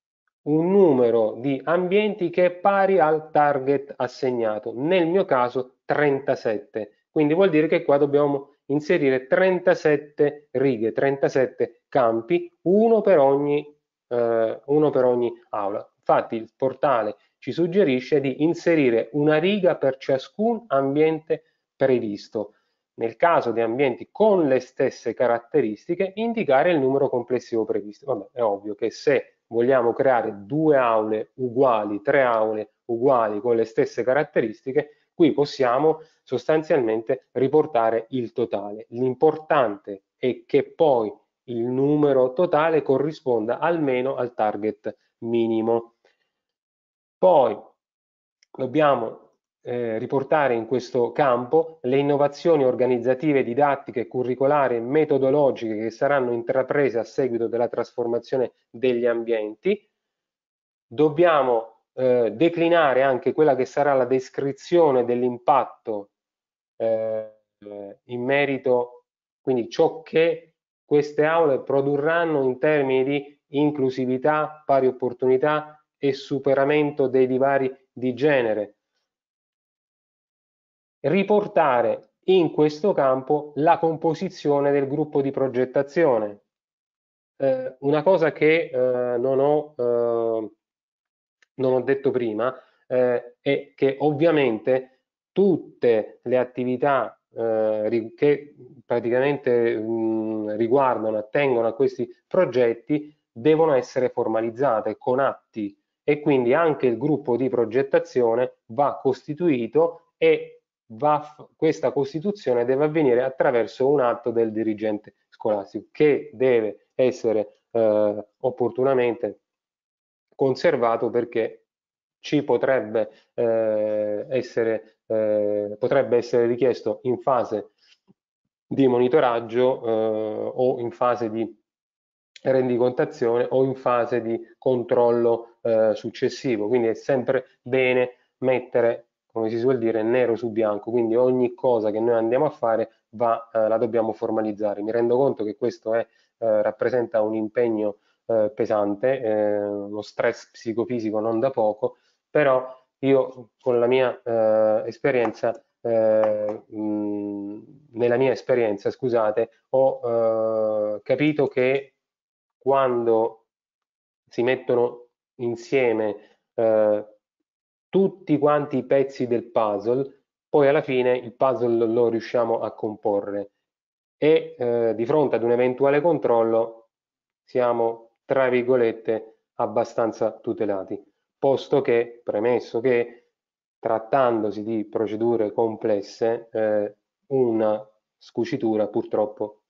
un numero di ambienti che è pari al target assegnato, nel mio caso 37. Quindi vuol dire che qua dobbiamo inserire 37 righe, 37 campi, uno per ogni, eh, uno per ogni aula. Infatti il portale ci suggerisce di inserire una riga per ciascun ambiente previsto nel caso di ambienti con le stesse caratteristiche, indicare il numero complessivo previsto. Vabbè, è ovvio che se vogliamo creare due aule uguali, tre aule uguali con le stesse caratteristiche, qui possiamo sostanzialmente riportare il totale. L'importante è che poi il numero totale corrisponda almeno al target minimo. Poi dobbiamo eh, riportare in questo campo le innovazioni organizzative, didattiche, curricolari e metodologiche che saranno intraprese a seguito della trasformazione degli ambienti. Dobbiamo eh, declinare anche quella che sarà la descrizione dell'impatto eh, eh in merito, quindi ciò che queste aule produrranno in termini di inclusività, pari opportunità e superamento dei divari di genere riportare in questo campo la composizione del gruppo di progettazione. Eh, una cosa che eh, non, ho, eh, non, ho, detto prima eh, è che ovviamente tutte le attività eh, che praticamente mh, mm, riguardano, attengono a questi progetti devono essere formalizzate con atti e quindi anche il gruppo di progettazione va costituito e va, questa costituzione deve avvenire attraverso un atto del dirigente scolastico che deve essere eh, opportunamente conservato perché ci potrebbe, eh, essere, eh, potrebbe essere richiesto in fase di monitoraggio eh, o in fase di rendicontazione o in fase di controllo eh, successivo. Quindi è sempre bene mettere come si suol dire, nero su bianco, quindi ogni cosa che noi andiamo a fare va, eh, la dobbiamo formalizzare. Mi rendo conto che questo è, eh, rappresenta un impegno eh, pesante, eh, uno stress psicofisico non da poco, però io con la mia eh, esperienza, eh, mh, nella mia esperienza, scusate, ho capito che quando si mettono insieme tutti quanti i pezzi del puzzle, poi alla fine il puzzle lo riusciamo a comporre e eh, di fronte ad un eventuale controllo siamo, tra virgolette, abbastanza tutelati, posto che, premesso che trattandosi di procedure complesse, eh, una scucitura purtroppo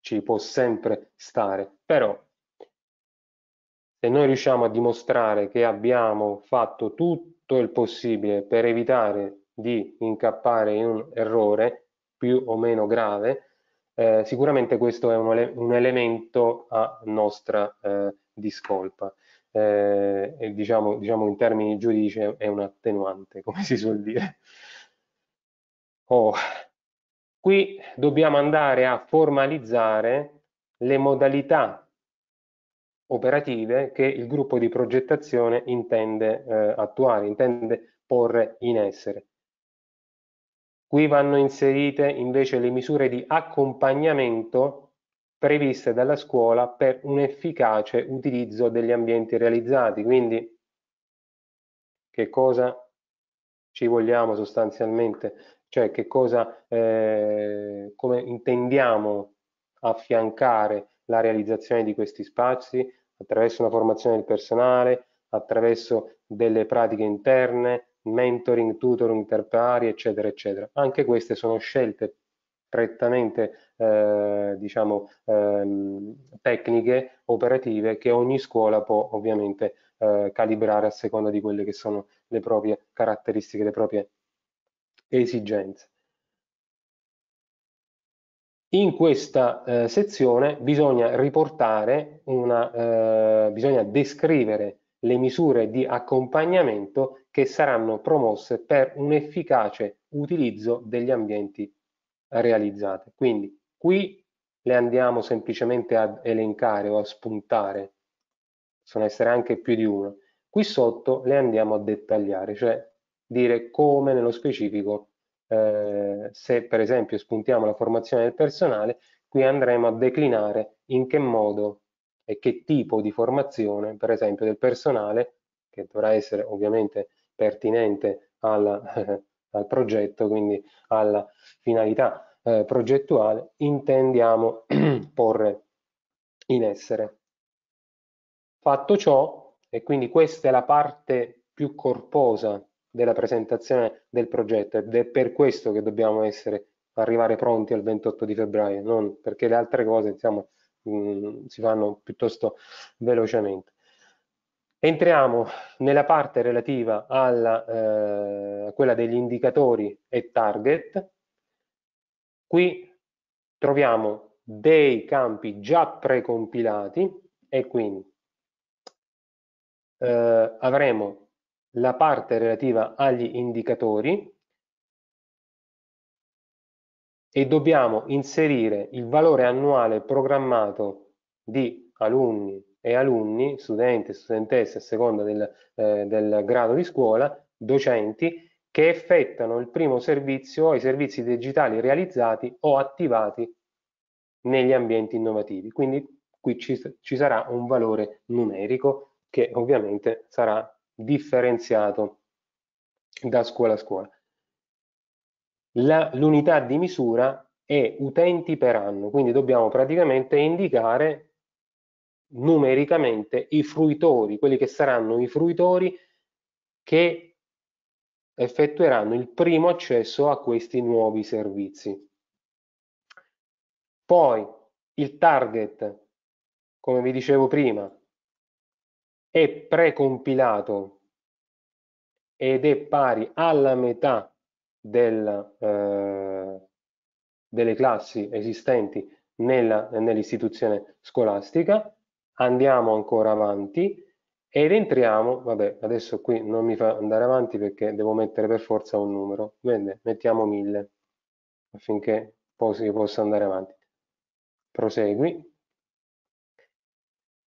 ci può sempre stare, però se noi riusciamo a dimostrare che abbiamo fatto tutto il possibile per evitare di incappare in un errore più o meno grave, eh, sicuramente questo è un, un, elemento a nostra eh, discolpa. Eh, e diciamo, diciamo, in termini giudici è un attenuante, come si suol dire. Oh. Qui dobbiamo andare a formalizzare le modalità operative che il gruppo di progettazione intende eh, attuare, intende porre in essere. Qui vanno inserite invece le misure di accompagnamento previste dalla scuola per un efficace utilizzo degli ambienti realizzati. Quindi che cosa ci vogliamo sostanzialmente? Cioè che cosa, eh, come intendiamo affiancare la realizzazione di questi spazi attraverso una formazione del personale, attraverso delle pratiche interne, mentoring, tutoring pari, eccetera, eccetera. Anche queste sono scelte prettamente eh, diciamo, eh, tecniche operative che ogni scuola può ovviamente eh, calibrare a seconda di quelle che sono le proprie caratteristiche, le proprie esigenze in questa eh, sezione bisogna riportare, una, eh, bisogna descrivere le misure di accompagnamento che saranno promosse per un efficace utilizzo degli ambienti realizzati. Quindi qui le andiamo semplicemente ad elencare o a spuntare, possono essere anche più di una. Qui sotto le andiamo a dettagliare, cioè dire come nello specifico eh, se per esempio spuntiamo la formazione del personale, qui andremo a declinare in che modo e che tipo di formazione, per esempio del personale, che dovrà essere ovviamente pertinente alla, al progetto, quindi alla finalità eh, progettuale, intendiamo porre in essere. Fatto ciò, e quindi questa è la parte più corposa della presentazione del progetto ed è per questo che dobbiamo essere, arrivare pronti al 28 di febbraio, non perché le altre cose insomma, mh, mm, si fanno piuttosto velocemente. Entriamo nella parte relativa alla, eh, a quella degli indicatori e target. Qui troviamo dei campi già precompilati e quindi eh, avremo la parte relativa agli indicatori e dobbiamo inserire il valore annuale programmato di alunni e alunni, studenti e studentesse a seconda del, eh, del grado di scuola, docenti, che effettuano il primo servizio o i servizi digitali realizzati o attivati negli ambienti innovativi. Quindi qui ci, ci sarà un valore numerico che ovviamente sarà differenziato da scuola a scuola. l'unità di misura è utenti per anno, quindi dobbiamo praticamente indicare numericamente i fruitori, quelli che saranno i fruitori che effettueranno il primo accesso a questi nuovi servizi. Poi il target, come vi dicevo prima, è precompilato ed è pari alla metà del, eh, delle classi esistenti nell'istituzione scolastica. Andiamo ancora avanti ed entriamo, vabbè, adesso qui non mi fa andare avanti perché devo mettere per forza un numero, Bene, mettiamo 1000 affinché posso, possa andare avanti. Prosegui.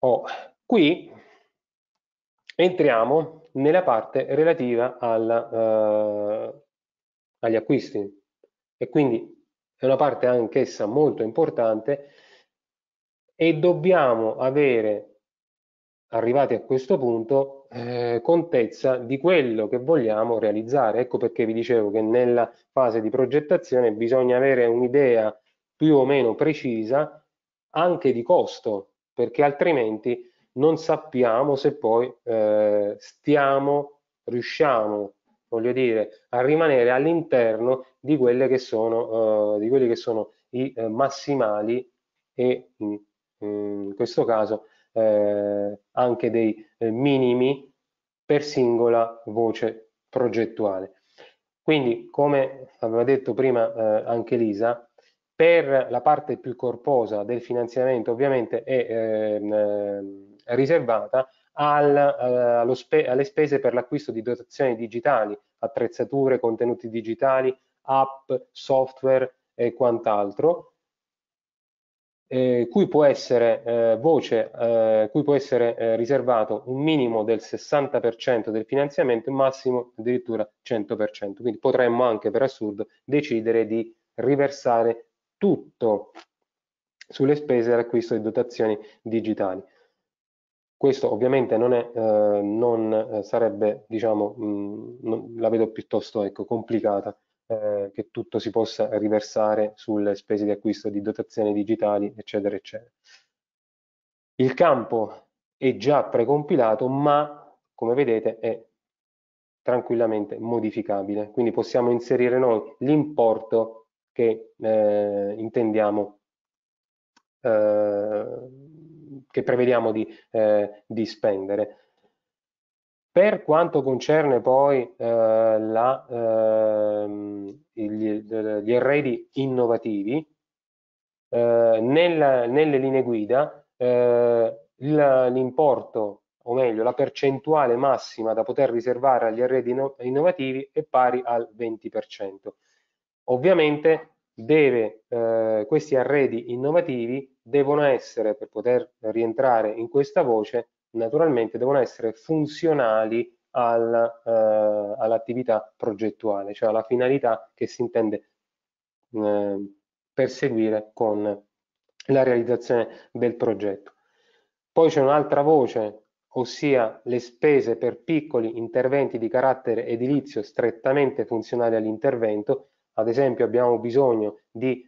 Oh, qui Entriamo nella parte relativa alla, uh, eh, agli acquisti e quindi è una parte anch'essa molto importante e dobbiamo avere, arrivati a questo punto, eh, contezza di quello che vogliamo realizzare. Ecco perché vi dicevo che nella fase di progettazione bisogna avere un'idea più o meno precisa anche di costo, perché altrimenti non sappiamo se poi eh, stiamo, riusciamo, voglio dire, a rimanere all'interno di, eh, di quelli che sono i eh, massimali e mm, mm, in questo caso eh, anche dei eh, minimi per singola voce progettuale. Quindi, come aveva detto prima eh, anche Lisa, per la parte più corposa del finanziamento ovviamente è ehm, riservata al, eh, spe, alle spese per l'acquisto di dotazioni digitali, attrezzature, contenuti digitali, app, software e quant'altro, eh, cui può essere, eh, voce, eh, cui può essere eh, riservato un minimo del 60% del finanziamento, un massimo addirittura 100%. Quindi potremmo anche per assurdo decidere di riversare tutto sulle spese dell'acquisto di dotazioni digitali. Questo ovviamente non, è, eh, non eh, sarebbe, diciamo, mh, non, la vedo piuttosto ecco, complicata, eh, che tutto si possa riversare sulle spese di acquisto di dotazioni digitali, eccetera, eccetera. Il campo è già precompilato, ma come vedete è tranquillamente modificabile, quindi possiamo inserire noi l'importo che eh, intendiamo eh, che prevediamo di, eh, di spendere. Per quanto concerne poi eh, la, eh, gli, gli, arredi innovativi, eh, nella, nelle linee guida eh, l'importo, o meglio la percentuale massima da poter riservare agli arredi innovativi è pari al 20%. Ovviamente deve, eh, questi arredi innovativi devono essere, per poter rientrare in questa voce, naturalmente devono essere funzionali al, eh, all'attività progettuale, cioè alla finalità che si intende eh, perseguire con la realizzazione del progetto. Poi c'è un'altra voce, ossia le spese per piccoli interventi di carattere edilizio strettamente funzionali all'intervento, ad esempio abbiamo bisogno di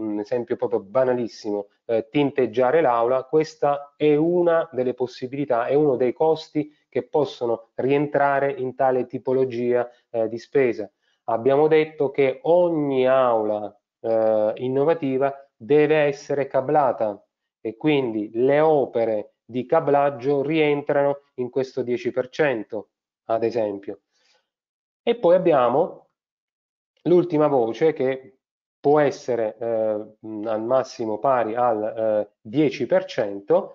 un esempio proprio banalissimo, eh, tinteggiare l'aula, questa è una delle possibilità, è uno dei costi che possono rientrare in tale tipologia eh, di spesa. Abbiamo detto che ogni aula eh, innovativa deve essere cablata e quindi le opere di cablaggio rientrano in questo 10%, ad esempio. E poi abbiamo l'ultima voce che può essere eh, al massimo pari al 10%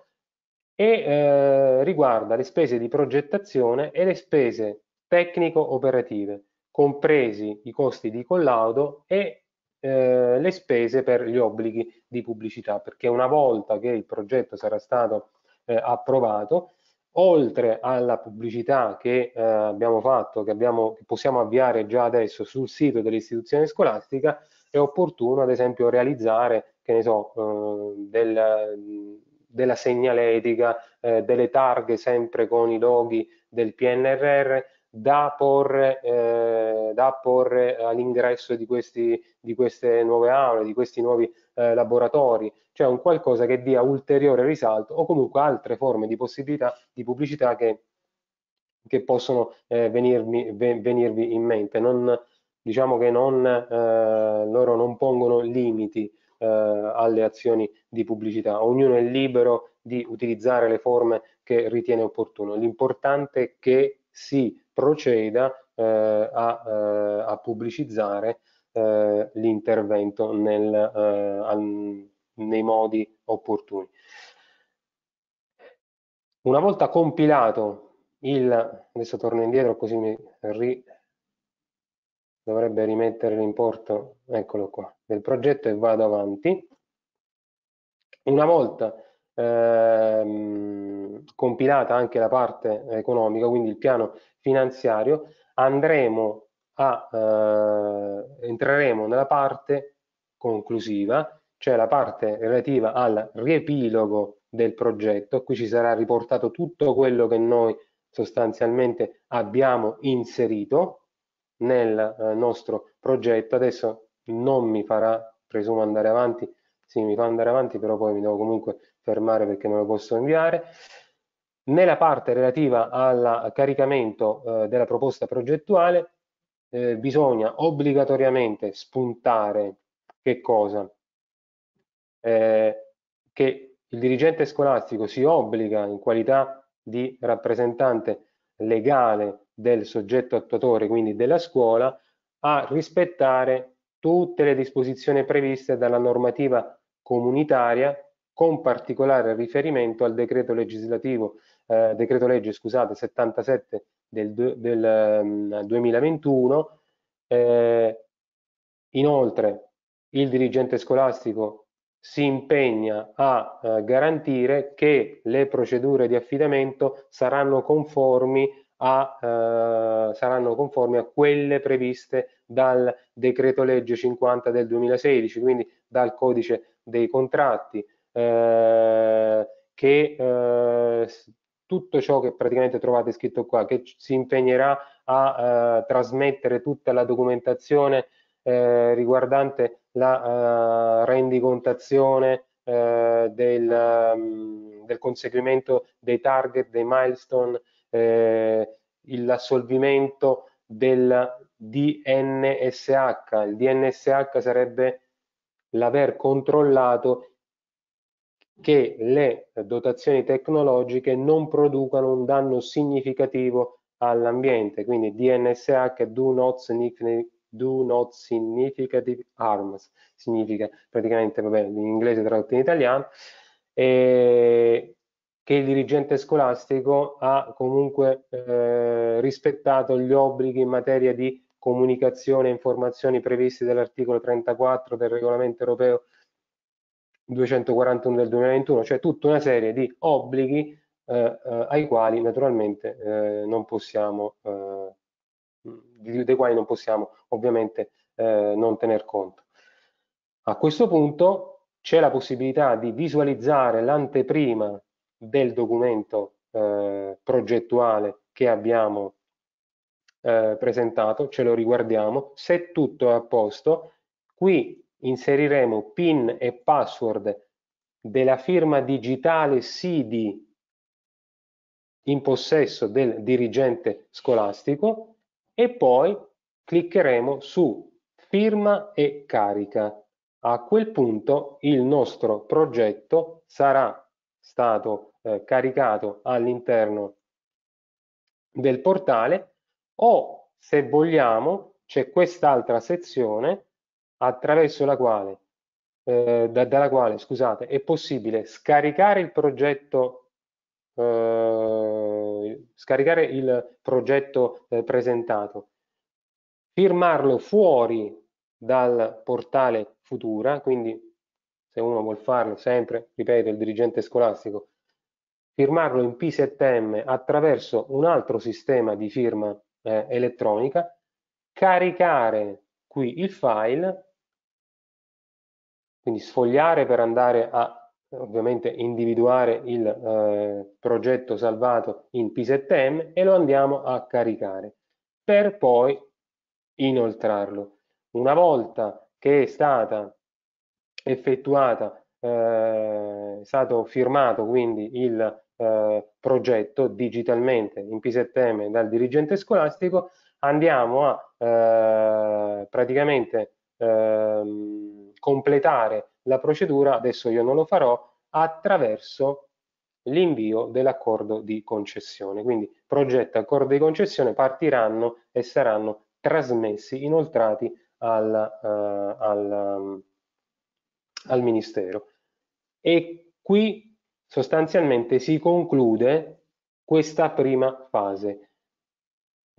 eh, e eh, riguarda le spese di progettazione e le spese tecnico-operative, compresi i costi di collaudo e eh, le spese per gli obblighi di pubblicità, perché una volta che il progetto sarà stato eh, approvato, oltre alla pubblicità che eh, abbiamo fatto, che, abbiamo, che possiamo avviare già adesso sul sito dell'istituzione scolastica, è opportuno ad esempio realizzare che ne so, eh, del, della segnaletica, eh, delle targhe sempre con i loghi del PNRR da porre, eh, da porre all'ingresso di, questi, di, queste nuove aule, di questi nuovi eh, laboratori, cioè un qualcosa che dia ulteriore risalto o comunque altre forme di possibilità di pubblicità che, che possono eh, venirmi, venirvi in mente. Non, diciamo che non, eh, loro non pongono limiti eh, alle azioni di pubblicità, ognuno è libero di utilizzare le forme che ritiene opportuno, l'importante è che si proceda eh, a, eh, a, pubblicizzare eh, l'intervento nel, eh, al, nei modi opportuni. Una volta compilato il, adesso torno indietro così mi ri, dovrebbe rimettere l'importo, eccolo qua, del progetto e vado avanti. Una volta ehm, compilata anche la parte economica, quindi il piano finanziario, andremo a, eh, entreremo nella parte conclusiva, cioè la parte relativa al riepilogo del progetto. Qui ci sarà riportato tutto quello che noi sostanzialmente abbiamo inserito nel eh, nostro progetto. Adesso non mi farà, presumo, andare avanti. Sì, mi fa andare avanti, però poi mi devo comunque fermare perché non lo posso inviare. Nella parte relativa al caricamento eh, della proposta progettuale eh, bisogna obbligatoriamente spuntare che cosa? Eh, che il dirigente scolastico si obbliga in qualità di rappresentante legale del soggetto attuatore, quindi della scuola, a rispettare tutte le disposizioni previste dalla normativa comunitaria con particolare riferimento al decreto legislativo, eh, decreto legge scusate, 77 del, del um, mm, 2021. Eh, inoltre il dirigente scolastico si impegna a eh, garantire che le procedure di affidamento saranno conformi a, eh, saranno conformi a quelle previste dal decreto legge 50 del 2016, quindi dal codice dei contratti, eh, che eh, tutto ciò che praticamente trovate scritto qua, che si impegnerà a eh, trasmettere tutta la documentazione eh, riguardante la eh, rendicontazione del, mm, del conseguimento dei target, dei milestone, eh, l'assolvimento del DNSH. Il DNSH sarebbe l'aver controllato che le dotazioni tecnologiche non producano un danno significativo all'ambiente, quindi DNSH, do not, significant, do not significative harms, significa praticamente, vabbè, in inglese tradotto in italiano, e che il dirigente scolastico ha comunque eh, rispettato gli obblighi in materia di comunicazione e informazioni previsti dall'articolo 34 del regolamento europeo 241 del 2021, cioè tutta una serie di obblighi eh, eh, ai quali naturalmente eh, non possiamo, eh, dei quali non possiamo ovviamente eh, non tener conto. A questo punto c'è la possibilità di visualizzare l'anteprima del documento eh, progettuale che abbiamo eh, presentato, ce lo riguardiamo, se tutto è a posto, qui inseriremo PIN e password della firma digitale SIDI in possesso del dirigente scolastico e poi cliccheremo su firma e carica. A quel punto il nostro progetto sarà stato eh, caricato all'interno del portale o se vogliamo c'è quest'altra sezione attraverso la quale, eh, da, dalla quale scusate, è possibile scaricare il progetto, eh, scaricare il progetto eh, presentato, firmarlo fuori dal portale Futura, quindi se uno vuol farlo sempre, ripeto, il dirigente scolastico firmarlo in P7M attraverso un altro sistema di firma eh, elettronica, caricare qui il file, quindi sfogliare per andare a ovviamente individuare il eh, progetto salvato in P7M e lo andiamo a caricare per poi inoltrarlo. Una volta che è stata effettuata, eh, è stato firmato quindi il eh, progetto digitalmente in PSTM dal dirigente scolastico, andiamo a eh, praticamente eh, completare la procedura, adesso io non lo farò, attraverso l'invio dell'accordo di concessione. Quindi progetto, accordo di concessione partiranno e saranno trasmessi, inoltrati al, uh, al, um, al Ministero. E qui sostanzialmente si conclude questa prima fase.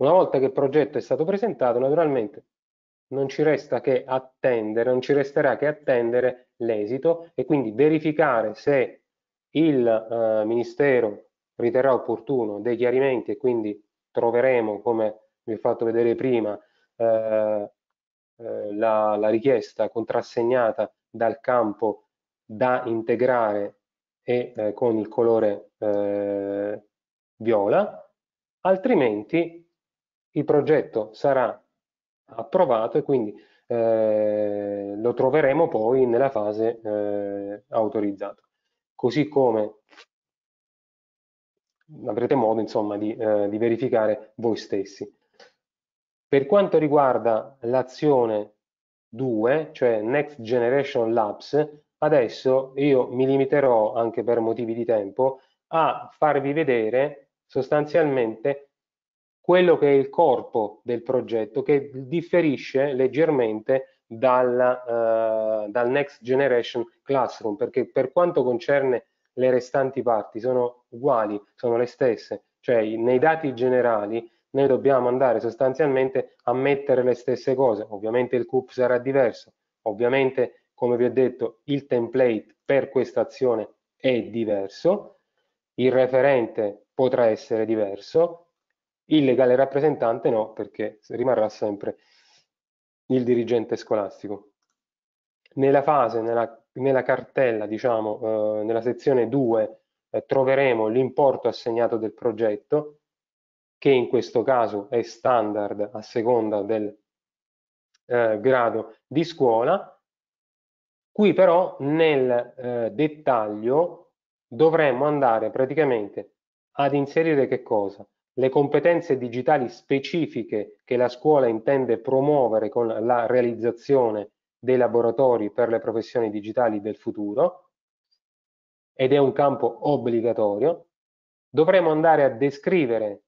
Una volta che il progetto è stato presentato, naturalmente non ci resta che attendere, non ci resterà che attendere l'esito e quindi verificare se il eh, Ministero riterrà opportuno dei chiarimenti e quindi troveremo, come vi ho fatto vedere prima, eh, eh la, la richiesta contrassegnata dal campo da integrare e eh, con il colore eh, viola, altrimenti il progetto sarà approvato e quindi eh, lo troveremo poi nella fase eh, autorizzata. Così come avrete modo insomma di, eh, di verificare voi stessi. Per quanto riguarda l'azione 2, cioè Next Generation Labs, Adesso io mi limiterò anche per motivi di tempo a farvi vedere sostanzialmente quello che è il corpo del progetto che differisce leggermente dalla, eh, dal Next Generation Classroom perché per quanto concerne le restanti parti sono uguali, sono le stesse, cioè nei dati generali noi dobbiamo andare sostanzialmente a mettere le stesse cose, ovviamente il CUP sarà diverso, ovviamente come vi ho detto il template per questa azione è diverso, il referente potrà essere diverso, il legale rappresentante no perché rimarrà sempre il dirigente scolastico. Nella fase, nella, nella cartella, diciamo, eh, nella sezione 2 eh, troveremo l'importo assegnato del progetto che in questo caso è standard a seconda del eh, grado di scuola Qui però nel eh, dettaglio dovremmo andare praticamente ad inserire che cosa? Le competenze digitali specifiche che la scuola intende promuovere con la realizzazione dei laboratori per le professioni digitali del futuro ed è un campo obbligatorio. Dovremmo andare a descrivere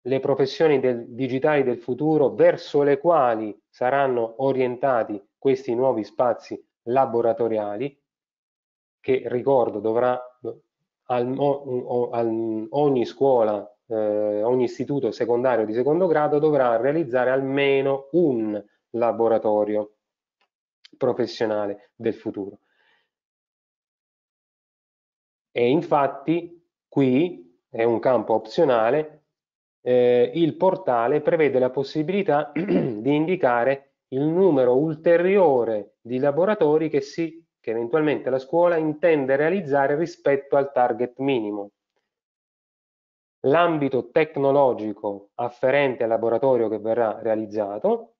le professioni del, digitali del futuro verso le quali saranno orientati questi nuovi spazi laboratoriali che ricordo dovrà al, o, al, ogni scuola eh, ogni istituto secondario di secondo grado dovrà realizzare almeno un laboratorio professionale del futuro e infatti qui è un campo opzionale eh, il portale prevede la possibilità di indicare il numero ulteriore di laboratori che, si, che eventualmente la scuola intende realizzare rispetto al target minimo. L'ambito tecnologico afferente al laboratorio che verrà realizzato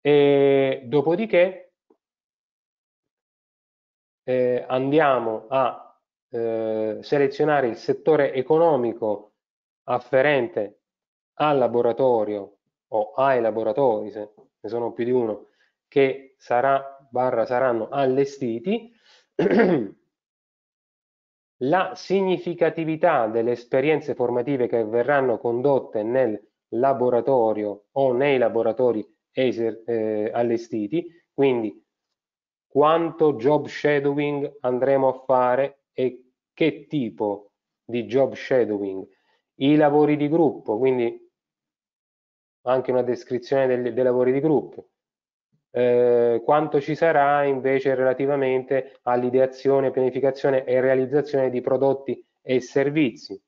e dopodiché eh, andiamo a eh, selezionare il settore economico afferente al laboratorio o ai laboratori se ne sono più di uno, che sarà, barra, saranno allestiti, la significatività delle esperienze formative che verranno condotte nel laboratorio o nei laboratori ESER eh, allestiti, quindi quanto job shadowing andremo a fare e che tipo di job shadowing, i lavori di gruppo, quindi anche una descrizione del, dei lavori di gruppo. Eh, quanto ci sarà invece relativamente all'ideazione, pianificazione e realizzazione di prodotti e servizi.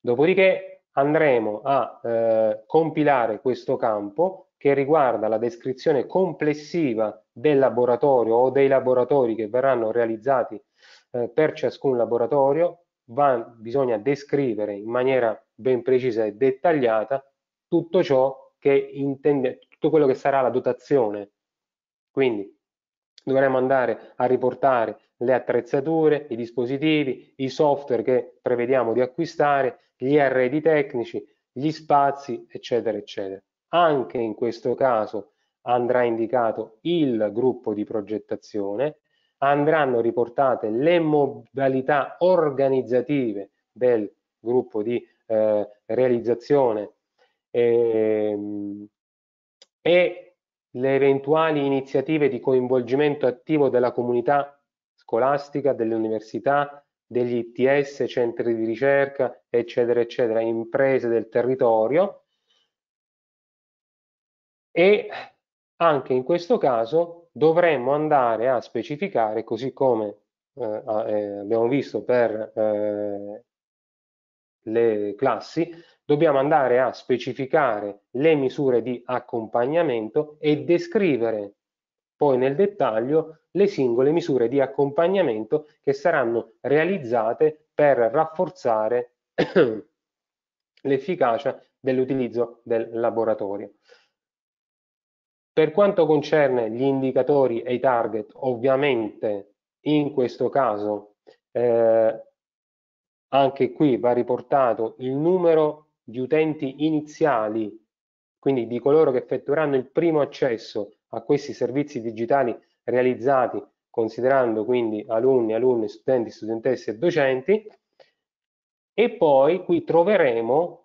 Dopodiché andremo a eh, compilare questo campo che riguarda la descrizione complessiva del laboratorio o dei laboratori che verranno realizzati eh, per ciascun laboratorio. Va, bisogna descrivere in maniera ben precisa e dettagliata tutto ciò che intende, tutto quello che sarà la dotazione. Quindi dovremo andare a riportare le attrezzature, i dispositivi, i software che prevediamo di acquistare, gli arredi tecnici, gli spazi, eccetera, eccetera. Anche in questo caso andrà indicato il gruppo di progettazione, andranno riportate le modalità organizzative del gruppo di eh, realizzazione ehm, e le eventuali iniziative di coinvolgimento attivo della comunità scolastica, delle università, degli ITS, centri di ricerca, eccetera, eccetera, imprese del territorio e anche in questo caso dovremmo andare a specificare, così come eh, eh abbiamo visto per eh, le classi, dobbiamo andare a specificare le misure di accompagnamento e descrivere poi nel dettaglio le singole misure di accompagnamento che saranno realizzate per rafforzare l'efficacia dell'utilizzo del laboratorio. Per quanto concerne gli indicatori e i target, ovviamente in questo caso eh, anche qui va riportato il numero gli utenti iniziali, quindi di coloro che effettueranno il primo accesso a questi servizi digitali realizzati, considerando quindi alunni, alunni, studenti, studentesse e docenti, e poi qui troveremo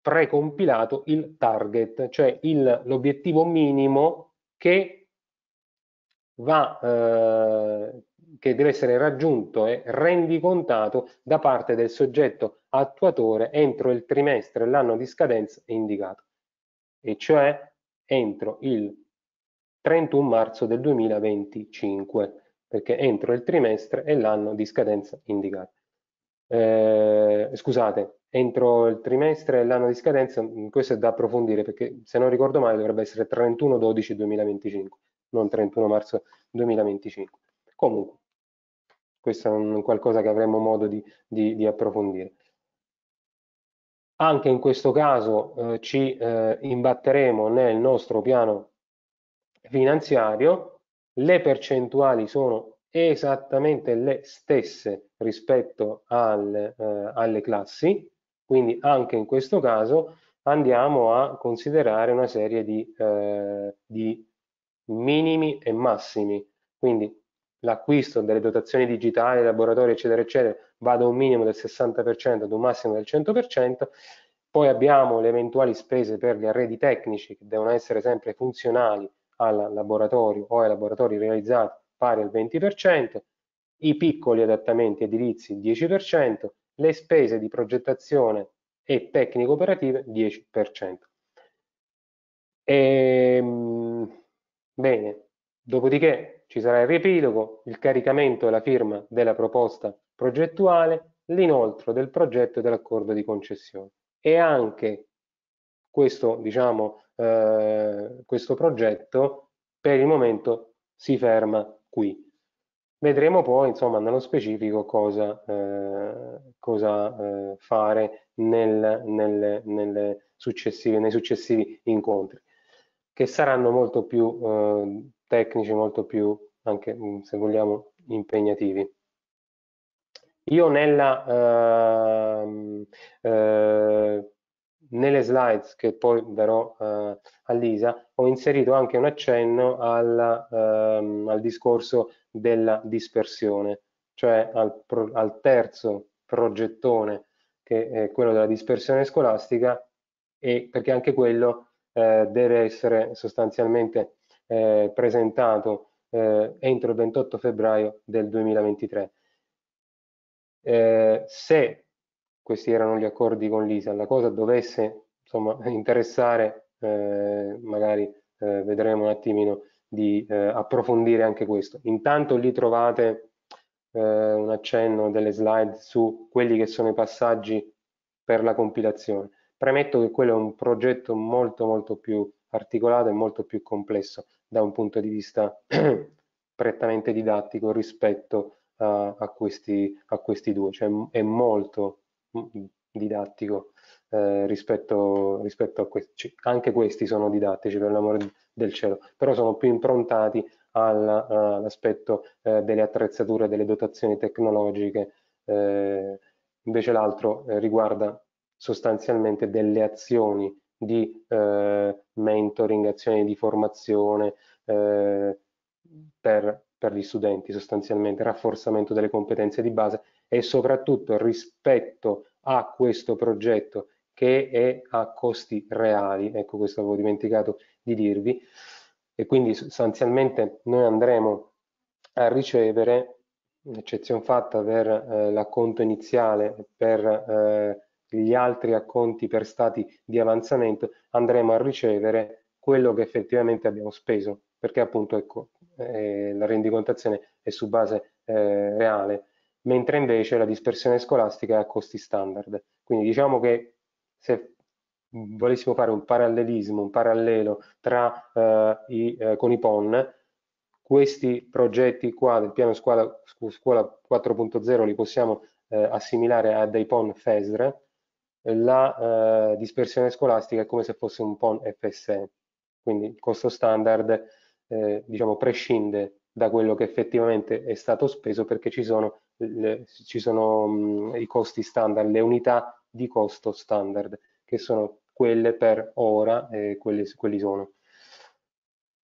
precompilato il target, cioè l'obiettivo minimo che, va, eh, che deve essere raggiunto e rendicontato da parte del soggetto attuatore entro il trimestre e l'anno di scadenza indicato, e cioè entro il 31 marzo del 2025, perché entro il trimestre e l'anno di scadenza indicato. Eh, scusate, entro il trimestre e l'anno di scadenza, mm, questo è da approfondire perché se non ricordo male dovrebbe essere 31-12-2025, non 31 marzo 2025. Comunque, questo è un qualcosa che avremo modo di, di, di approfondire. Anche in questo caso eh, ci eh, imbatteremo nel nostro piano finanziario, le percentuali sono esattamente le stesse rispetto al, eh, alle classi, quindi anche in questo caso andiamo a considerare una serie di, eh, di minimi e massimi, quindi l'acquisto delle dotazioni digitali, laboratori, eccetera, eccetera, va da un minimo del 60% ad un massimo del 100%, poi abbiamo le eventuali spese per gli arredi tecnici che devono essere sempre funzionali al laboratorio o ai laboratori realizzati pari al 20%, i piccoli adattamenti edilizi il 10%, le spese di progettazione e tecnico operative 10%. E, ehm, bene, dopodiché ci sarà il riepilogo, il caricamento e la firma della proposta progettuale, l'inoltro del progetto e dell'accordo di concessione. E anche questo, diciamo, eh, questo progetto per il momento si ferma qui. Vedremo poi, insomma, nello specifico cosa, eh, cosa eh, fare nel, nel, nel successivi, nei successivi incontri, che saranno molto più eh, tecnici molto più, anche mm, se vogliamo, impegnativi. Io nella, uh, uh, nelle slides che poi darò uh, a Lisa ho inserito anche un accenno alla, ehm, al discorso della dispersione, cioè al, pro, al terzo progettone che è quello della dispersione scolastica e perché anche quello eh, deve essere sostanzialmente eh, presentato eh, entro il 28 febbraio del 2023. Eh, se questi erano gli accordi con l'ISA, la cosa dovesse insomma, interessare, eh, magari eh, vedremo un attimino di eh, approfondire anche questo. Intanto lì trovate un accenno delle slide su quelli che sono i passaggi per la compilazione. Premetto che quello è un progetto molto molto più articolato e molto più complesso da un punto di vista prettamente didattico rispetto a, a, questi, a questi, due, cioè è molto didattico eh, rispetto, rispetto, a questi, cioè, anche questi sono didattici per l'amore del cielo, però sono più improntati all'aspetto eh, delle attrezzature, delle dotazioni tecnologiche, eh, invece l'altro eh, riguarda sostanzialmente delle azioni di eh, mentoring, azioni di formazione eh, per, per, gli studenti sostanzialmente, rafforzamento delle competenze di base e soprattutto rispetto a questo progetto che è a costi reali, ecco questo avevo dimenticato di dirvi, e quindi sostanzialmente noi andremo a ricevere, eccezione fatta per eh, l'acconto iniziale, per eh, gli altri acconti per stati di avanzamento, andremo a ricevere quello che effettivamente abbiamo speso, perché appunto ecco, eh, la rendicontazione è su base eh, reale, mentre invece la dispersione scolastica è a costi standard. Quindi diciamo che se volessimo fare un parallelismo, un parallelo tra, eh, i, eh, con i PON, questi progetti qua del piano scuola, scuola 4.0 li possiamo eh, assimilare a dei PON FESR, la eh, dispersione scolastica è come se fosse un PON FSE, quindi il costo standard eh, diciamo, prescinde da quello che effettivamente è stato speso perché ci sono, le, ci sono mh, i costi standard, le unità di costo standard che sono quelle per ora e quelli, quelli sono.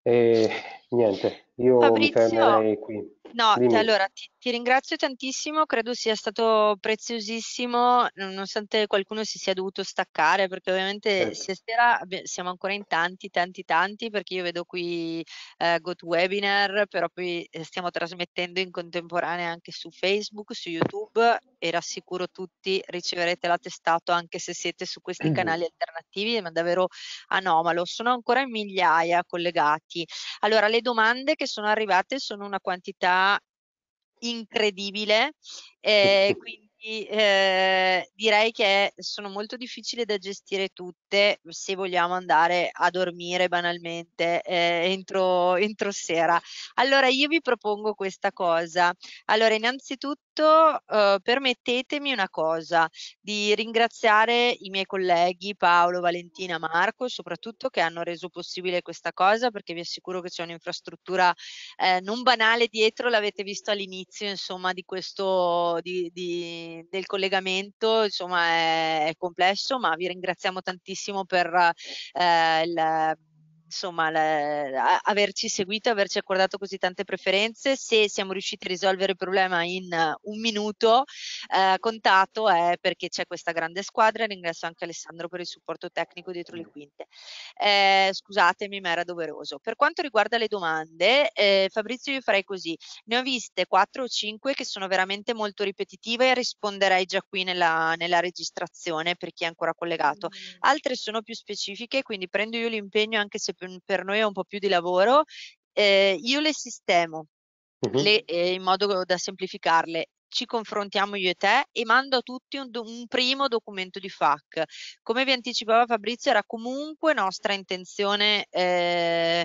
E niente, io Fabrizio, mi fermerei qui. No, Quindi... Cioè, allora ti, ti, ringrazio tantissimo, credo sia stato preziosissimo, nonostante qualcuno si sia dovuto staccare, perché ovviamente eh. Certo. stasera siamo ancora in tanti, tanti, tanti, perché io vedo qui eh, GoToWebinar, però poi eh, stiamo trasmettendo in contemporanea anche su Facebook, su YouTube, e rassicuro tutti riceverete l'attestato anche se siete su questi canali alternativi, ma davvero anomalo. Sono ancora in migliaia collegati. Allora, le domande che sono arrivate sono una quantità incredibile, eh, quindi quindi eh, direi che sono molto difficili da gestire tutte se vogliamo andare a dormire banalmente eh, entro, entro, sera. Allora io vi propongo questa cosa. Allora innanzitutto eh, permettetemi una cosa di ringraziare i miei colleghi Paolo, Valentina, Marco soprattutto che hanno reso possibile questa cosa perché vi assicuro che c'è un'infrastruttura eh, non banale dietro, l'avete visto all'inizio insomma di questo... Di, di, del collegamento insomma è, è, complesso ma vi ringraziamo tantissimo per eh, il insomma la, averci seguito, averci accordato così tante preferenze. Se siamo riusciti a risolvere il problema in eh, un minuto eh, contato è perché c'è questa grande squadra. Ringrazio anche Alessandro per il supporto tecnico dietro le quinte. Eh, scusatemi, ma era doveroso. Per quanto riguarda le domande, eh, Fabrizio, io farei così: ne ho viste 4 o 5 che sono veramente molto ripetitive e risponderei già qui nella, nella registrazione per chi è ancora collegato. Mm. Altre sono più specifiche, quindi prendo io l'impegno anche se Mhmm, per noi è un po' più di lavoro, eh, io le sistemo. Uh-huh. Le, eh, in modo da semplificarle ci confrontiamo io e te e mando a tutti un, un, primo documento di FAC. Come vi anticipava Fabrizio, era comunque nostra intenzione eh,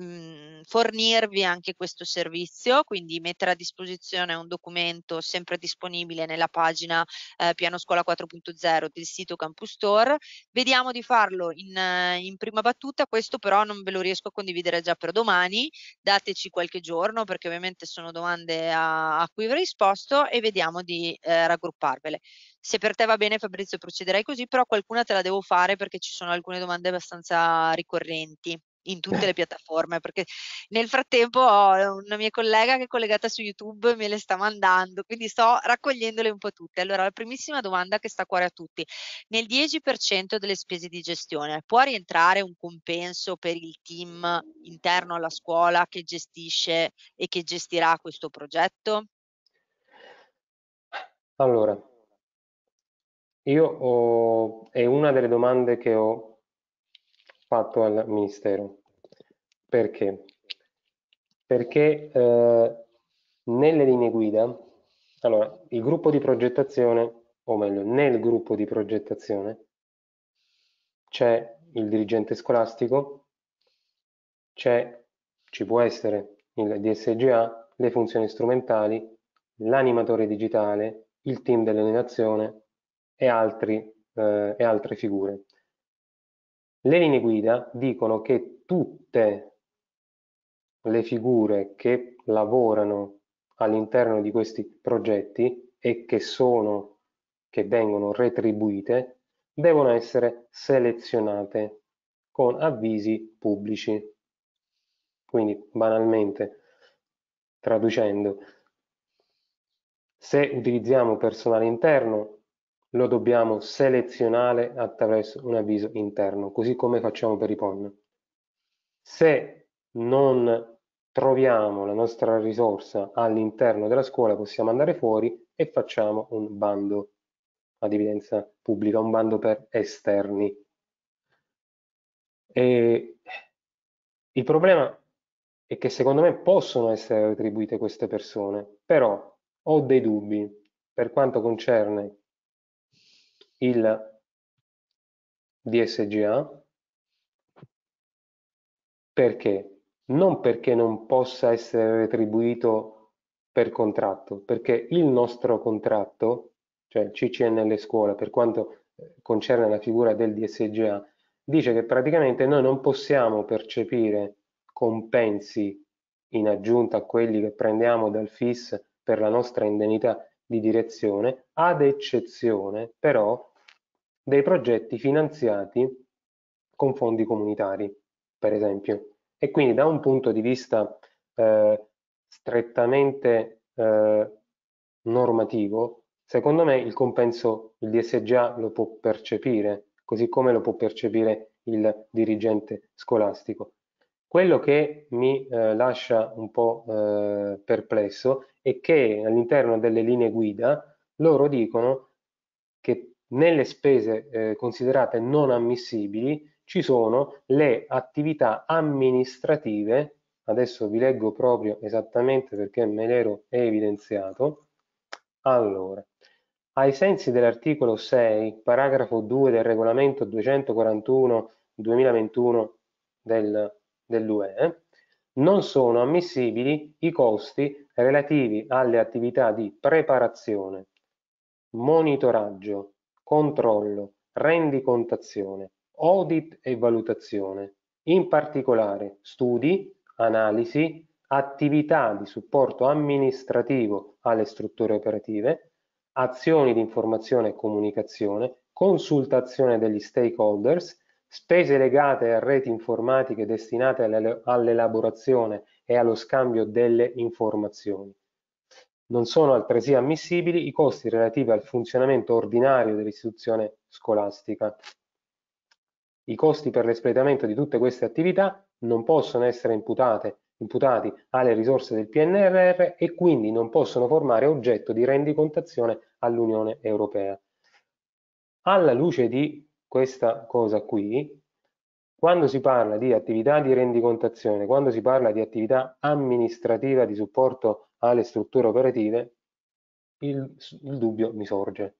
mh, mhmm, fornirvi anche questo servizio, quindi mettere a disposizione un documento sempre disponibile nella pagina eh, Piano Scuola 4.0 del sito Campus Store. Vediamo di farlo in, in prima battuta, questo però non ve lo riesco a condividere già per domani, dateci qualche giorno perché ovviamente sono domande a, a cui avrei risposto e vediamo di eh, raggrupparvele. Se per te va bene Fabrizio procederai così, però qualcuna te la devo fare perché ci sono alcune domande abbastanza ricorrenti in tutte le piattaforme, perché nel frattempo ho eh, una mia collega che è collegata su YouTube, me le sta mandando, quindi sto raccogliendole un po' tutte. Allora, la primissima domanda che sta a cuore a tutti, nel 10% delle spese di gestione può rientrare un compenso per il team interno alla scuola che gestisce e che gestirà questo progetto? Allora, io ho, è una delle domande che ho fatto al Ministero. Perché? Perché eh, nelle linee guida, allora, il gruppo di progettazione, o meglio, nel gruppo di progettazione c'è il dirigente scolastico, c'è, ci può essere il DSGA, le funzioni strumentali, l'animatore digitale, il team dell'allenazione e, altri, eh, e altre figure. Le linee guida dicono che tutte le figure che lavorano all'interno di questi progetti e che sono che vengono retribuite devono essere selezionate con avvisi pubblici. Quindi banalmente, traducendo, se utilizziamo personale interno lo dobbiamo selezionare attraverso un avviso interno, così come facciamo per i PON. Se non troviamo la nostra risorsa all'interno della scuola, possiamo andare fuori e facciamo un bando ad evidenza pubblica, un bando per esterni. E il problema è che secondo me possono essere attribuite queste persone, però ho dei dubbi per quanto concerne il DSGA, perché non perché non possa essere retribuito per contratto, perché il nostro contratto, cioè il CCNL scuola, per quanto eh, concerne la figura del DSGA, dice che praticamente noi non possiamo percepire compensi in aggiunta a quelli che prendiamo dal FIS per la nostra indennità di direzione, ad eccezione però dei progetti finanziati con fondi comunitari, per esempio. E quindi da un punto di vista eh, strettamente eh, normativo, secondo me il compenso, il DSGA lo può percepire, così come lo può percepire il dirigente scolastico. Quello che mi eh, lascia un po' eh, perplesso è che all'interno delle linee guida loro dicono che nelle spese eh, considerate non ammissibili ci sono le attività amministrative, adesso vi leggo proprio esattamente perché me l'ero evidenziato, allora, ai sensi dell'articolo 6, paragrafo 2 del regolamento 241-2021 del, dell'UE, non sono ammissibili i costi relativi alle attività di preparazione, monitoraggio, controllo, rendicontazione, audit e valutazione, in particolare studi, analisi, attività di supporto amministrativo alle strutture operative, azioni di informazione e comunicazione, consultazione degli stakeholders, spese legate a reti informatiche destinate all'elaborazione e allo scambio delle informazioni. Non sono altresì ammissibili i costi relativi al funzionamento ordinario dell'istituzione scolastica i costi per l'espletamento di tutte queste attività non possono essere imputate, imputati alle risorse del PNRR e quindi non possono formare oggetto di rendicontazione all'Unione Europea. Alla luce di questa cosa qui, quando si parla di attività di rendicontazione, quando si parla di attività amministrativa di supporto alle strutture operative, il, il dubbio mi sorge.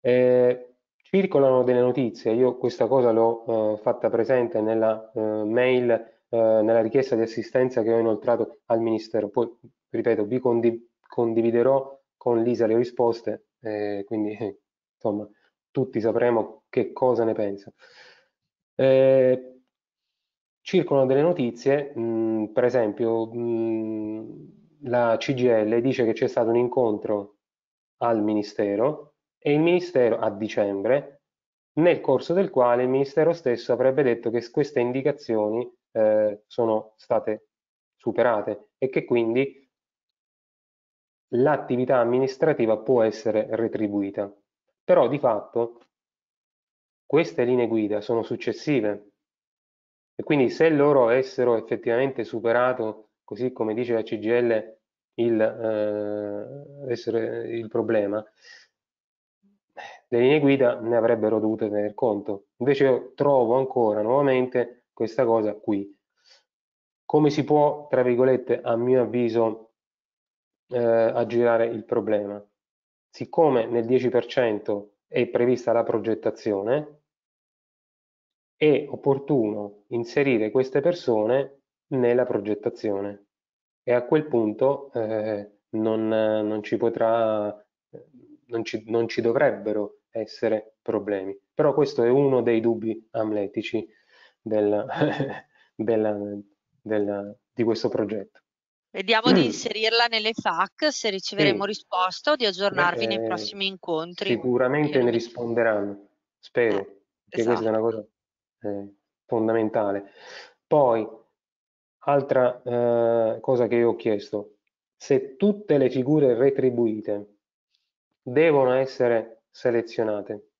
Eh, Circolano delle notizie, io questa cosa l'ho eh, fatta presente nella eh, mail, eh, nella richiesta di assistenza che ho inoltrato al Ministero, poi ripeto vi condiv condividerò con Lisa le risposte, eh, quindi eh, insomma tutti sapremo che cosa ne pensa. Eh, circolano delle notizie, mh, mm, per esempio mh, mm, la CGL dice che c'è stato un incontro al Ministero e il Ministero a dicembre, nel corso del quale il Ministero stesso avrebbe detto che queste indicazioni eh, sono state superate e che quindi l'attività amministrativa può essere retribuita. Però di fatto queste linee guida sono successive e quindi se loro avessero effettivamente superato, così come dice la CGL, il, eh, eh, il problema, le linee guida ne avrebbero dovuto tener conto. Invece io trovo ancora nuovamente questa cosa qui. Come si può, tra virgolette, a mio avviso, eh, aggirare il problema? Siccome nel 10% è prevista la progettazione, è opportuno inserire queste persone nella progettazione e a quel punto eh, non, non, ci potrà, eh, non ci, non ci dovrebbero essere problemi. Però questo è uno dei dubbi amletici del, della, della, di questo progetto. Vediamo di inserirla nelle FAC se riceveremo sì. risposta o di aggiornarvi eh, nei prossimi incontri. Sicuramente ne risponderanno, spero, eh, che esatto. questa è una cosa eh, fondamentale. Poi, altra eh, cosa che io ho chiesto, se tutte le figure retribuite devono essere selezionate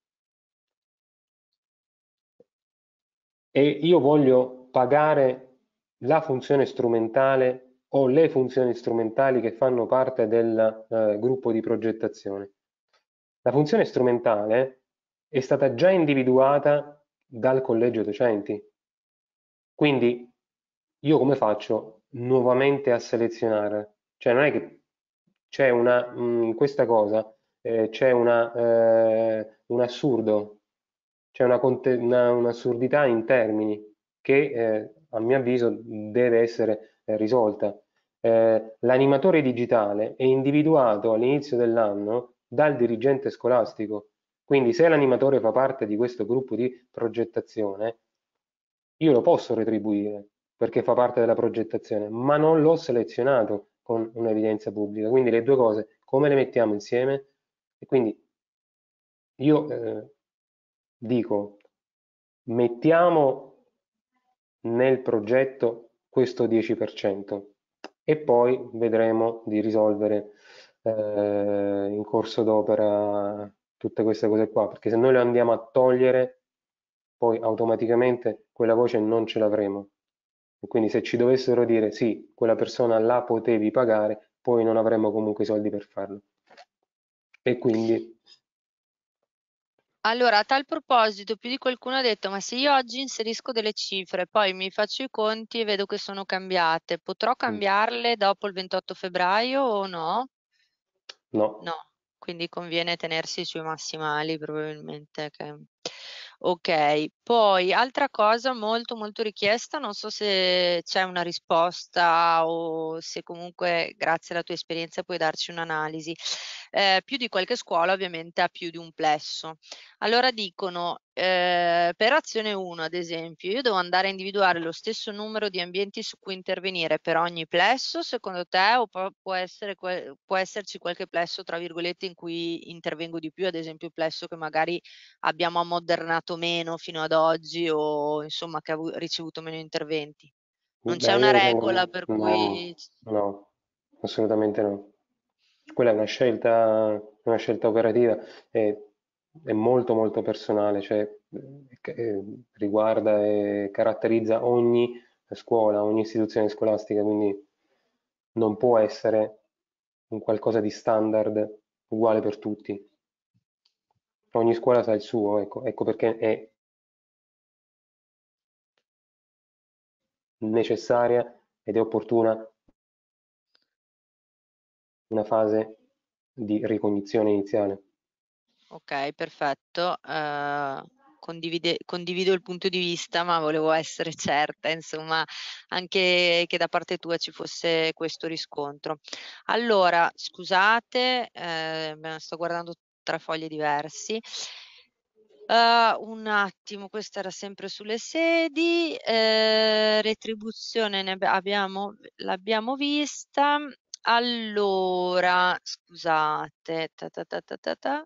e io voglio pagare la funzione strumentale o le funzioni strumentali che fanno parte del eh, gruppo di progettazione. La funzione strumentale è stata già individuata dal collegio docenti, quindi io come faccio nuovamente a selezionare? Cioè non è che c'è una, mh, mm, questa cosa eh, c'è una, eh, un assurdo, c'è una, una, un'assurdità in termini che eh, a mio avviso deve essere eh, risolta. Eh, l'animatore digitale è individuato all'inizio dell'anno dal dirigente scolastico, quindi se l'animatore fa parte di questo gruppo di progettazione, io lo posso retribuire perché fa parte della progettazione, ma non l'ho selezionato con un'evidenza pubblica. Quindi le due cose, come le mettiamo insieme, e quindi io eh, dico, mettiamo nel progetto questo 10% e poi vedremo di risolvere eh, in corso d'opera tutte queste cose qua, perché se noi le andiamo a togliere, poi automaticamente quella voce non ce l'avremo. E quindi se ci dovessero dire sì, quella persona la potevi pagare, poi non avremmo comunque i soldi per farlo. E quindi... Allora, a tal proposito, più di qualcuno ha detto, ma se io oggi inserisco delle cifre, poi mi faccio i conti e vedo che sono cambiate, potrò mm. cambiarle dopo il 28 febbraio o no? No. No, quindi conviene tenersi sui massimali probabilmente. Che... Ok, poi altra cosa molto molto richiesta, non so se c'è una risposta o se comunque grazie alla tua esperienza puoi darci un'analisi eh, più di qualche scuola ovviamente ha più di un plesso. Allora dicono eh, per azione 1 ad esempio io devo andare a individuare lo stesso numero di ambienti su cui intervenire per ogni plesso secondo te o può, essere, può esserci qualche plesso tra virgolette in cui intervengo di più ad esempio il plesso che magari abbiamo ammodernato meno fino ad oggi o insomma che ha ricevuto meno interventi? Non c'è una regola per no, cui... No, assolutamente no quella è una scelta, una scelta operativa e, è molto molto personale, cioè eh, eh, riguarda e caratterizza ogni scuola, ogni istituzione scolastica, quindi non può essere un qualcosa di standard uguale per tutti. Ogni scuola sa il suo, ecco, ecco perché è necessaria ed è opportuna una fase di ricognizione iniziale. Ok, perfetto. Uh, condivide, condivido il punto di vista, ma volevo essere certa, insomma, anche che da parte tua ci fosse questo riscontro. Allora, scusate, eh, sto guardando tre foglie diversi. Uh, un attimo, questa era sempre sulle sedi, eh, retribuzione l'abbiamo vista, allora, scusate, ta ta ta ta ta ta.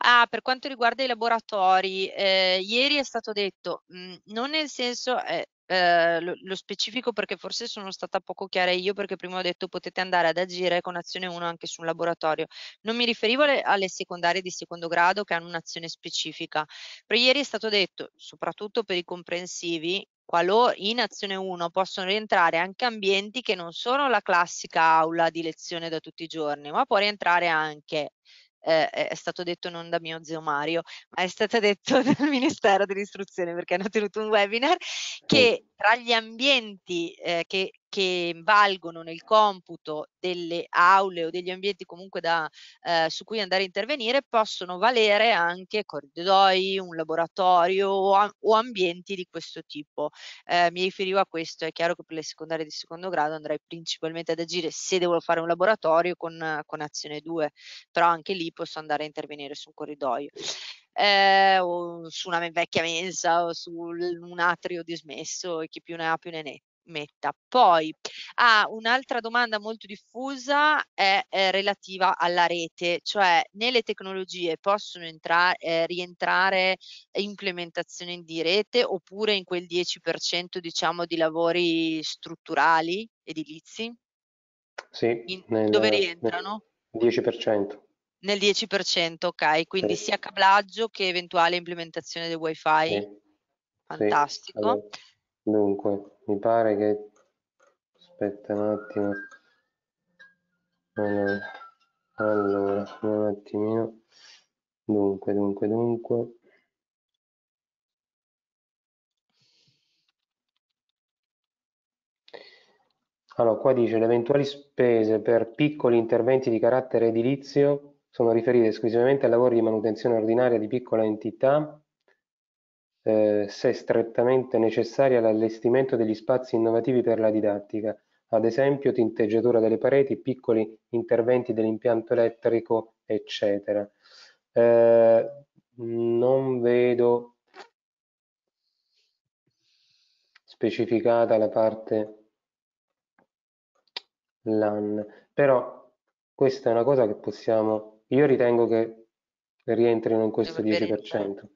Ah, per quanto riguarda i laboratori, eh, ieri è stato detto, mh, mm, non nel senso, eh, eh, lo, lo, specifico perché forse sono stata poco chiara io perché prima ho detto potete andare ad agire con azione 1 anche su un laboratorio. Non mi riferivo alle, alle secondarie di secondo grado che hanno un'azione specifica, però ieri è stato detto, soprattutto per i comprensivi, qualora in azione 1 possono rientrare anche ambienti che non sono la classica aula di lezione da tutti i giorni, ma può rientrare anche eh, è stato detto non da mio zio Mario, ma è stato detto dal Ministero dell'Istruzione perché hanno tenuto un webinar che tra gli ambienti eh, che che valgono nel computo delle aule o degli ambienti comunque da, eh, su cui andare a intervenire possono valere anche corridoi, un laboratorio o, o ambienti di questo tipo. Eh, mi riferivo a questo, è chiaro che per le secondarie di secondo grado andrei principalmente ad agire se devo fare un laboratorio con, con azione 2, però anche lì posso andare a intervenire su un corridoio. Eh, o su una vecchia mensa o su un atrio dismesso e chi più ne ha più ne, ne metta. Poi ah, un'altra domanda molto diffusa è, è, eh, relativa alla rete, cioè nelle tecnologie possono entrare, eh, rientrare implementazioni di rete oppure in quel 10% diciamo di lavori strutturali edilizi? Sì, in, nel, dove rientrano? Nel 10%. Nel 10%, ok, quindi sì. sia cablaggio che eventuale implementazione del wifi. Sì. Fantastico. Sì. Allora. Dunque, mi pare che... Aspetta un attimo. Allora, allora un attimino. Dunque, dunque, dunque. Allora, qua dice le eventuali spese per piccoli interventi di carattere edilizio sono riferite esclusivamente a lavori di manutenzione ordinaria di piccola entità eh, se strettamente necessaria all'allestimento degli spazi innovativi per la didattica, ad esempio tinteggiatura delle pareti, piccoli interventi dell'impianto elettrico, eccetera. Eh, non vedo specificata la parte LAN, però questa è una cosa che possiamo, io ritengo che rientrino in questo 10%.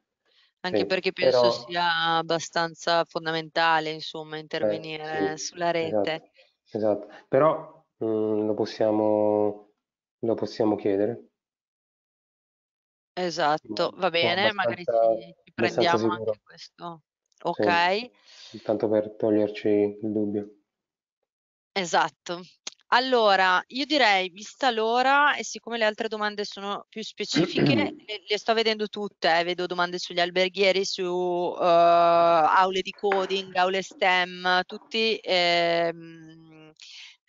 Anche Sì, perché penso però sia abbastanza fondamentale, insomma, Eh, intervenire sì, sulla rete. esatto. esatto. Però, mhmm, lo possiamo lo possiamo chiedere. Esatto, mm, va No, bene, magari abbastanza ci ci prendiamo anche sicuro. questo. Sì, Okay. tanto per toglierci il dubbio. Esatto. Allora, io direi, vista l'ora e siccome le altre domande sono più specifiche, le, le sto vedendo tutte, eh, vedo domande sugli alberghieri, su uh, aule di coding, aule STEM, tutti... Ehm,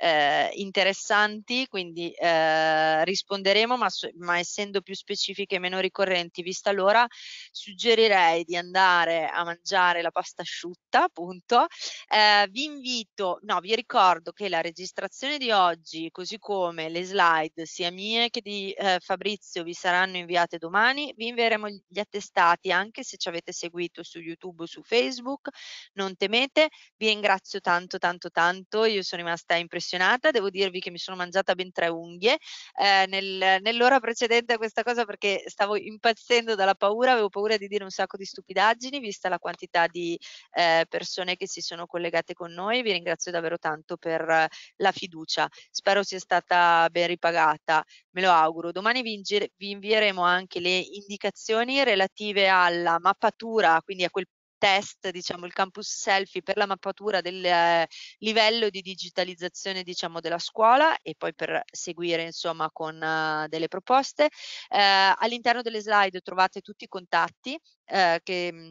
eh, interessanti, quindi eh, risponderemo, ma, ma, essendo più specifiche e meno ricorrenti, vista l'ora, suggerirei di andare a mangiare la pasta asciutta, appunto. Eh, vi invito, no, vi ricordo che la registrazione di oggi, così come le slide sia mie che di eh, Fabrizio, vi saranno inviate domani. Vi invieremo gli attestati anche se ci avete seguito su YouTube o su Facebook. Non temete, vi ringrazio tanto, tanto, tanto. Io sono rimasta impressionata impressionata, devo dirvi che mi sono mangiata ben tre unghie eh, nel, nell'ora precedente a questa cosa perché stavo impazzendo dalla paura, avevo paura di dire un sacco di stupidaggini vista la quantità di eh, persone che si sono collegate con noi, vi ringrazio davvero tanto per eh, la fiducia, spero sia stata ben ripagata, me lo auguro. Domani vi, vi invieremo anche le indicazioni relative alla mappatura, quindi a quel test, diciamo il campus selfie per la mappatura del eh, livello di digitalizzazione diciamo della scuola e poi per seguire insomma con uh, delle proposte. Uh, all'interno delle slide trovate tutti i contatti uh, che mm,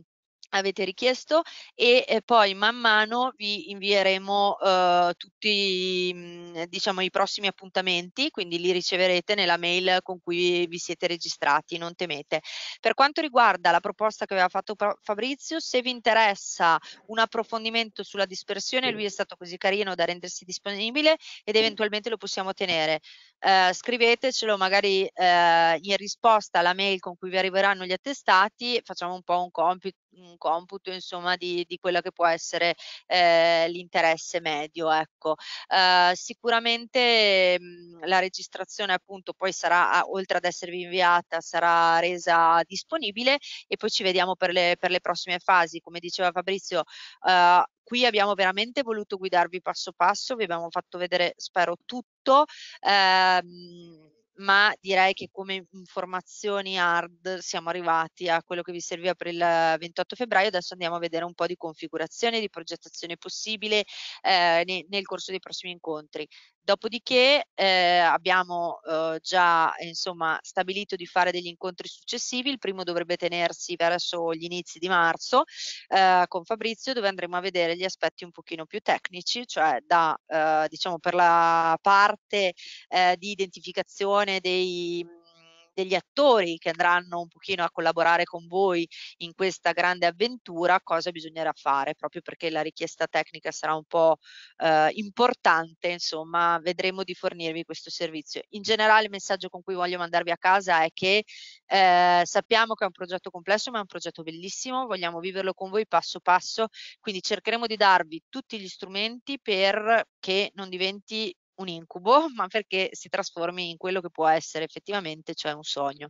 avete richiesto e, poi man mano vi invieremo eh, tutti mh, mm, diciamo i prossimi appuntamenti quindi li riceverete nella mail con cui vi siete registrati non temete per quanto riguarda la proposta che aveva fatto Fabrizio se vi interessa un approfondimento sulla dispersione lui è stato così carino da rendersi disponibile ed eventualmente lo possiamo tenere eh, scrivetecelo magari eh, in risposta alla mail con cui vi arriveranno gli attestati facciamo un po' un compito un computo insomma di, di quella che può essere eh, l'interesse medio ecco eh, sicuramente mh, mm, la registrazione appunto poi sarà oltre ad esservi inviata sarà resa disponibile e poi ci vediamo per le, per le prossime fasi come diceva Fabrizio eh, qui abbiamo veramente voluto guidarvi passo passo vi abbiamo fatto vedere spero tutto ehm, ma direi che come informazioni hard siamo arrivati a quello che vi serviva per il 28 febbraio, adesso andiamo a vedere un po' di configurazione, di progettazione possibile eh, ne, nel corso dei prossimi incontri. Dopodiché eh, abbiamo eh, già insomma, stabilito di fare degli incontri successivi, il primo dovrebbe tenersi verso gli inizi di marzo eh, con Fabrizio dove andremo a vedere gli aspetti un pochino più tecnici, cioè da, eh, diciamo, per la parte eh, di identificazione selezione dei, mhmm, degli attori che andranno un pochino a collaborare con voi in questa grande avventura, cosa bisognerà fare, proprio perché la richiesta tecnica sarà un po' eh, importante, insomma, vedremo di fornirvi questo servizio. In generale il messaggio con cui voglio mandarvi a casa è che eh, sappiamo che è un progetto complesso, ma è un progetto bellissimo, vogliamo viverlo con voi passo passo, quindi cercheremo di darvi tutti gli strumenti perché non diventi un incubo, ma perché si trasformi in quello che può essere effettivamente, cioè un sogno.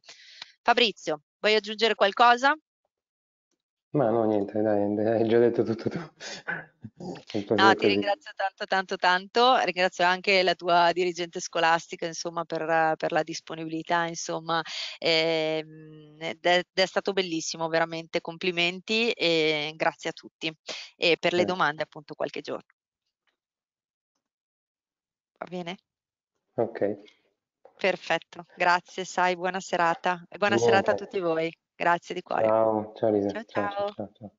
Fabrizio, vuoi aggiungere qualcosa? Ma no, niente, dai, hai già detto tutto tu. No, ti ringrazio tanto, tanto, tanto. Ringrazio anche la tua dirigente scolastica, insomma, per, per la disponibilità, insomma. Eh, ed, è, è stato bellissimo, veramente. Complimenti e grazie a tutti. E per le domande, appunto, qualche giorno. Va bene? Ok. Perfetto, grazie Sai, buona serata e buona, buona serata a tutti voi. Grazie di cuore. Ciao, ciao Lisa. ciao. ciao. ciao, ciao